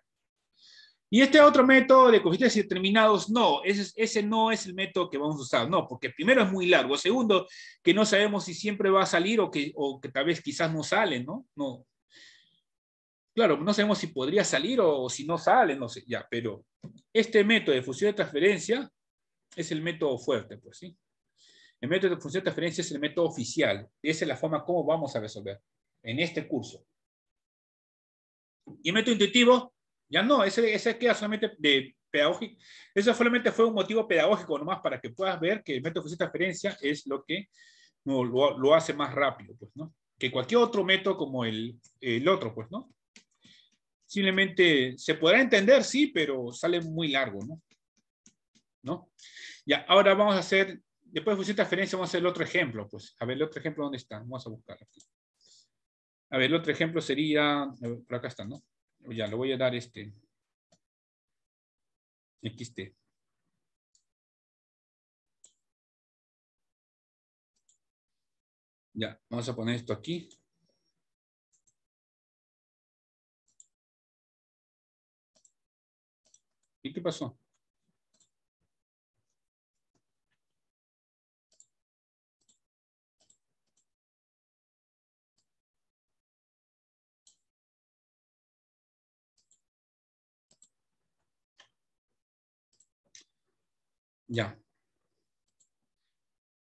Y este otro método de coeficientes determinados, no, ese, ese no es el método que vamos a usar, no, porque primero es muy largo, segundo, que no sabemos si siempre va a salir o que, tal vez quizás no sale, ¿no? No. Claro, no sabemos si podría salir o, si no sale, no sé, ya, pero este método de fusión de transferencia es el método fuerte, pues, ¿sí? El método de función de transferencia es el método oficial, esa es la forma como vamos a resolver en este curso. Y método intuitivo, ya no, ese, ese queda solamente de pedagógico. Eso solamente fue un motivo pedagógico nomás para que puedas ver que el método de transferencia es lo que lo, lo, hace más rápido, pues, ¿no? Que cualquier otro método como el, el otro, pues, ¿no? Simplemente se podrá entender, sí, pero sale muy largo, ¿no? ¿No? Ya, ahora vamos a hacer, después de fusión de transferencia, vamos a hacer el otro ejemplo, pues. A ver, el otro ejemplo, ¿dónde está? Vamos a buscar aquí. A ver, el otro ejemplo sería, por acá está, ¿no? Ya, le voy a dar este. XT. Ya, vamos a poner esto aquí. ¿Y qué pasó? Ya.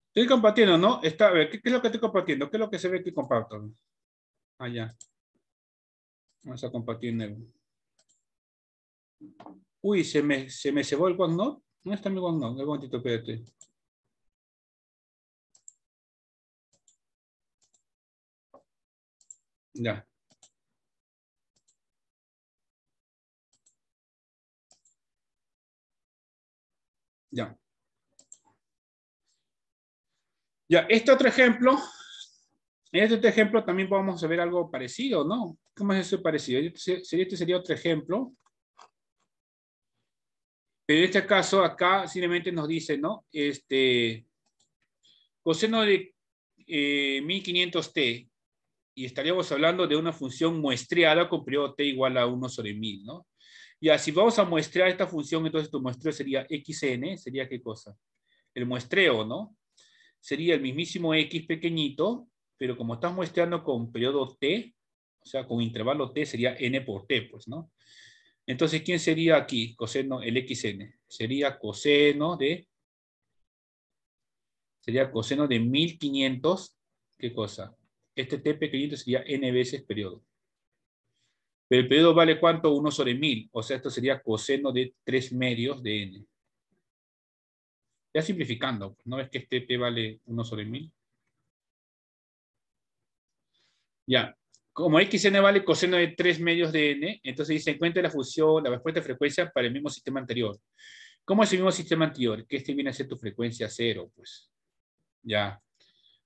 Estoy compartiendo, ¿no? Está, a ver, ¿qué, es lo que estoy compartiendo? ¿Qué es lo que se ve que comparto? Ah, ya. Vamos a compartir Uy, se me, se me cebó el OneNote. No está mi OneNote. Un momentito, espérate. Ya. Ya. Ya, este otro ejemplo, en este otro ejemplo también podemos a ver algo parecido, ¿no? ¿Cómo es eso parecido? Este, este sería otro ejemplo. Pero en este caso, acá simplemente nos dice, ¿no? Este, coseno de 1500t, eh, y estaríamos hablando de una función muestreada con periodo t igual a 1 sobre 1000, ¿no? Ya, si vamos a muestrear esta función, entonces tu muestreo sería xn, ¿sería qué cosa? El muestreo, ¿no? Sería el mismísimo x pequeñito, pero como estás muestreando con periodo t, o sea, con intervalo t sería n por t, pues, ¿no? Entonces, ¿quién sería aquí coseno, el xn? Sería coseno de... Sería coseno de 1500, ¿qué cosa? Este t pequeñito sería n veces periodo. ¿Pero El periodo vale cuánto? 1 sobre 1000. O sea, esto sería coseno de 3 medios de n. Ya simplificando, ¿no es que este t vale 1 sobre 1000? Ya, como xn vale coseno de 3 medios de n, entonces dice, encuentra la función, la respuesta de frecuencia para el mismo sistema anterior. ¿Cómo es el mismo sistema anterior? Que este viene a ser tu frecuencia cero, pues. Ya.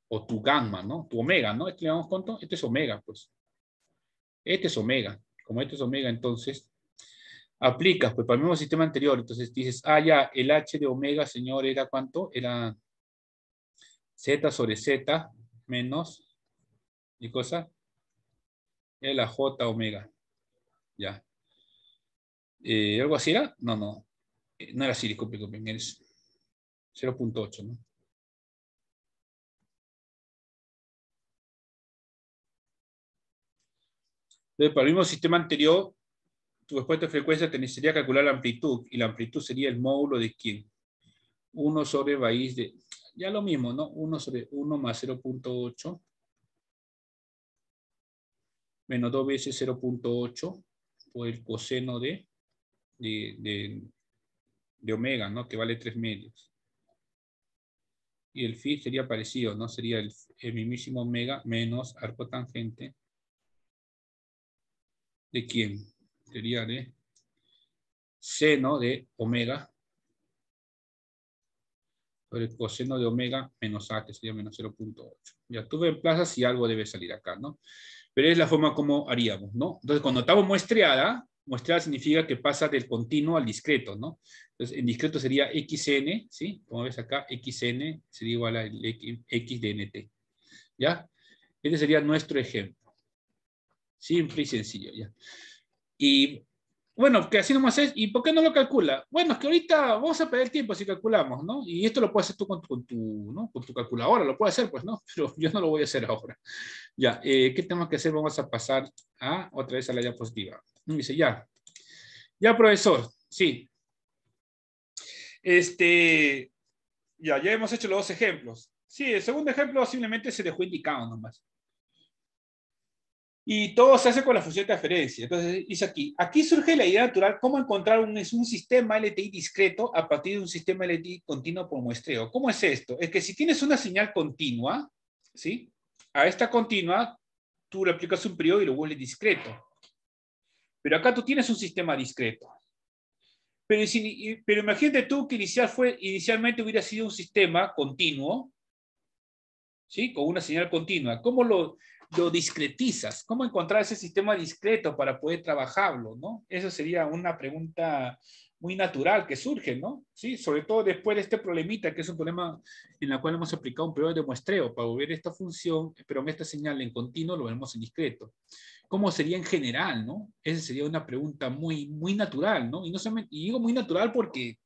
O tu gamma, ¿no? Tu omega, ¿no? Este le damos Este es omega, pues. Este es omega como esto es omega, entonces aplicas, pues para el mismo sistema anterior, entonces dices, ah, ya, el H de omega, señor, era cuánto? Era Z sobre Z menos, ¿y cosa? Era la J omega, ya. Eh, ¿Algo así era? No, no, eh, no era así, disculpe, es 0.8, ¿no? Entonces, para el mismo sistema anterior, tu respuesta de frecuencia te necesitaría calcular la amplitud, y la amplitud sería el módulo de quién? 1 sobre raíz de, ya lo mismo, ¿no? 1 sobre 1 más 0.8, menos 2 veces 0.8, por el coseno de, de, de, omega, ¿no? Que vale 3 medios. Y el phi sería parecido, ¿no? Sería el, el mismísimo omega menos arco tangente de quién? Sería de seno de omega sobre el coseno de omega menos a, que sería menos 0.8. Ya tuve en plaza si algo debe salir acá, ¿no? Pero es la forma como haríamos, ¿no? Entonces, cuando estamos muestreada, muestreada significa que pasa del continuo al discreto, ¿no? Entonces, en discreto sería xn, ¿sí? Como ves acá, xn sería igual a x, de nt, ¿ya? Este sería nuestro ejemplo. Simple y sencillo, ya. Y bueno, que así nomás es. ¿Y por qué no lo calcula? Bueno, es que ahorita vamos a perder tiempo si calculamos, ¿no? Y esto lo puedes hacer tú con, tu, calculadora, lo puedes hacer, pues, ¿no? Pero yo no lo voy a hacer ahora. Ya, eh, ¿qué tenemos que hacer? Vamos a pasar a otra vez a la diapositiva. dice, ya. Ya, profesor, sí. Este, ya, ya hemos hecho los dos ejemplos. Sí, el segundo ejemplo simplemente se dejó indicado nomás. Y todo se hace con la función de transferencia. Entonces, dice aquí, aquí surge la idea natural cómo encontrar un, sistema LTI discreto a partir de un sistema LTI continuo por muestreo. ¿Cómo es esto? Es que si tienes una señal continua, ¿sí? A esta continua, tú le aplicas un periodo y lo vuelves discreto. Pero acá tú tienes un sistema discreto. Pero, pero imagínate tú que inicialmente hubiera sido un sistema continuo, ¿sí? Con una señal continua. ¿Cómo lo, lo discretizas? ¿Cómo encontrar ese sistema discreto para poder trabajarlo? ¿no? Esa sería una pregunta muy natural que surge, ¿no? Sí, sobre todo después de este problemita, que es un problema en el cual hemos aplicado un periodo de muestreo para volver esta función, pero en esta señal en continuo lo vemos en discreto. ¿Cómo sería en general, no? Esa sería una pregunta muy, muy natural, ¿no? Y, no y digo muy natural porque,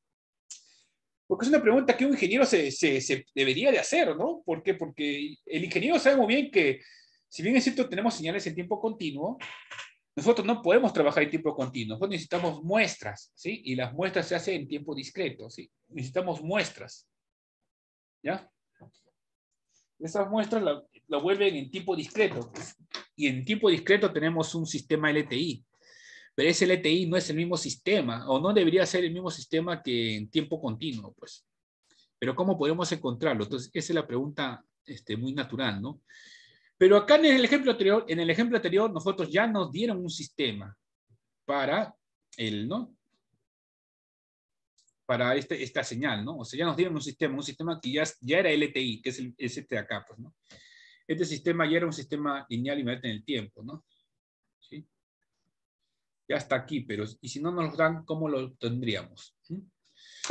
porque es una pregunta que un ingeniero se, se, debería de hacer, ¿no? ¿Por qué? Porque el ingeniero sabe muy bien que si bien es cierto, tenemos señales en tiempo continuo, nosotros no podemos trabajar en tiempo continuo, nosotros necesitamos muestras, ¿sí? Y las muestras se hacen en tiempo discreto, ¿sí? Necesitamos muestras, ¿ya? Esas muestras la, vuelven en tiempo discreto. Y en tiempo discreto tenemos un sistema LTI. Pero ese LTI no es el mismo sistema, o no debería ser el mismo sistema que en tiempo continuo, pues. Pero ¿cómo podemos encontrarlo? Entonces, esa es la pregunta este, muy natural, ¿no? Pero acá en el ejemplo anterior, en el ejemplo anterior nosotros ya nos dieron un sistema para el, ¿no? Para este, esta señal, ¿no? O sea, ya nos dieron un sistema, un sistema que ya, ya era LTI, que es, el, es este de acá, pues, ¿no? Este sistema ya era un sistema lineal inmediato en el tiempo, ¿no? ¿Sí? Ya está aquí, pero y si no nos lo dan, ¿cómo lo tendríamos?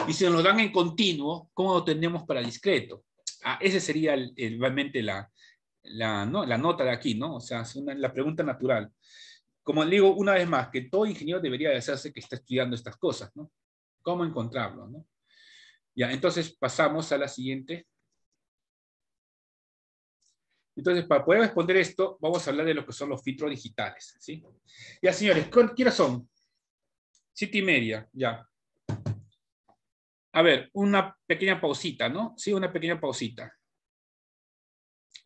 Y si nos lo dan en continuo, ¿cómo lo tendríamos para discreto? Ah, ese sería realmente la, la, nota de aquí, ¿no? O sea, es una, la pregunta natural. Como digo una vez más, que todo ingeniero debería de hacerse que está estudiando estas cosas, ¿no? ¿Cómo encontrarlo, ¿no? Ya, entonces pasamos a la siguiente. Entonces, para poder responder esto, vamos a hablar de lo que son los filtros digitales, ¿sí? Ya, señores, quiénes son? Siete y media, ya. A ver, una pequeña pausita, ¿no? Sí, una pequeña pausita.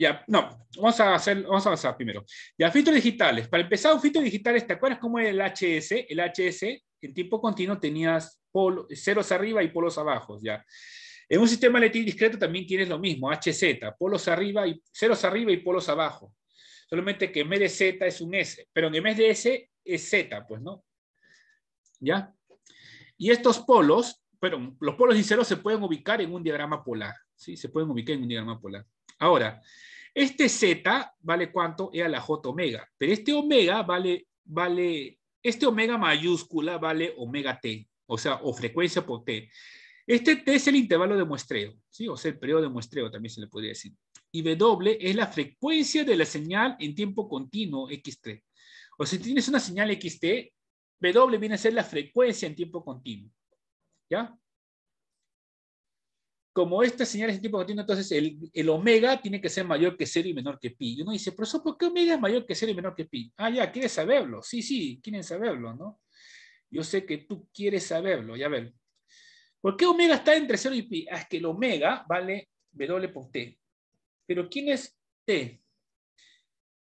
Ya, no, vamos a, hacer, vamos a avanzar primero. Ya, filtros digitales. Para empezar, un filtro digital, ¿te acuerdas cómo era el HS? El HS, en tiempo continuo, tenías ceros arriba y polos abajo, ya. En un sistema LTI discreto también tienes lo mismo, HZ, polos arriba y ceros arriba y polos abajo. Solamente que en vez de Z es un S, pero en vez de S es Z, pues, ¿no? ¿Ya? Y estos polos, pero los polos y ceros se pueden ubicar en un diagrama polar, ¿sí? Se pueden ubicar en un diagrama polar. Ahora, este Z vale cuánto e la J omega, pero este omega vale, vale, este omega mayúscula vale omega T, o sea, o frecuencia por T. Este T es el intervalo de muestreo, ¿sí? o sea, el periodo de muestreo también se le podría decir. Y W es la frecuencia de la señal en tiempo continuo XT. O sea, si tienes una señal XT, W viene a ser la frecuencia en tiempo continuo. ¿Ya? como estas señales tipo que continuo, entonces el, omega tiene que ser mayor que 0 y menor que pi. Y uno dice, pero eso, ¿por qué omega es mayor que 0 y menor que pi? Ah, ya, ¿quieres saberlo? Sí, sí, quieren saberlo, ¿no? Yo sé que tú quieres saberlo, ya ver. ¿Por qué omega está entre 0 y pi? Ah, es que el omega vale W por T. Pero ¿quién es T?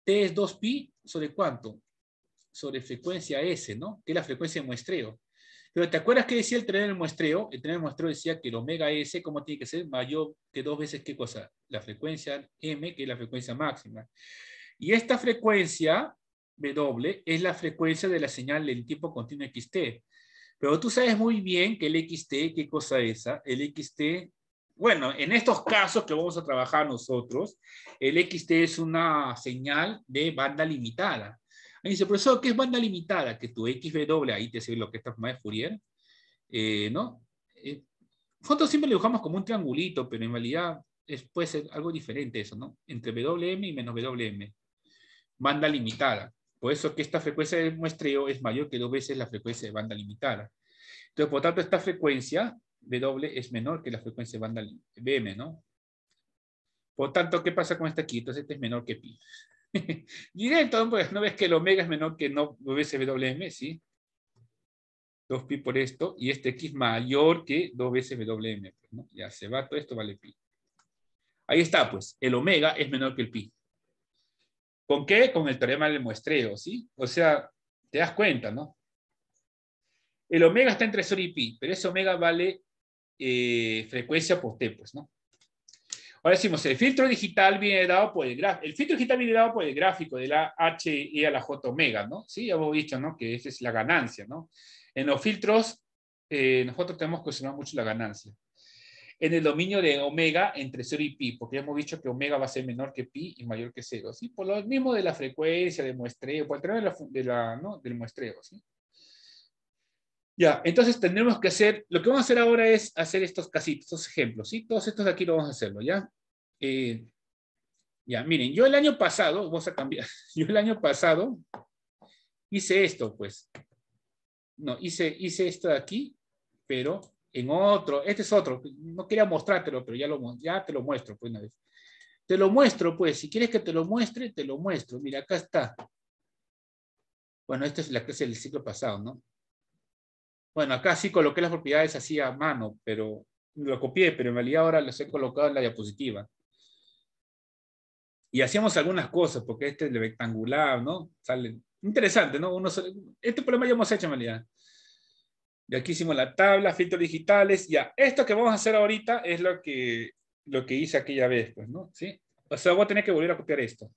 T es 2pi sobre cuánto? Sobre frecuencia S, ¿no? Que es la frecuencia de muestreo. Pero ¿te acuerdas que decía el tren del muestreo? El tren del muestreo decía que el omega S, ¿cómo tiene que ser? Mayor que dos veces qué cosa? La frecuencia M, que es la frecuencia máxima. Y esta frecuencia, W, es la frecuencia de la señal del tiempo continuo XT. Pero tú sabes muy bien que el XT, ¿qué cosa es esa? El XT, bueno, en estos casos que vamos a trabajar nosotros, el XT es una señal de banda limitada. Ahí dice, profesor, que es banda limitada? Que tu XW, ahí te sirve lo que es más de Fourier, eh, ¿no? Eh, nosotros siempre lo dibujamos como un triangulito, pero en realidad es, puede ser algo diferente eso, ¿no? Entre WM y menos WM. Banda limitada. Por eso que esta frecuencia de muestreo es mayor que dos veces la frecuencia de banda limitada. Entonces, por tanto, esta frecuencia W es menor que la frecuencia de banda BM, ¿no? Por tanto, ¿qué pasa con esta aquí? Entonces, esta es menor que pi. Directo, pues no ves que el omega es menor que no veces Wm, ¿sí? 2pi por esto, y este x mayor que 2 veces Wm. Pues, ¿no? Ya se va, todo esto vale pi. Ahí está, pues, el omega es menor que el pi. ¿Con qué? Con el teorema del muestreo, ¿sí? O sea, te das cuenta, ¿no? El omega está entre 0 y pi, pero ese omega vale eh, frecuencia por t, pues, ¿no? Ahora decimos, el filtro digital viene dado por el gráfico. El filtro digital viene dado por el gráfico de la y e a la J omega, ¿no? Sí, ya hemos dicho, ¿no? Que esa es la ganancia, ¿no? En los filtros, eh, nosotros tenemos que considerar mucho la ganancia. En el dominio de omega entre 0 y pi, porque ya hemos dicho que omega va a ser menor que pi y mayor que 0, ¿sí? Por lo mismo de la frecuencia, de muestreo, por el tema de la ¿no? del muestreo, ¿sí? Ya, entonces tenemos que hacer, lo que vamos a hacer ahora es hacer estos casitos, estos ejemplos, ¿sí? Todos estos de aquí lo vamos a hacerlo, ¿ya? Eh, ya, miren, yo el año pasado, vamos a cambiar, yo el año pasado hice esto, pues. No, hice, hice esto de aquí, pero en otro, este es otro, no quería mostrártelo, pero ya, lo, ya te lo muestro, pues una vez. Te lo muestro, pues, si quieres que te lo muestre, te lo muestro. Mira, acá está. Bueno, esta es la clase del ciclo pasado, ¿no? Bueno, acá sí coloqué las propiedades así a mano, pero lo copié, pero en realidad ahora las he colocado en la diapositiva. Y hacíamos algunas cosas, porque este es el rectangular, ¿no? Sale interesante, ¿no? este problema ya hemos hecho en realidad. Y aquí hicimos la tabla, filtros digitales, ya. Esto que vamos a hacer ahorita es lo que, lo que hice aquella vez, pues, ¿no? ¿Sí? O sea, voy a tener que volver a copiar esto.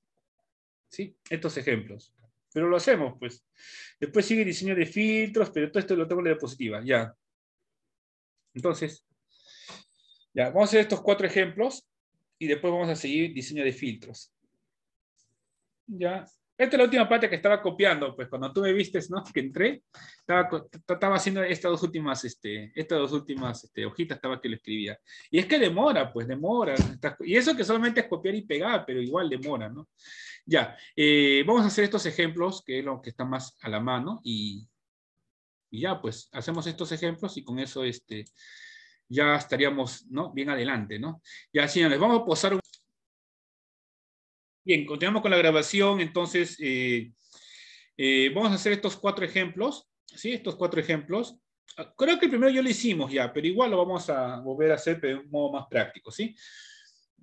¿Sí? Estos ejemplos pero lo hacemos, pues. Después sigue diseño de filtros, pero todo esto lo tengo en la diapositiva, ya. Entonces, ya, vamos a hacer estos cuatro ejemplos y después vamos a seguir diseño de filtros. Ya, esta es la última parte que estaba copiando, pues cuando tú me vistes, ¿no? Que entré, estaba, haciendo estas dos últimas, este, estas dos últimas este, hojitas estaba que lo escribía. Y es que demora, pues demora. Y eso que solamente es copiar y pegar, pero igual demora, ¿no? Ya, eh, vamos a hacer estos ejemplos, que es lo que está más a la mano, y, y ya, pues hacemos estos ejemplos y con eso este, ya estaríamos, ¿no? Bien adelante, ¿no? Ya, señores, vamos a posar un... Bien, continuamos con la grabación. Entonces, eh, eh, vamos a hacer estos cuatro ejemplos. ¿sí? Estos cuatro ejemplos. Ah, creo que el primero ya lo hicimos ya, pero igual lo vamos a volver a hacer de un modo más práctico. ¿sí?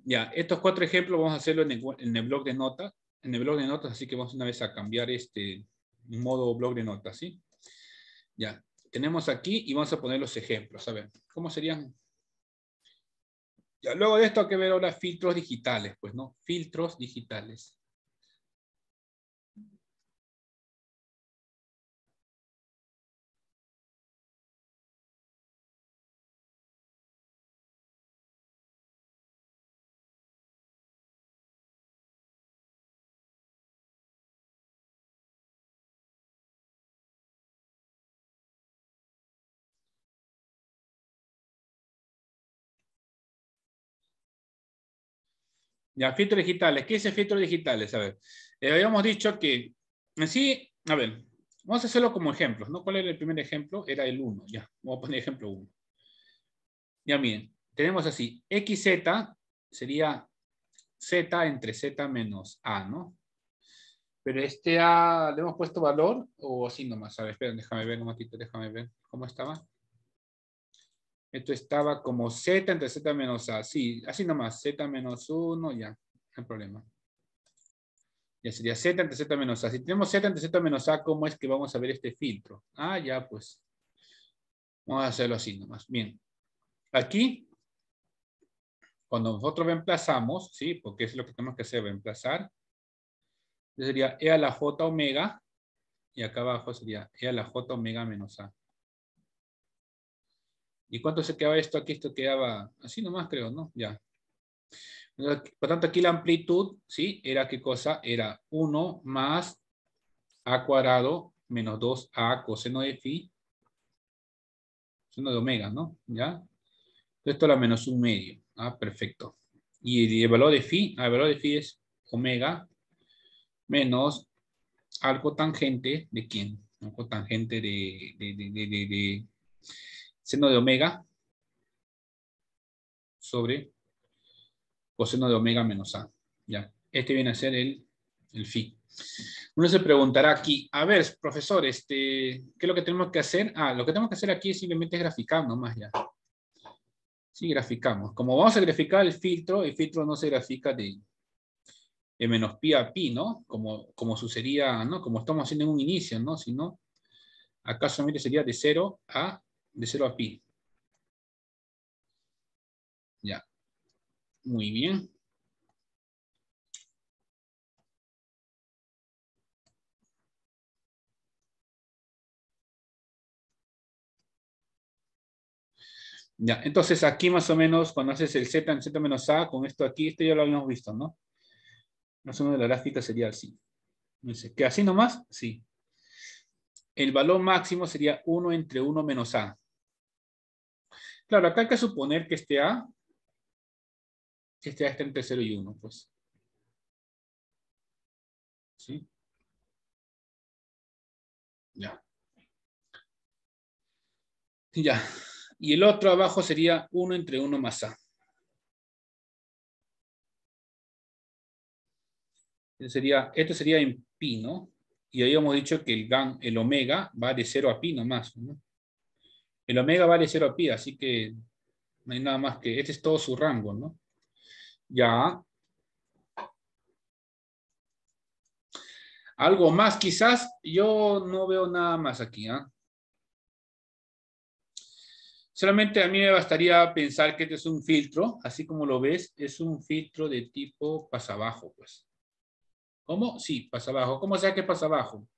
Ya, estos cuatro ejemplos vamos a hacerlo en el, blog de notas. En el blog de notas, así que vamos una vez a cambiar este modo blog de notas. ¿sí? Ya, tenemos aquí y vamos a poner los ejemplos. A ver, ¿cómo serían ya, luego de esto hay que ver ahora filtros digitales, pues, ¿no? Filtros digitales. Ya, filtros digitales. ¿Qué es el filtro digitales? A ver, eh, habíamos dicho que así a ver, vamos a hacerlo como ejemplos, ¿no? ¿Cuál era el primer ejemplo? Era el 1, ya. Vamos a poner ejemplo 1. Ya miren, tenemos así, XZ sería Z entre Z menos A, ¿no? Pero este A, ¿le hemos puesto valor? O así nomás, a ver, esperen, déjame ver un ratito, déjame ver cómo estaba. Esto estaba como z entre z menos a. Sí, así nomás, z menos 1, ya, no hay problema. Ya sería z entre z menos a. Si tenemos z entre z menos a, ¿cómo es que vamos a ver este filtro? Ah, ya, pues. Vamos a hacerlo así nomás. Bien. Aquí, cuando nosotros reemplazamos, ¿sí? Porque es lo que tenemos que hacer, reemplazar. Sería e a la j omega. Y acá abajo sería e a la j omega menos a. ¿Y cuánto se quedaba esto? Aquí esto quedaba así nomás, creo, ¿no? Ya. Por tanto, aquí la amplitud, ¿sí? Era qué cosa? Era 1 más a cuadrado menos 2a coseno de phi, Seno de omega, ¿no? ¿Ya? Esto era menos un medio. Ah, perfecto. Y el valor de phi, ah, el valor de phi es omega menos algo tangente de quién? Algo tangente de seno de omega sobre coseno de omega menos A. Ya. Este viene a ser el, el phi. Uno se preguntará aquí, a ver, profesor, este, ¿qué es lo que tenemos que hacer? Ah, lo que tenemos que hacer aquí simplemente es graficar nomás ya. Sí, graficamos. Como vamos a graficar el filtro, el filtro no se grafica de, de menos pi a pi, ¿no? Como, como sucedía, ¿no? Como estamos haciendo en un inicio, ¿no? Sino, acá solamente sería de 0 a de cero a pi. Ya. Muy bien. Ya, entonces aquí más o menos cuando haces el z en z menos a, con esto aquí, esto ya lo habíamos visto, ¿no? Más o menos la gráfica sería así. Entonces, ¿Que así nomás? Sí. El valor máximo sería 1 entre 1 menos a. Claro, acá hay que suponer que este A, este está entre 0 y 1, pues. ¿Sí? Ya. Ya. Y el otro abajo sería 1 entre 1 más A. Este sería, esto sería en pi, ¿no? Y habíamos dicho que el, gan, el omega va de 0 a pi nomás, ¿no? El omega vale 0 pi, así que no hay nada más que... Este es todo su rango, ¿no? Ya. Algo más quizás. Yo no veo nada más aquí. ¿ah? Solamente a mí me bastaría pensar que este es un filtro, así como lo ves, es un filtro de tipo pasa pasabajo, pues. ¿Cómo? Sí, pasabajo. ¿Cómo sea que pasabajo?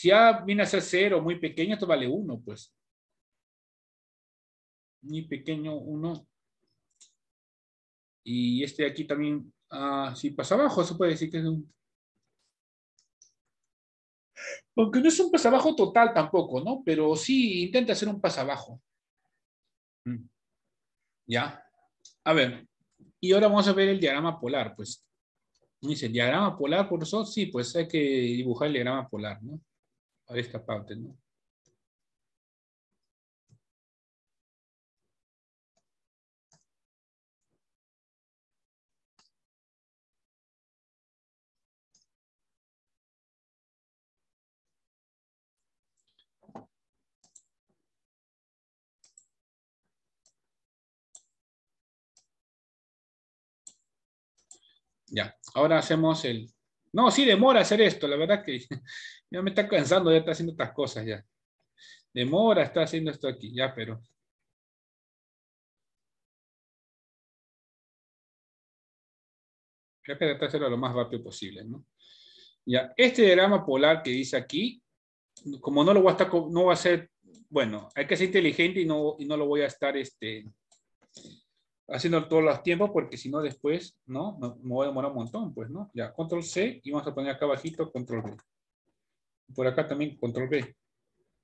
Si ya viene a ser cero, muy pequeño, esto vale uno, pues. Muy pequeño, uno. Y este de aquí también, Ah, sí, pasa abajo, se puede decir que es un... Aunque no es un pasabajo total tampoco, ¿no? Pero sí intenta hacer un pasabajo. Mm. ¿Ya? A ver, y ahora vamos a ver el diagrama polar, pues. Dice, diagrama polar, por eso sí, pues hay que dibujar el diagrama polar, ¿no? esta parte, ¿no? Ya, ahora hacemos el no, sí demora hacer esto, la verdad que ya me está cansando, ya está haciendo estas cosas ya. Demora, está haciendo esto aquí, ya, pero... Hay que tratar de hacerlo lo más rápido posible, ¿no? Ya, este diagrama polar que dice aquí, como no lo voy a estar, no va a ser, bueno, hay que ser inteligente y no, y no lo voy a estar, este, haciendo todos los tiempos porque si no después, ¿no? Me, voy a demorar un montón, pues, ¿no? Ya, control C y vamos a poner acá abajito control B. Por acá también control B.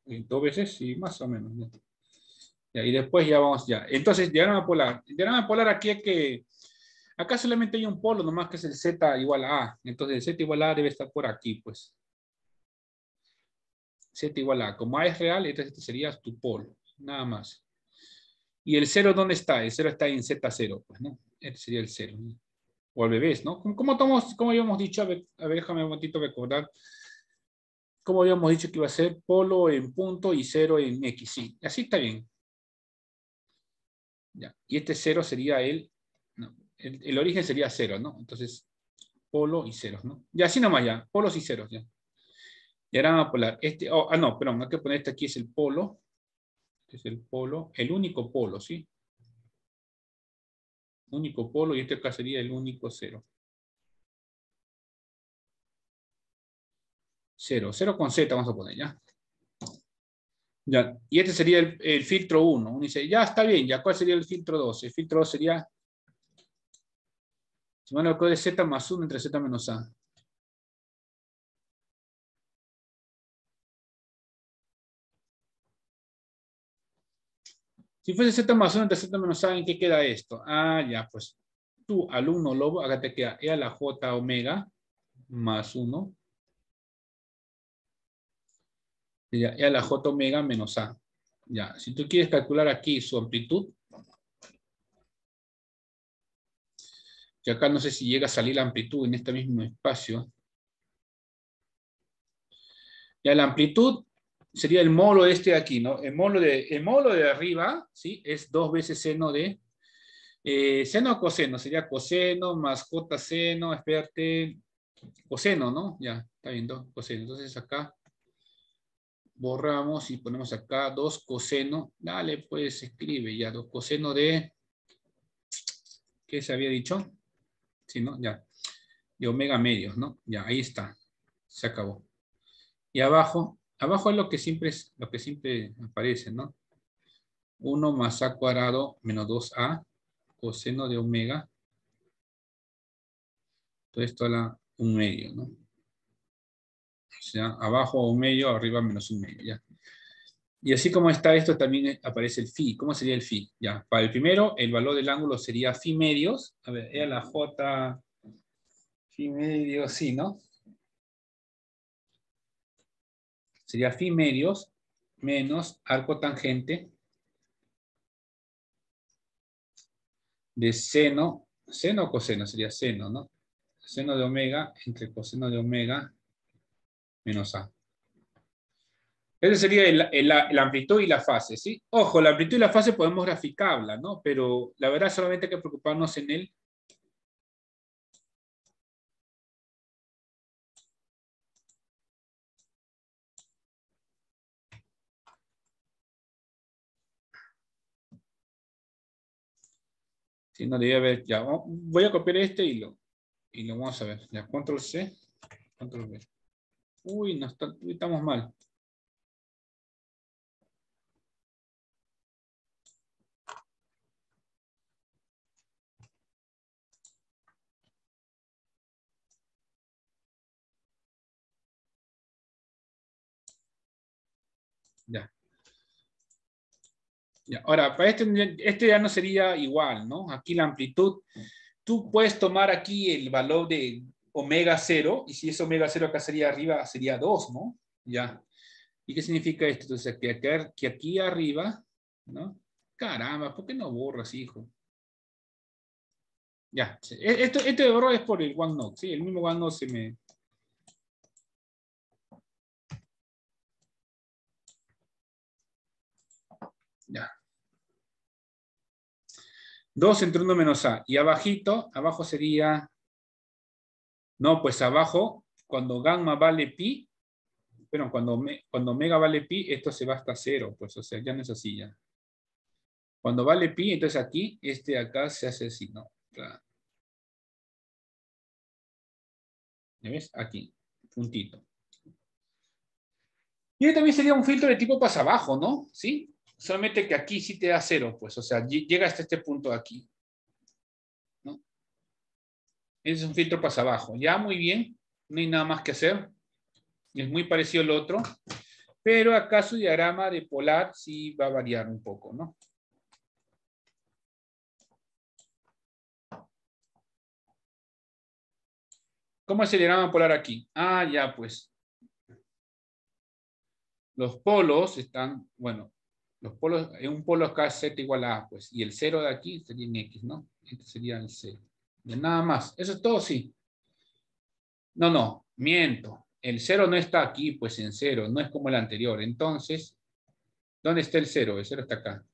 dos veces y más o menos. Ya, y después ya vamos, ya. Entonces, diagrama polar. Diagrama polar aquí es que, acá solamente hay un polo nomás que es el Z igual a A. Entonces el Z igual a A debe estar por aquí, pues. Z igual a A. Como A es real, entonces este sería tu polo. Nada más. ¿Y el cero dónde está? El cero está en Z0, pues, ¿no? Este sería el cero. O al bebés, ¿no? ¿Cómo, cómo habíamos dicho? A ver, déjame un momentito recordar. ¿Cómo habíamos dicho que iba a ser polo en punto y cero en X? Sí, así está bien. Ya. Y este cero sería el, el, origen sería cero, ¿no? Entonces, polo y ceros, ¿no? Y así nomás ya, polos y ceros, ya. Y ahora vamos a polar. Este, oh, ah, no, perdón, hay que poner este aquí es el polo. Este es el polo, el único polo, ¿sí? Único polo y este acá sería el único cero. Cero, cero con Z vamos a poner, ¿ya? Y este sería el, filtro 1. Uno dice, ya está bien, ¿ya cuál sería el filtro 2? El filtro 2 sería, si me acuerdo, de Z más 1 entre Z menos A. Si fuese z más 1, entre z menos a, ¿en qué queda esto? Ah, ya, pues tu alumno lobo, acá te queda e a la j omega más 1. e a la j omega menos a. Ya, si tú quieres calcular aquí su amplitud, que acá no sé si llega a salir la amplitud en este mismo espacio. Ya la amplitud sería el molo este de aquí, ¿no? El molo de, el molo de arriba, ¿sí? Es dos veces seno de... Eh, seno o coseno, sería coseno más j seno, espérate, coseno, ¿no? Ya, está viendo. coseno. Entonces acá borramos y ponemos acá dos coseno. Dale, pues escribe ya, Dos coseno de... ¿Qué se había dicho? Sí, ¿no? Ya. De omega medios, ¿no? Ya, ahí está. Se acabó. Y abajo, Abajo es lo que siempre, es, lo que siempre aparece, ¿no? 1 más a cuadrado menos 2a coseno de omega. Todo esto a un medio, ¿no? O sea, abajo un medio, arriba menos un medio, ya. Y así como está esto, también aparece el phi. ¿Cómo sería el phi? Ya, para el primero, el valor del ángulo sería phi medios. A ver, era la j phi medios, sí, ¿no? sería phi medios menos arco tangente de seno, seno o coseno, sería seno, ¿no? Seno de omega entre coseno de omega menos A. Esa sería la amplitud y la fase, ¿sí? Ojo, la amplitud y la fase podemos graficarla, ¿no? Pero la verdad solamente hay que preocuparnos en el Si no debe haber, ya, voy a copiar este y lo, y lo vamos a ver. Ya, control C, control V. Uy, nos estamos mal. Ya. Ahora, para este, este ya no sería igual, ¿no? Aquí la amplitud, tú puedes tomar aquí el valor de omega 0, y si es omega 0 acá sería arriba, sería 2, ¿no? Ya. ¿Y qué significa esto? Entonces, que, aquí arriba, ¿no? Caramba, ¿por qué no borras, hijo? Ya, e, esto, esto de es por el OneNote, ¿sí? El mismo OneNote se me, Ya. 2 entre 1 menos A. Y abajito, abajo sería... No, pues abajo, cuando gamma vale pi, pero cuando, me, cuando omega vale pi, esto se va hasta cero, pues, o sea, ya no es así ya. Cuando vale pi, entonces aquí, este acá se hace así, ¿no? ves? Aquí, puntito. Y este también sería un filtro de tipo pasa abajo, ¿no? ¿Sí? Solamente que aquí sí te da cero, pues, o sea, llega hasta este punto aquí. Ese es un filtro pasa abajo. Ya, muy bien, no hay nada más que hacer. Es muy parecido al otro, pero acá su diagrama de polar sí va a variar un poco, ¿no? ¿Cómo es el diagrama polar aquí? Ah, ya, pues. Los polos están, bueno, los polos, en eh, un polo acá es z igual a A, pues, y el 0 de aquí sería en X, ¿no? Este sería el 0. nada más. Eso es todo, sí. No, no, miento. El 0 no está aquí, pues en 0, no es como el anterior. Entonces, ¿dónde está el 0? El 0 está acá.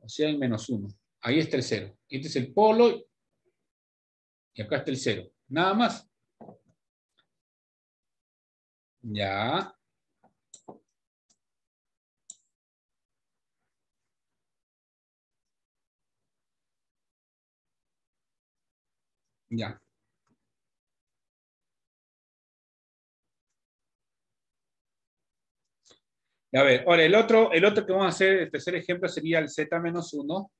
O sea, en menos 1. Ahí está el 0. Este es el polo y acá está el 0. Nada más. Ya. Ya. A ver, ahora el otro, el otro que vamos a hacer, el tercer ejemplo sería el z menos 1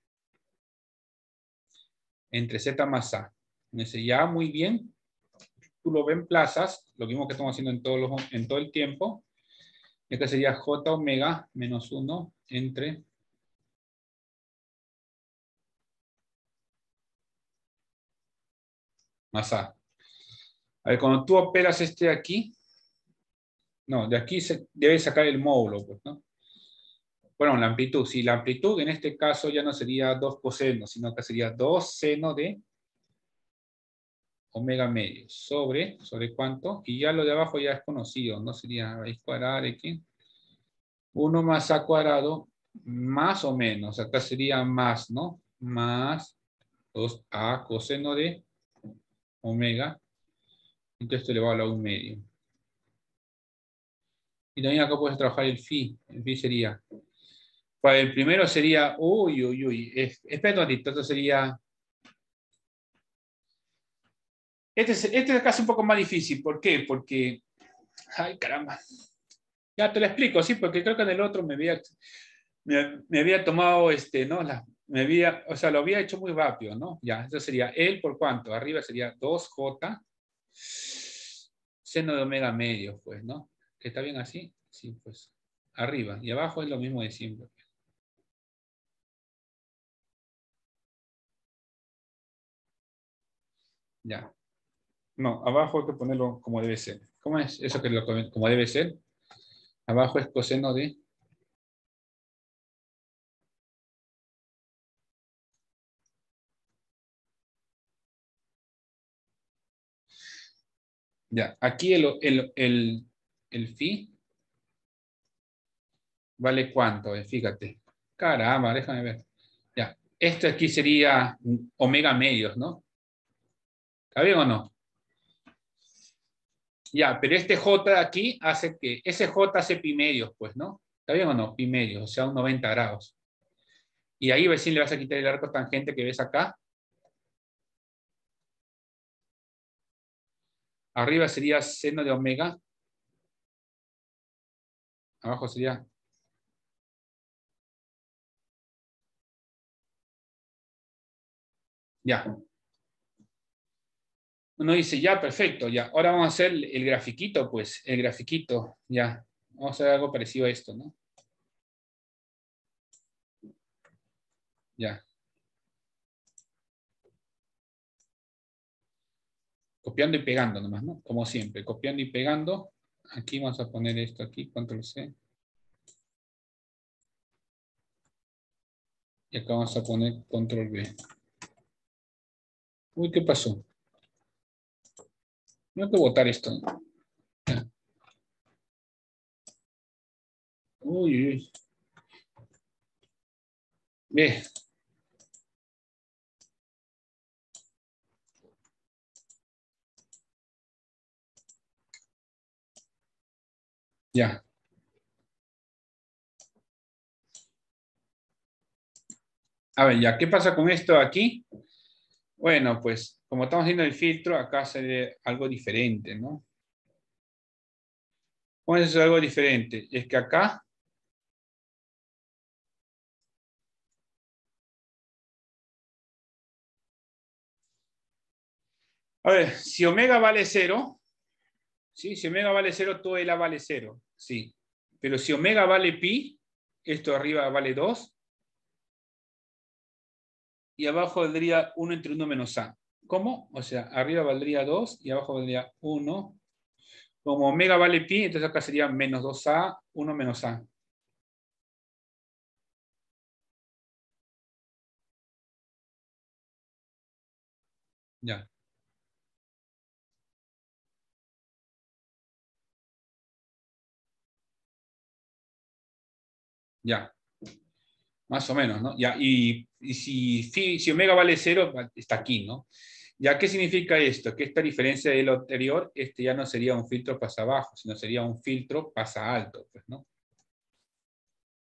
entre z más a. Me dice, ya, muy bien. Tú lo ven plazas, lo mismo que estamos haciendo en, en todo el tiempo. Este sería j omega menos 1 entre más A. A ver, cuando tú operas este de aquí, no, de aquí se debe sacar el módulo, pues, ¿no? Bueno, la amplitud, si la amplitud en este caso ya no sería 2 coseno, sino que sería 2 seno de omega medio. ¿Sobre? ¿Sobre cuánto? Y ya lo de abajo ya es conocido, ¿no? Sería raíz cuadrada de 1 más a cuadrado, más o menos. Acá sería más, ¿no? Más 2a coseno de omega, entonces esto va a la 1 medio. Y también acá puedes trabajar el phi. El phi sería. Para el primero sería. Uy, uy, uy. Espera un Esto sería. Este es, acá este es casi un poco más difícil. ¿Por qué? Porque. Ay, caramba. Ya te lo explico, sí, porque creo que en el otro me había, había tomado este, ¿no? La, me o sea, lo había hecho muy rápido, ¿no? Ya, eso sería L por cuánto, arriba sería 2J seno de omega medio, pues, ¿no? ¿Está bien así? Sí, pues, arriba. Y abajo es lo mismo de siempre. Ya. No, abajo hay que ponerlo como debe ser. ¿Cómo es eso que lo como debe ser? Abajo es coseno de Ya, aquí el, el, fi vale cuánto, eh, fíjate. Caramba, déjame ver. Ya, esto aquí sería omega medios, ¿no? ¿Está bien o no? Ya, pero este J aquí hace que, ese J hace pi medios, pues, ¿no? ¿Está bien o no? Pi medios, o sea, un 90 grados. Y ahí si le vas a quitar el arco tangente que ves acá, Arriba sería seno de omega. Abajo sería... Ya. Uno dice, ya, perfecto, ya. Ahora vamos a hacer el grafiquito, pues, el grafiquito, ya. Vamos a hacer algo parecido a esto, ¿no? Ya. copiando y pegando nomás, ¿no? Como siempre, copiando y pegando. Aquí vamos a poner esto aquí, control C. Y acá vamos a poner control B. Uy, ¿qué pasó? No hay que botar esto. Uy, uy. Bien. Ya. A ver, ya, ¿qué pasa con esto aquí? Bueno, pues como estamos viendo el filtro, acá se ve algo diferente, ¿no? ¿Cómo es algo diferente? Es que acá A ver, si omega vale cero ¿sí? Si omega vale 0, todo el A vale 0, sí. Pero si omega vale pi, esto arriba vale 2, y abajo valdría 1 entre 1 menos A. ¿Cómo? O sea, arriba valdría 2 y abajo valdría 1. Como omega vale pi, entonces acá sería menos 2A, 1 menos A. Ya. Ya. Más o menos, ¿no? Ya, y, si, omega vale cero, está aquí, ¿no? ¿Ya qué significa esto? Que esta diferencia de anterior, este ya no sería un filtro pasa abajo, sino sería un filtro pasa alto, pues, ¿no?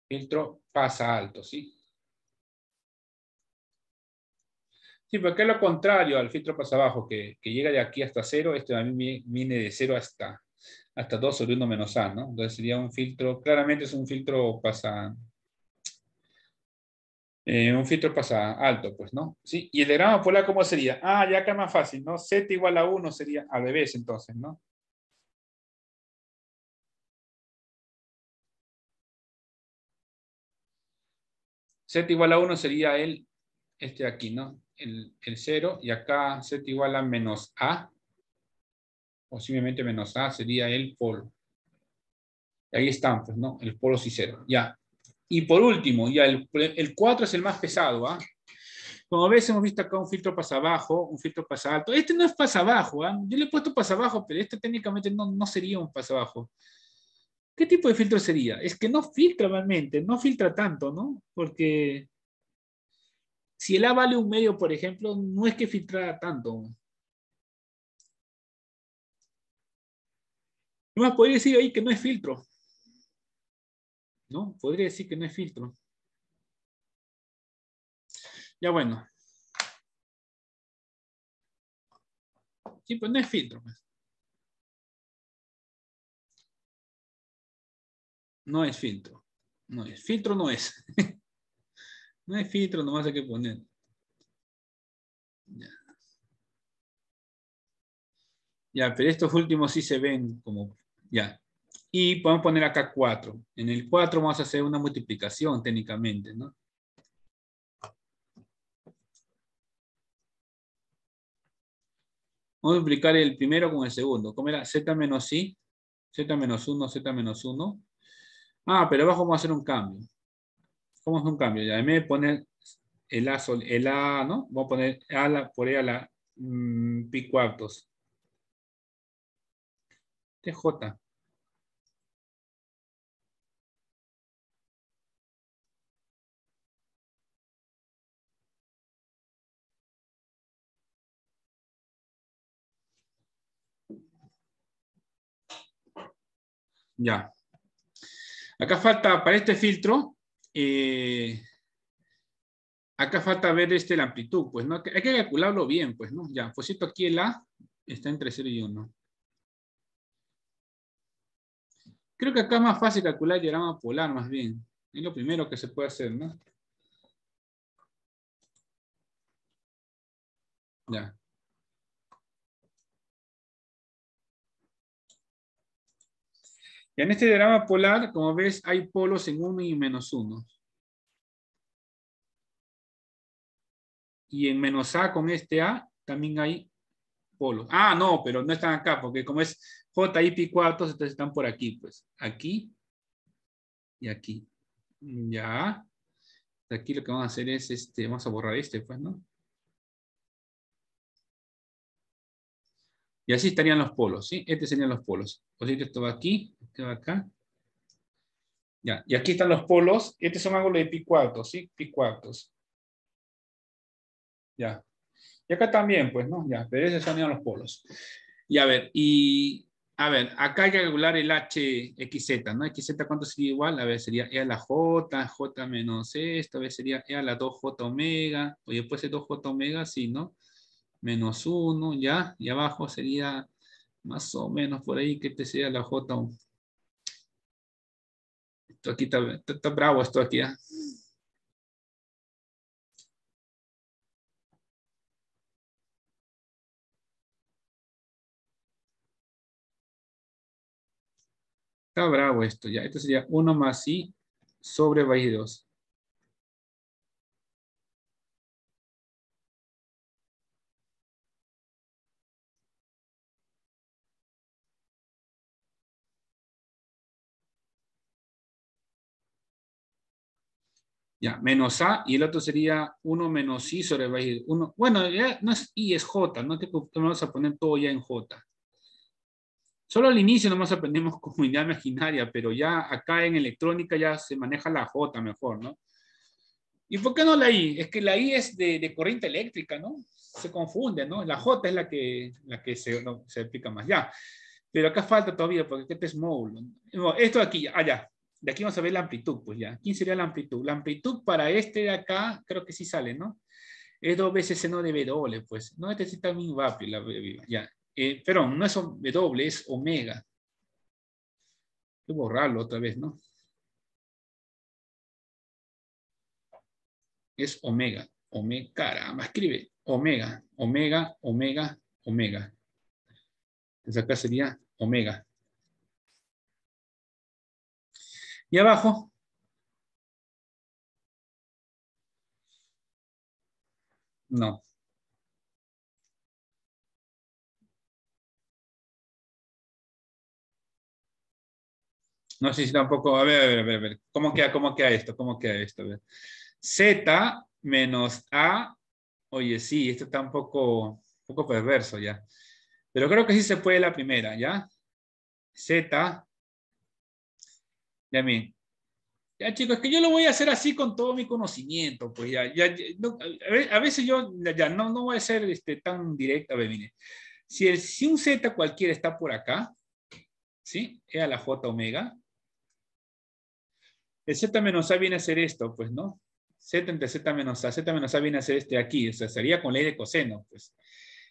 Filtro pasa alto, ¿sí? Sí, porque es lo contrario al filtro pasa abajo, que, que llega de aquí hasta cero, este también viene de cero hasta, hasta 2 sobre 1 menos A, ¿no? Entonces sería un filtro, claramente es un filtro pasa, eh, un filtro pasa alto, pues, ¿no? ¿Sí? Y el diagrama polar, ¿cómo sería? Ah, ya acá es más fácil, ¿no? Z igual a 1 sería a bebés entonces, ¿no? Z igual a 1 sería el, este de aquí, ¿no? El, el 0, y acá Z igual a menos A, posiblemente menos A sería el polo. ahí están, pues, ¿no? El polo cero. Ya. Y por último, ya el, 4 es el más pesado, ¿ah? Como ves, hemos visto acá un filtro pasa abajo, un filtro pasa alto. Este no es pasa abajo, ¿ah? Yo le he puesto pasa abajo, pero este técnicamente no, sería un pasa abajo. ¿Qué tipo de filtro sería? Es que no filtra realmente, no filtra tanto, ¿no? Porque si el A vale un medio, por ejemplo, no es que filtra tanto. más, podría decir ahí que no es filtro. ¿No? Podría decir que no es filtro. Ya bueno. Sí, pues no es pues. filtro. No es filtro. No es. Filtro no es. no es filtro, nomás hay que poner. Ya. ya, pero estos últimos sí se ven como ya. Y podemos poner acá 4. En el 4 vamos a hacer una multiplicación técnicamente, ¿no? Vamos a multiplicar el primero con el segundo. ¿Cómo era? Z menos i, Z menos 1, Z menos 1. Ah, pero abajo vamos a hacer un cambio. Vamos a hacer un cambio? Ya, en vez de poner el A, sol, ¿no? Vamos a poner A la, por ahí a la mm, pi cuartos. J, Ya. Acá falta, para este filtro, eh, acá falta ver este, la amplitud, pues, ¿no? Hay que calcularlo bien, pues, ¿no? Ya, cierto pues aquí el A está entre 0 y 1. Creo que acá es más fácil calcular el diagrama polar, más bien. Es lo primero que se puede hacer, ¿no? Ya. Y en este diagrama polar, como ves, hay polos en 1 y menos 1. Y en menos A con este A también hay polos. Ah, no, pero no están acá, porque como es J, y pi cuartos, entonces están por aquí, pues. Aquí y aquí. Ya. Aquí lo que vamos a hacer es, este, vamos a borrar este, pues, ¿no? Y así estarían los polos, ¿sí? Este serían los polos. O sea, esto va aquí, va acá. Ya, y aquí están los polos. Este son ángulos de pi cuartos, ¿sí? Pi cuartos. Ya. Y acá también, pues, ¿no? Ya, pero esos son los polos. Y a ver, y a ver, acá hay que calcular el HXZ, ¿no? XZ, ¿cuánto sería igual? A ver, sería E a la J, J menos esto, a ver, sería E a la 2J omega, oye, pues de 2J omega, sí, ¿no? Menos 1, ¿ya? Y abajo sería más o menos por ahí que te sería la J. Esto aquí está, bravo esto aquí, ¿ya? ¿ah? Está bravo esto ya. Esto sería 1 más i sobre raíz 2. Ya, menos A, y el otro sería 1 menos I sobre raíz 1. Bueno, ya no es I, es J, no te vamos a poner todo ya en J. Solo al inicio nomás aprendemos comunidad imaginaria, pero ya acá en electrónica ya se maneja la J mejor, ¿no? ¿Y por qué no la I? Es que la I es de, corriente eléctrica, ¿no? Se confunde, ¿no? La J es la que, la que se, no, se aplica más. Ya. Pero acá falta todavía, porque este es módulo. esto de aquí, allá. Ah, de aquí vamos a ver la amplitud, pues ya. ¿Quién sería la amplitud? La amplitud para este de acá, creo que sí sale, ¿no? Es dos veces seno de W, pues. No necesita mi VAP, la ya. Eh, pero no es W, es omega. hay que borrarlo otra vez, ¿no? Es omega, omega, caramba, escribe, omega, omega, omega, omega. Entonces acá sería omega. Y abajo, no, no sé si tampoco, a ver, a ver, a ver, a ver. ¿cómo queda, cómo queda esto? ¿Cómo queda esto? Z menos A, oye, sí, esto está un poco, perverso ya. Pero creo que sí se puede la primera, ¿ya? Z, ya bien. Ya chicos, es que yo lo voy a hacer así con todo mi conocimiento, pues ya, ya, a veces yo ya no, no voy a ser este, tan directo. A ver, mire, si, el, si un Z cualquiera está por acá, ¿sí? E a la J omega, el z menos a viene a ser esto, pues, ¿no? z entre z menos a, z menos a viene a ser este aquí, o sea, sería con ley de coseno, pues.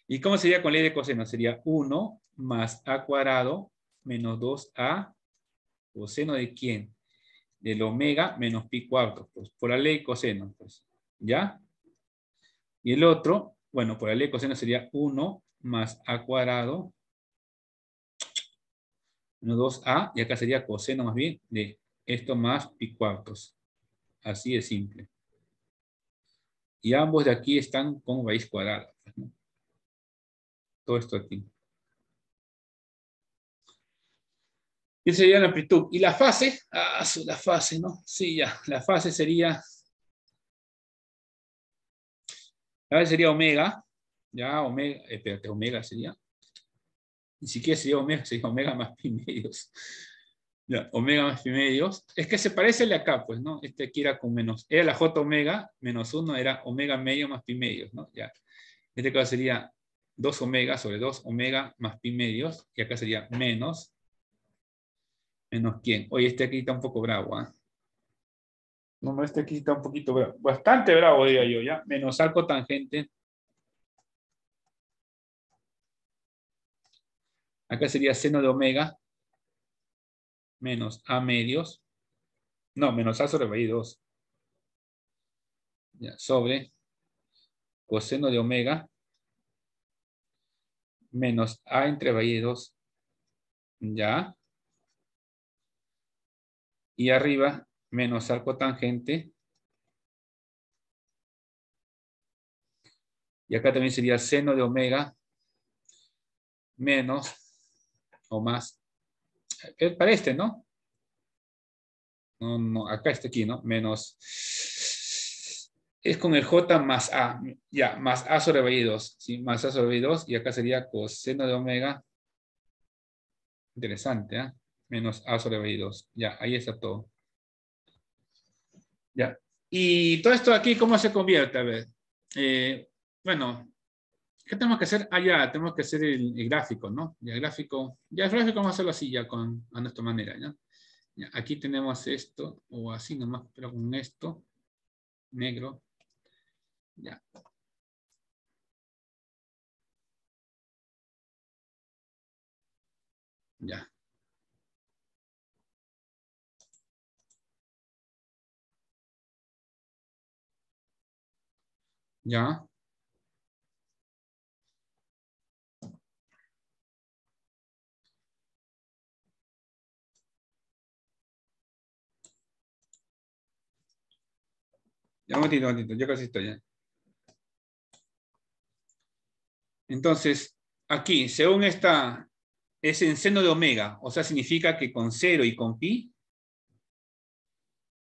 ¿Y cómo sería con ley de coseno? Sería 1 más a cuadrado menos 2a, coseno de quién? Del omega menos pi cuarto, pues, por la ley de coseno, pues, ¿ya? Y el otro, bueno, por la ley de coseno sería 1 más a cuadrado menos 2a, y acá sería coseno más bien de esto más pi cuartos. Así de simple. Y ambos de aquí están con raíz cuadrada. Todo esto aquí. Y sería la amplitud. Y la fase, ah, la fase, ¿no? Sí, ya, la fase sería, la fase sería omega, ya, omega, espérate, omega sería, ni siquiera sería omega, sería omega más pi medios. Ya, omega más pi medios. Es que se parece de acá, pues, ¿no? Este aquí era con menos, era la j omega, menos 1 era omega medio más pi medios, ¿no? Ya. este caso sería 2 omega sobre 2 omega más pi medios, y acá sería menos, menos quién. Oye, este aquí está un poco bravo, ¿eh? No, este aquí está un poquito bravo, bastante bravo, diría yo, ¿ya? Menos arco tangente. Acá sería seno de omega menos A medios, no, menos A sobre 2, ya, sobre coseno de omega menos A entre ya, y arriba menos arco tangente, y acá también sería seno de omega menos o más para este, ¿no? No, no, acá está aquí, ¿no? Menos, es con el J más A, ya, más A sobre B 2, ¿sí? Más A sobre B 2, y acá sería coseno de omega, interesante, ¿Ah? Menos A sobre B 2, ya, ahí está todo. Ya, y todo esto aquí, ¿cómo se convierte? A ver, eh, bueno, ¿Qué tenemos que hacer? Ah, ya, tenemos que hacer el, gráfico, ¿no? Ya el gráfico, ya el gráfico vamos a hacerlo así, ya con, a nuestra manera, ¿ya? ya aquí tenemos esto, o así nomás, pero con esto, negro, ya. Ya. Ya. Ya, un momentito, un momentito, yo casi estoy. Entonces, aquí, según esta, es en seno de omega, o sea, significa que con 0 y con pi,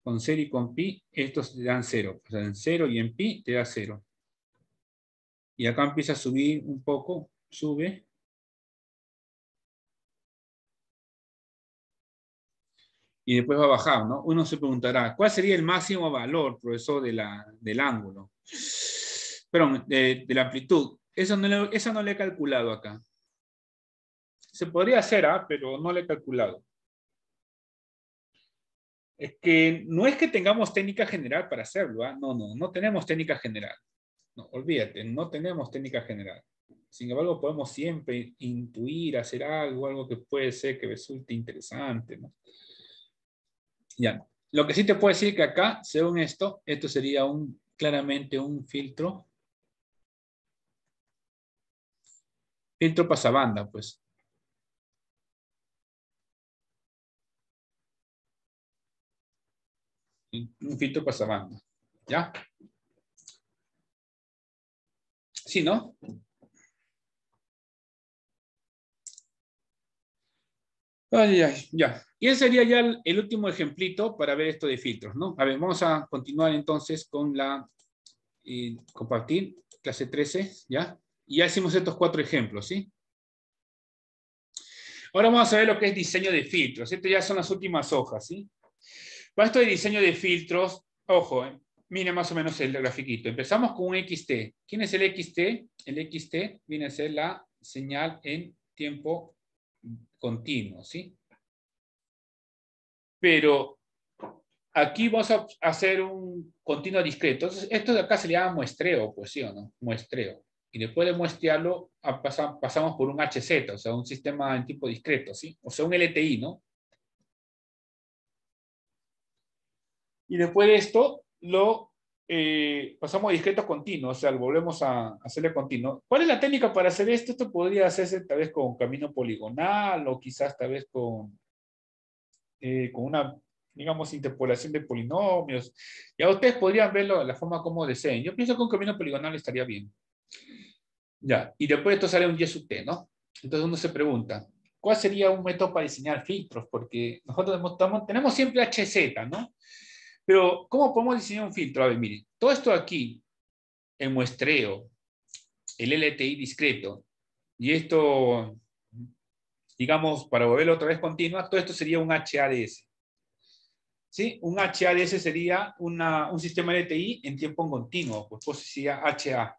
con 0 y con pi, estos te dan 0. O sea, en 0 y en pi te da 0. Y acá empieza a subir un poco, sube, y después va a bajar, ¿no? Uno se preguntará, ¿cuál sería el máximo valor, profesor, de la, del ángulo? Perdón, de, la amplitud. Eso no, eso no le he calculado acá. Se podría hacer, ¿ah? pero no le he calculado. Es que no es que tengamos técnica general para hacerlo, ¿ah? No, no, no tenemos técnica general. No, olvídate, no tenemos técnica general. Sin embargo, podemos siempre intuir, hacer algo, algo que puede ser que resulte interesante, ¿no? Ya. Lo que sí te puedo decir que acá, según esto, esto sería un, claramente un filtro. Filtro pasabanda, pues. Un filtro pasabanda. ¿Ya? Sí, ¿no? ya. Y ese sería ya el, último ejemplito para ver esto de filtros, ¿no? A ver, vamos a continuar entonces con la compartir, clase 13, ¿ya? Y ya hicimos estos cuatro ejemplos, ¿sí? Ahora vamos a ver lo que es diseño de filtros. Estas ya son las últimas hojas, ¿sí? Para esto de diseño de filtros, ojo, eh, mire más o menos el grafiquito. Empezamos con un XT. ¿Quién es el XT? El XT viene a ser la señal en tiempo continuo, ¿sí? Pero aquí vamos a hacer un continuo discreto. Entonces, esto de acá se le llama muestreo, pues sí o no, muestreo. Y después de muestrearlo, pasamos por un HZ, o sea, un sistema en tipo discreto, ¿sí? O sea, un LTI, ¿no? Y después de esto, lo eh, pasamos pues a discretos continuos, o sea, volvemos a, hacerle continuo. ¿Cuál es la técnica para hacer esto? Esto podría hacerse tal vez con camino poligonal o quizás tal vez con, eh, con una, digamos, interpolación de polinomios. Ya ustedes podrían verlo de la forma como deseen. Yo pienso que un camino poligonal estaría bien. Ya, y después esto sale un 10t, ¿no? Entonces uno se pregunta, ¿cuál sería un método para diseñar filtros? Porque nosotros tenemos siempre HZ, ¿no? Pero, ¿cómo podemos diseñar un filtro? A ver, miren, todo esto aquí, el muestreo, el LTI discreto, y esto, digamos, para volverlo otra vez continua, todo esto sería un HADS. ¿Sí? Un HADS sería una, un sistema LTI en tiempo continuo, pues, pues sería HA.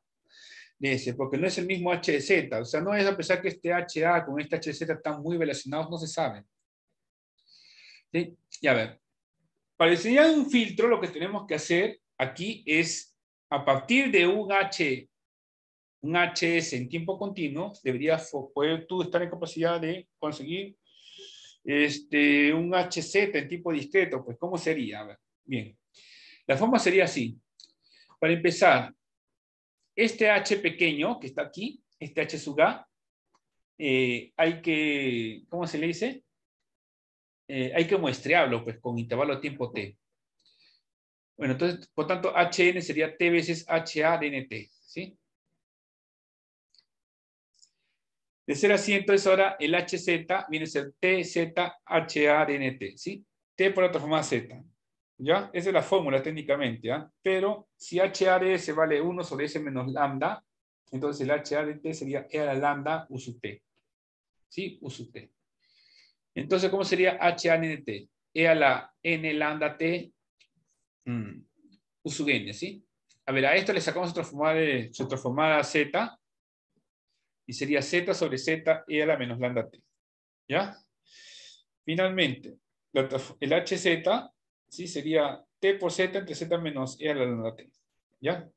porque no es el mismo HZ, o sea, no es a pesar que este HA con este HZ están muy relacionados, no se sabe. ¿Sí? Y a ver, para diseñar un filtro, lo que tenemos que hacer aquí es, a partir de un H, un HS en tiempo continuo, deberías poder tú estar en capacidad de conseguir este, un HZ en tiempo discreto. Pues, ¿cómo sería? bien. La forma sería así. Para empezar, este H pequeño que está aquí, este H sub eh, hay que, ¿cómo se le dice? Eh, hay que muestrearlo pues, con intervalo de tiempo T. Bueno, entonces, por tanto, HN sería T veces HA de ¿sí? De ser así, entonces ahora el HZ viene a ser tz de NT, ¿sí? T por la forma Z, ¿ya? Esa es la fórmula técnicamente, ¿ah? Pero si a de S vale 1 sobre S menos lambda, entonces el a T sería E a la lambda U sub T, ¿sí? U sub T. Entonces, ¿cómo sería H-A-N-T? E a la N lambda T mm, ¿sí? A ver, a esto le sacamos su transformada, su transformada Z y sería Z sobre Z E a la menos lambda T. ¿Ya? Finalmente, el HZ ¿sí? sería T por Z entre Z menos E a la lambda T. ¿Ya?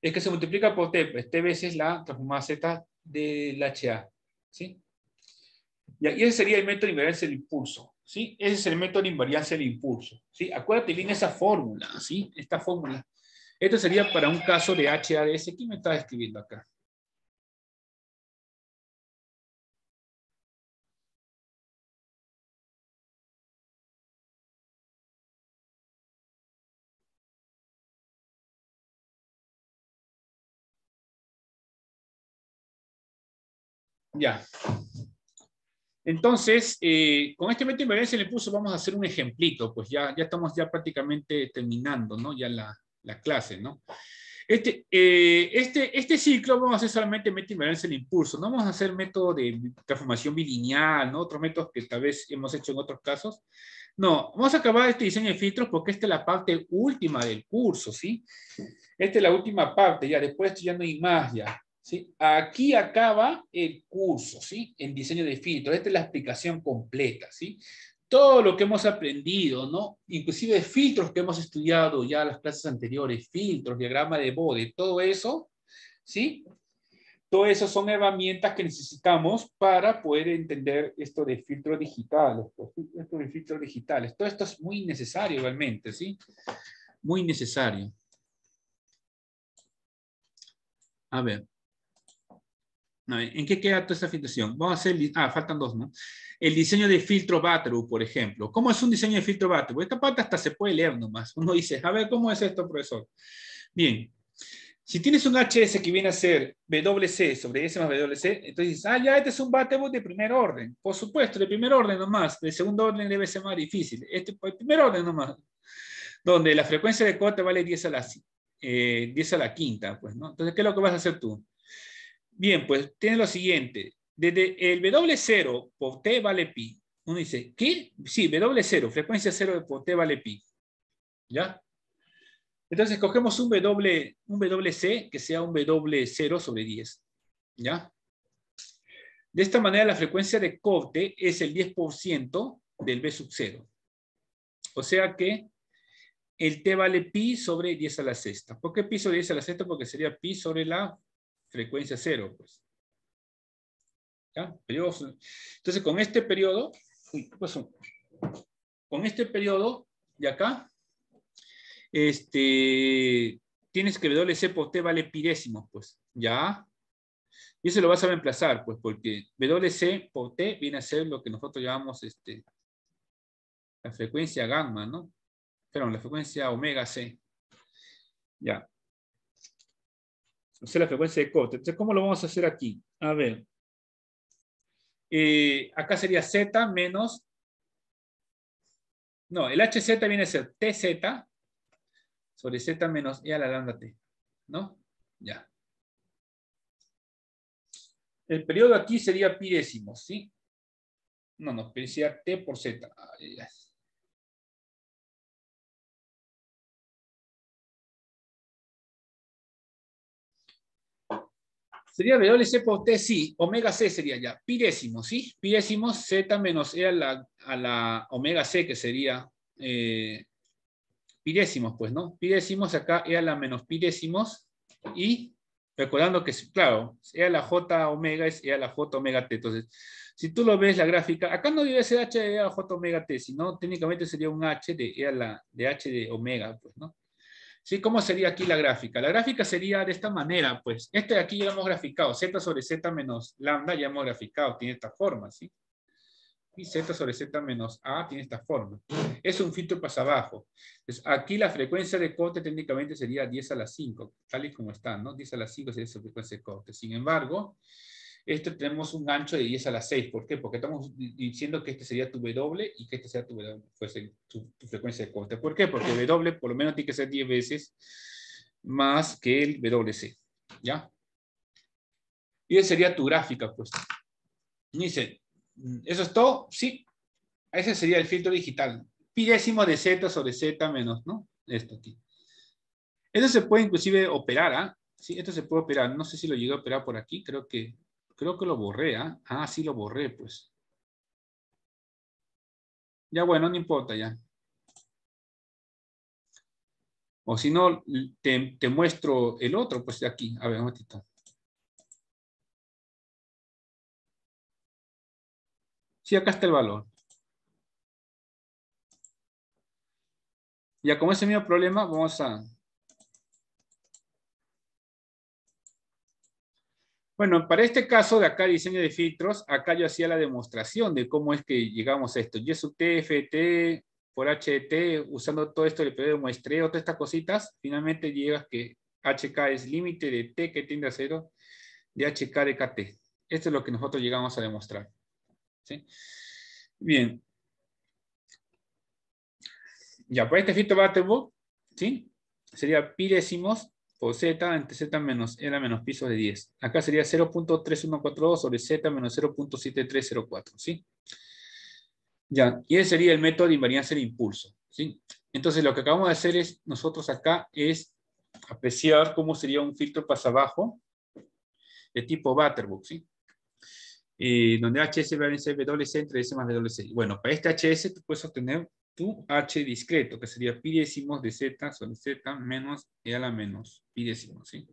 Es que se multiplica por T, pues T veces la transformada Z del HA. ¿Sí? Y ese sería el método de invariancia del impulso, ¿sí? Ese es el método de invariancia del impulso, ¿sí? Acuérdate bien esa fórmula, ¿sí? Esta fórmula. Esto sería para un caso de HADS. ¿Quién me está escribiendo acá? Ya. Entonces, eh, con este método invariancia del impulso vamos a hacer un ejemplito, pues ya, estamos ya prácticamente terminando, ¿no? Ya la, clase, ¿no? Este, eh, este, este ciclo vamos a hacer solamente método invariancia del impulso, no vamos a hacer método de transformación bilineal, ¿no? Otros métodos que tal vez hemos hecho en otros casos. No, vamos a acabar este diseño de filtros porque esta es la parte última del curso, ¿sí? Esta es la última parte, ya después ya no hay más, ya. ¿sí? Aquí acaba el curso, ¿sí? En diseño de filtros. Esta es la explicación completa, ¿sí? Todo lo que hemos aprendido, ¿no? Inclusive filtros que hemos estudiado ya en las clases anteriores, filtros, diagrama de Bode, todo eso, ¿sí? Todo eso son herramientas que necesitamos para poder entender esto de filtros digitales, pues, esto filtros digitales. Todo esto es muy necesario realmente, ¿sí? Muy necesario. A ver. ¿En qué queda toda esta filtración? Vamos a hacer, ah, faltan dos, ¿no? El diseño de filtro Battery, por ejemplo. ¿Cómo es un diseño de filtro Battery? Esta parte hasta se puede leer nomás. Uno dice, a ver, ¿cómo es esto, profesor? Bien. Si tienes un HS que viene a ser WC sobre S más WC, entonces dices, ah, ya, este es un Battery de primer orden. Por supuesto, de primer orden nomás. De segundo orden debe ser más difícil. Este, de pues, primer orden nomás. Donde la frecuencia de corte vale 10 a la, 10 eh, a la quinta, pues, ¿no? Entonces, ¿qué es lo que vas a hacer tú? Bien, pues tiene lo siguiente. Desde el W0 por T vale pi. Uno dice, ¿qué? Sí, W0, frecuencia 0 por T vale pi. ¿Ya? Entonces cogemos un W, un WC que sea un W0 sobre 10. ¿Ya? De esta manera la frecuencia de corte es el 10% del B sub 0. O sea que el T vale pi sobre 10 a la sexta. ¿Por qué pi sobre 10 a la sexta? Porque sería pi sobre la frecuencia cero, pues. ¿Ya? Entonces, con este periodo, pues con este periodo de acá, este, tienes que WC por T vale pi pues, ¿ya? Y eso lo vas a reemplazar, pues, porque WC por T viene a ser lo que nosotros llamamos este, la frecuencia gamma, ¿no? Perdón, la frecuencia omega C. Ya o sea, la frecuencia de corte. Entonces, ¿cómo lo vamos a hacer aquí? A ver. Eh, acá sería Z menos... No, el HZ viene a ser TZ sobre Z menos E a la lambda T. ¿No? Ya. El periodo aquí sería pi ¿sí? No, no, sería T por Z. Ah, Sería WC por T, sí. Omega C sería ya. Pirésimos, ¿sí? décimos, Z menos E a la, a la omega C, que sería eh, pues, ¿no? décimos acá E a la menos décimos, Y recordando que, claro, E a la J omega es E a la J omega T. Entonces, si tú lo ves la gráfica, acá no debe ser H de E a la J omega T, sino técnicamente sería un H de E a la de H de omega, pues, ¿no? ¿Cómo sería aquí la gráfica? La gráfica sería de esta manera, pues. Este de aquí ya lo hemos graficado. Z sobre Z menos lambda ya hemos graficado. Tiene esta forma, ¿sí? Y Z sobre Z menos A tiene esta forma. Es un filtro abajo. Entonces, aquí la frecuencia de corte técnicamente sería 10 a la 5, tal y como está, ¿no? 10 a la 5 sería esa frecuencia de corte. Sin embargo, este tenemos un gancho de 10 a la 6. ¿Por qué? Porque estamos diciendo que este sería tu W y que este sea tu pues, tu, frecuencia de corte. ¿Por qué? Porque W por lo menos tiene que ser 10 veces más que el WC. ¿Ya? Y esa sería tu gráfica, pues. Dice, mm, ¿eso es todo? Sí. Ese sería el filtro digital. Pi de Z sobre Z menos, ¿no? Esto aquí. Esto se puede inclusive operar, ¿ah? Sí, esto se puede operar. No sé si lo llegué a operar por aquí. Creo que Creo que lo borré, ¿ah? Ah, sí lo borré, pues. Ya bueno, no importa ya. O si no, te, te, muestro el otro, pues de aquí. A ver, un momentito. Sí, acá está el valor. Ya como ese mismo problema, vamos a Bueno, para este caso de acá diseño de filtros, acá yo hacía la demostración de cómo es que llegamos a esto. Y es T, TFT por HT, usando todo esto, le periodo de muestreo, todas estas cositas, finalmente llegas que HK es límite de T que tiende a cero de HK de KT. Esto es lo que nosotros llegamos a demostrar. ¿Sí? Bien. Ya, para este filtro Battenburg, ¿sí? Sería pi décimos por z entre z menos era menos piso de 10. Acá sería 0.3142 sobre z menos 0.7304, ¿sí? Ya, y ese sería el método de invariancia de impulso, ¿sí? Entonces lo que acabamos de hacer es, nosotros acá es apreciar cómo sería un filtro pasabajo de tipo Butterbox, ¿sí? Eh, donde HS va a ser WC entre S más WC. Bueno, para este HS tú puedes obtener tu h discreto, que sería pi décimos de z sobre z menos e a la menos pi décimos, ¿sí?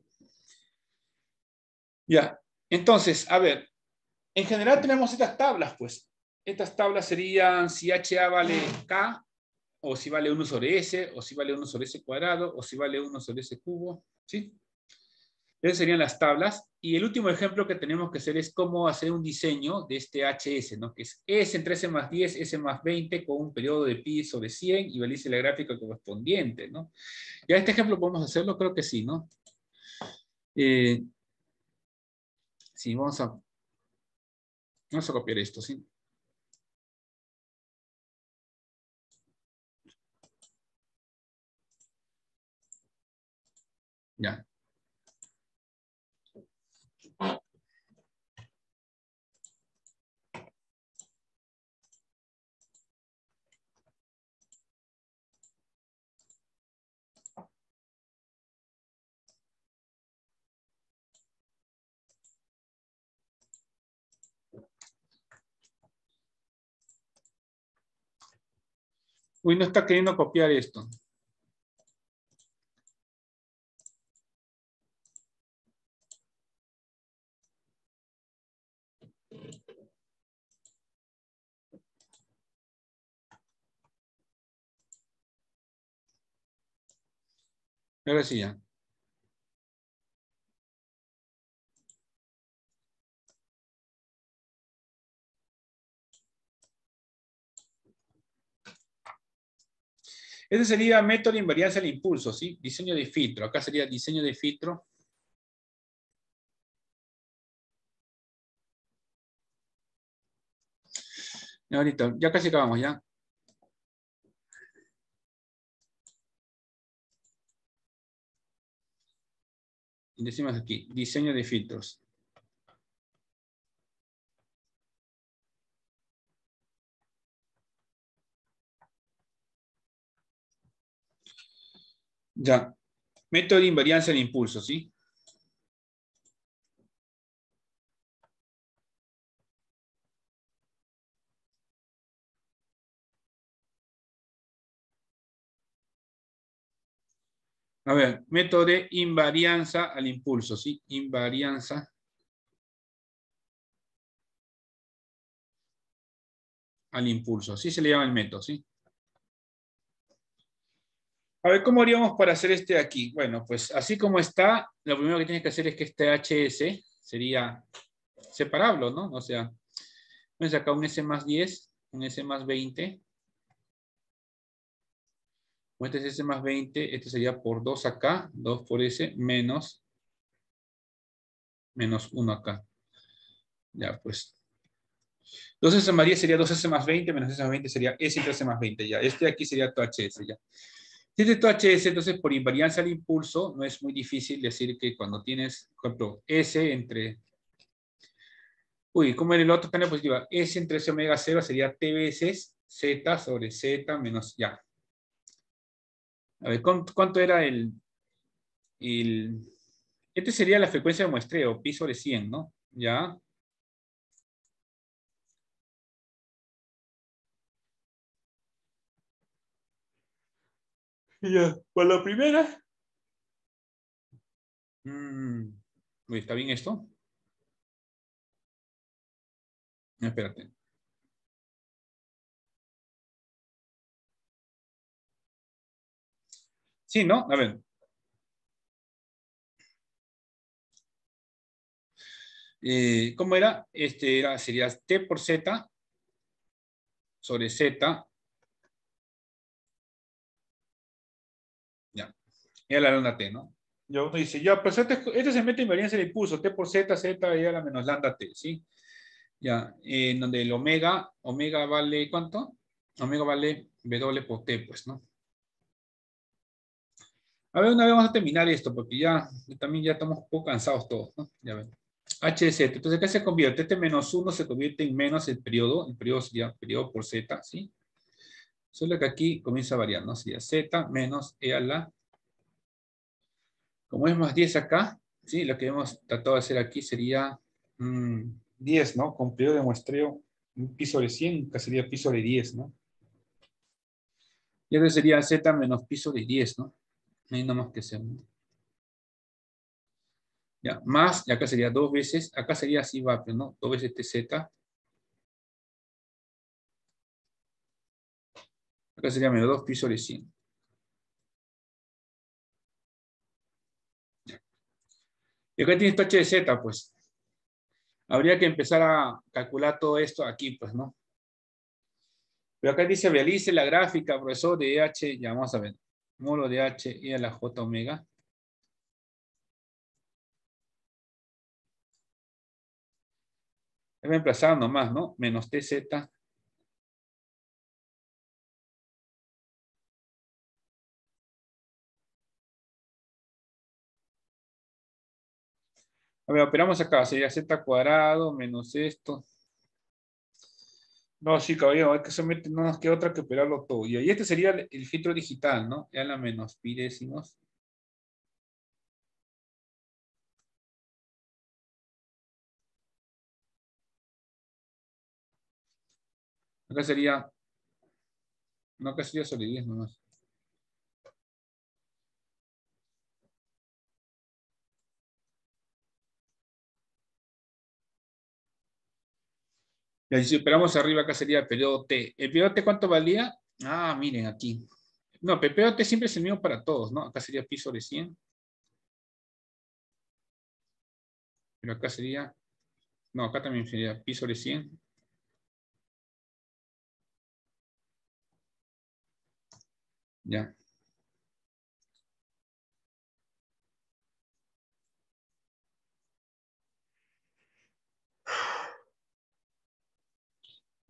Ya, entonces, a ver, en general tenemos estas tablas, pues. Estas tablas serían si HA vale K, o si vale 1 sobre S, o si vale 1 sobre S cuadrado, o si vale 1 sobre S cubo, ¿sí? Esas serían las tablas. Y el último ejemplo que tenemos que hacer es cómo hacer un diseño de este HS, ¿no? que es S entre S más 10, S más 20, con un periodo de pi sobre 100 y valice la gráfica correspondiente. ¿no? ¿Ya este ejemplo podemos hacerlo? Creo que sí, ¿no? Eh, sí, vamos a, vamos a copiar esto, ¿sí? Ya, Uy, no está queriendo copiar esto. Ahora sí ya. Ese sería método de invariancia del impulso, ¿sí? Diseño de filtro. Acá sería diseño de filtro. Ya casi acabamos, ¿ya? decimos aquí, diseño de filtros. Ya. Método de invarianza al impulso, ¿sí? A ver, método de invarianza al impulso, ¿sí? Invarianza al impulso. Así se le llama el método, ¿sí? A ver, ¿cómo haríamos para hacer este de aquí? Bueno, pues así como está, lo primero que tiene que hacer es que este HS sería separable, ¿no? O sea, entonces acá un S más 10, un S más 20. Este es S más 20, este sería por 2 acá, 2 por S, menos, menos 1 acá. Ya, pues. 2S más 10 sería 2S más 20, menos S más 20 sería S entre S más 20, ya. Este de aquí sería tu HS, ya de esto HS, entonces por invarianza al impulso, no es muy difícil decir que cuando tienes, por ejemplo, S entre... Uy, como en el otro panel positiva, pues S entre S omega 0 sería T veces Z sobre Z menos ya. A ver, ¿cuánto era el, el... Este sería la frecuencia de muestreo, pi sobre 100, ¿no? Ya. Y ya, pues la primera. Mm. ¿Está bien esto? Espérate. Sí, ¿no? A ver. Eh, ¿Cómo era? Este era, sería T por Z sobre Z Y a la lambda T, ¿no? Ya uno dice, ya, pues este, este mete de invariancia le puso T por Z, Z e a la menos lambda T, ¿sí? Ya, en donde el omega, omega vale, ¿cuánto? Omega vale W por T, pues, ¿no? A ver, una vez vamos a terminar esto, porque ya también ya estamos un poco cansados todos, ¿no? Ya ven. HZ, entonces ¿qué se convierte? t menos 1 se convierte en menos el periodo, el periodo sería periodo por Z, ¿sí? Solo que aquí comienza a variar, ¿no? Sería Z menos E a la como es más 10 acá, ¿sí? lo que hemos tratado de hacer aquí sería 10, mm, ¿no? Con periodo de muestreo, un piso de 100, que sería piso de 10, ¿no? Y este sería z menos piso de 10, ¿no? Ahí nomás que se... Ya, más, y acá sería dos veces, acá sería así va, no, dos veces Z. Acá sería menos 2 piso de 100. Y acá tienes de Z, pues. Habría que empezar a calcular todo esto aquí, pues, ¿no? Pero acá dice, realice la gráfica, profesor, de H, ya vamos a ver, molo de H y a la J omega. reemplazado nomás, ¿no? Menos TZ A ver, operamos acá, sería z cuadrado menos esto. No, sí, caballero, hay que someter no nos queda otra que operarlo todo. Y ahí este sería el, filtro digital, ¿no? Ya la menos pi décimos. Acá sería, no, acá sería no más. Si superamos arriba, acá sería el periodo T. ¿El periodo T cuánto valía? Ah, miren aquí. No, el periodo T siempre es el mismo para todos, ¿no? Acá sería pi sobre 100. Pero acá sería... No, acá también sería pi sobre 100. Ya.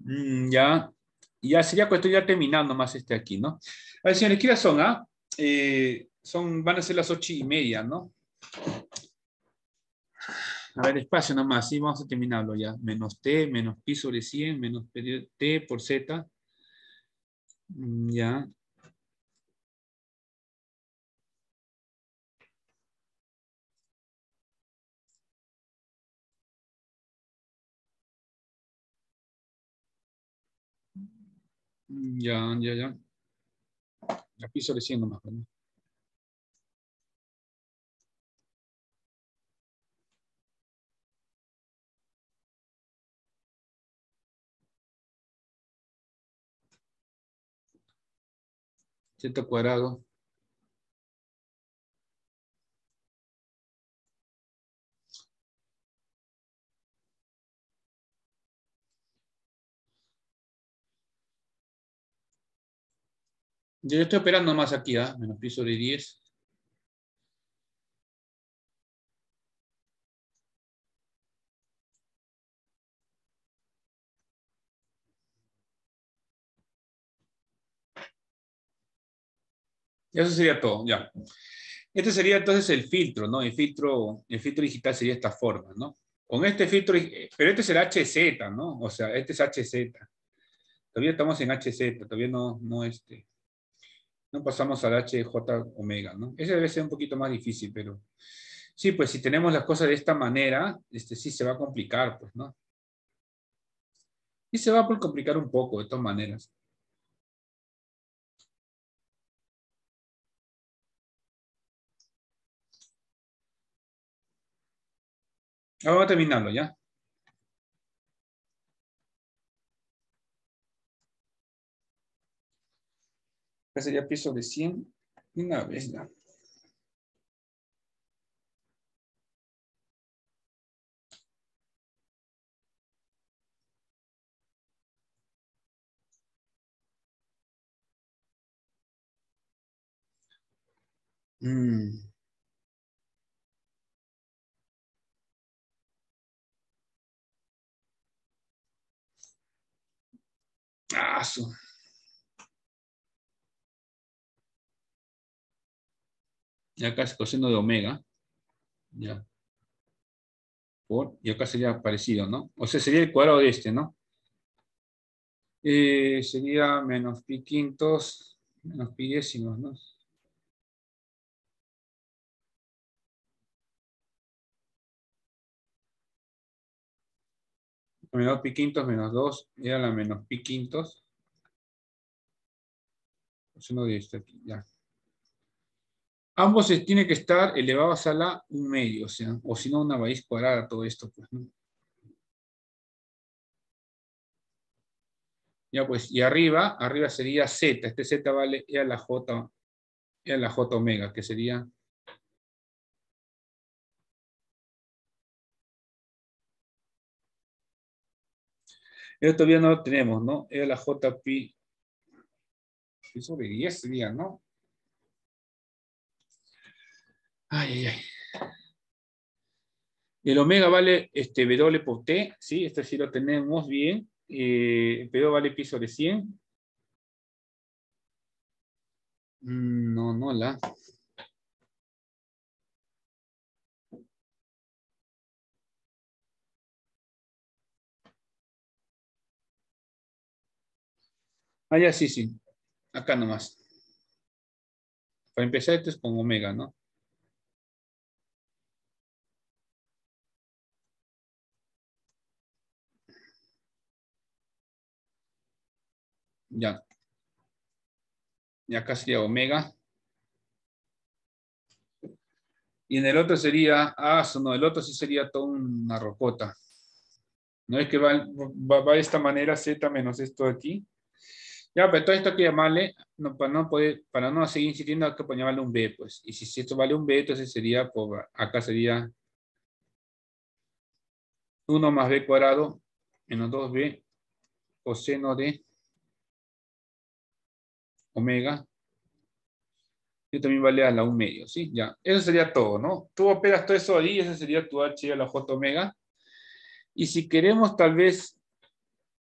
Mm, ya, ya sería cuestión ya terminando más este aquí, ¿no? A ver, señores, ¿qué horas son? Ah? Eh, son, van a ser las ocho y media, ¿no? A ver, espacio nomás, sí, vamos a terminarlo ya. Menos T, menos Pi sobre 100, menos T por Z. Mm, ya. Ya, ya, ya. Aquí le siendo más, cuadrado Yo estoy operando más aquí, ¿ah? menos piso de 10. Eso sería todo, ya. Este sería entonces el filtro, ¿no? El filtro, el filtro digital sería esta forma, ¿no? Con este filtro, pero este es el HZ, ¿no? O sea, este es HZ. Todavía estamos en HZ, todavía no, no este pasamos al HJ omega. ¿no? Ese debe ser un poquito más difícil, pero sí, pues si tenemos las cosas de esta manera, este, sí se va a complicar, pues, ¿no? Y se va a complicar un poco, de todas maneras. Ahora a terminarlo ya. sería piso de 100 y una vez ya. Mm. Ah, y acá es coseno de omega, ya, y acá sería parecido, ¿no? O sea, sería el cuadrado de este, ¿no? Eh, sería menos pi quintos, menos pi décimos, ¿no? Menos pi quintos menos 2 era la menos pi quintos. Coseno de este aquí, ya. Ambos tienen que estar elevados a la un medio, o sea, o si no una raíz cuadrada, todo esto. Pues, Ya pues, y arriba, arriba sería z, este z vale e a la j, e a la j omega, que sería Esto todavía no lo tenemos, ¿no? E a la j pi, eso de 10 sería, ¿no? Ay, ay, El omega vale este W por T, ¿sí? Este sí lo tenemos bien. Eh, pero vale piso de 100. Mm, no, no la. Ah, ya, sí, sí. Acá nomás. Para empezar, esto es con omega, ¿no? Ya. Y acá sería omega. Y en el otro sería A, ah, el otro sí sería toda una rocota. No es que va, de esta manera Z menos esto de aquí. Ya, pero todo esto hay que llamarle, no, para, no poder, para no seguir insistiendo, hay que ponerle un B, pues. Y si, esto vale un B, entonces sería, pues, acá sería 1 más B cuadrado menos 2B coseno de omega. Yo también vale a la 1 medio, ¿sí? Ya, eso sería todo, ¿no? Tú operas todo eso ahí, ese sería tu h a la j omega. Y si queremos tal vez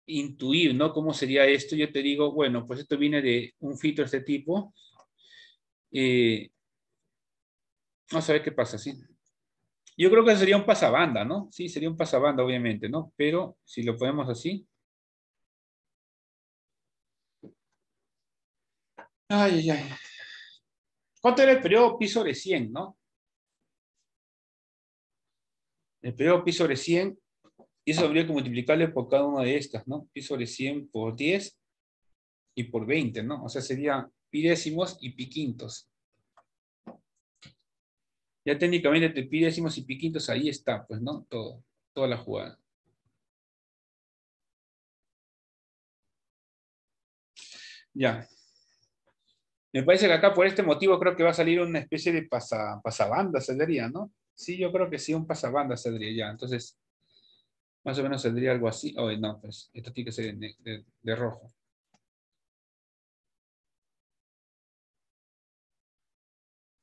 intuir, ¿no? ¿Cómo sería esto? Yo te digo, bueno, pues esto viene de un filtro de este tipo. Eh, vamos a ver qué pasa, ¿sí? Yo creo que sería un pasabanda, ¿no? Sí, sería un pasabanda, obviamente, ¿no? Pero si lo ponemos así, Ay, ay, ay. ¿Cuánto era el periodo piso sobre 100, no? El periodo piso sobre 100, y eso habría que multiplicarle por cada una de estas, ¿no? Piso sobre 100 por 10 y por 20, ¿no? O sea, sería pi décimos y pi quintos. Ya técnicamente entre pi décimos y pi quintos, ahí está, pues, ¿no? Todo, toda la jugada. Ya. Me parece que acá por este motivo creo que va a salir una especie de pasa, pasabanda, saldría, ¿no? Sí, yo creo que sí, un pasabanda saldría ya. Entonces, más o menos saldría algo así. Oh, no, pues esto tiene que ser de, rojo.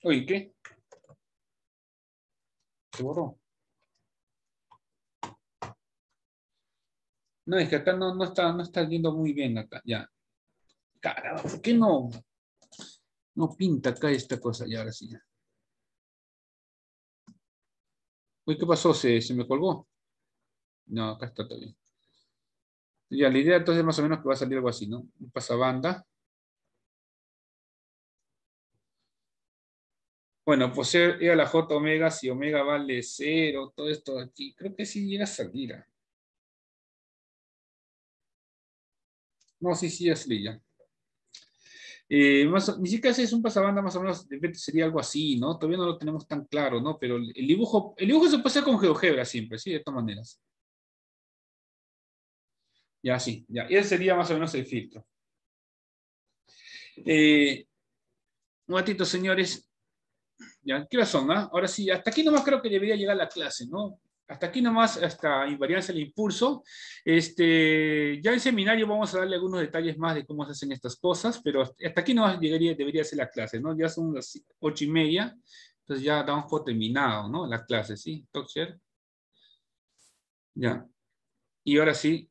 Uy, ¿qué? Se borró. No, es que acá no, está, no está yendo muy bien acá, ya. Caramba, ¿por qué no? No pinta acá esta cosa, ya ahora sí. Uy, ¿qué pasó? ¿Se, me colgó? No, acá está bien. Ya, la idea entonces más o menos que va a salir algo así, ¿no? Un pasabanda. Bueno, pues era la J omega, si omega vale cero, todo esto de aquí. Creo que sí llega a salir. No, sí, sí, es ya. Eh, ni siquiera es un pasabanda más o menos, de repente sería algo así, ¿no? Todavía no lo tenemos tan claro, ¿no? Pero el dibujo, el dibujo se puede hacer con GeoGebra siempre, ¿sí? De todas maneras. Ya, sí, ya. Y Ese sería más o menos el filtro. Eh, un ratito, señores. Ya, ¿qué razón, ¿ah? Ahora sí, hasta aquí nomás creo que debería llegar la clase, ¿no? hasta aquí nomás, hasta invariancia el impulso. Este, ya en seminario vamos a darle algunos detalles más de cómo se hacen estas cosas, pero hasta aquí nomás llegaría, debería ser la clase, ¿no? Ya son las ocho y media, entonces ya damos por terminado, ¿no? La clase, ¿sí? Talk Ya. Y ahora sí,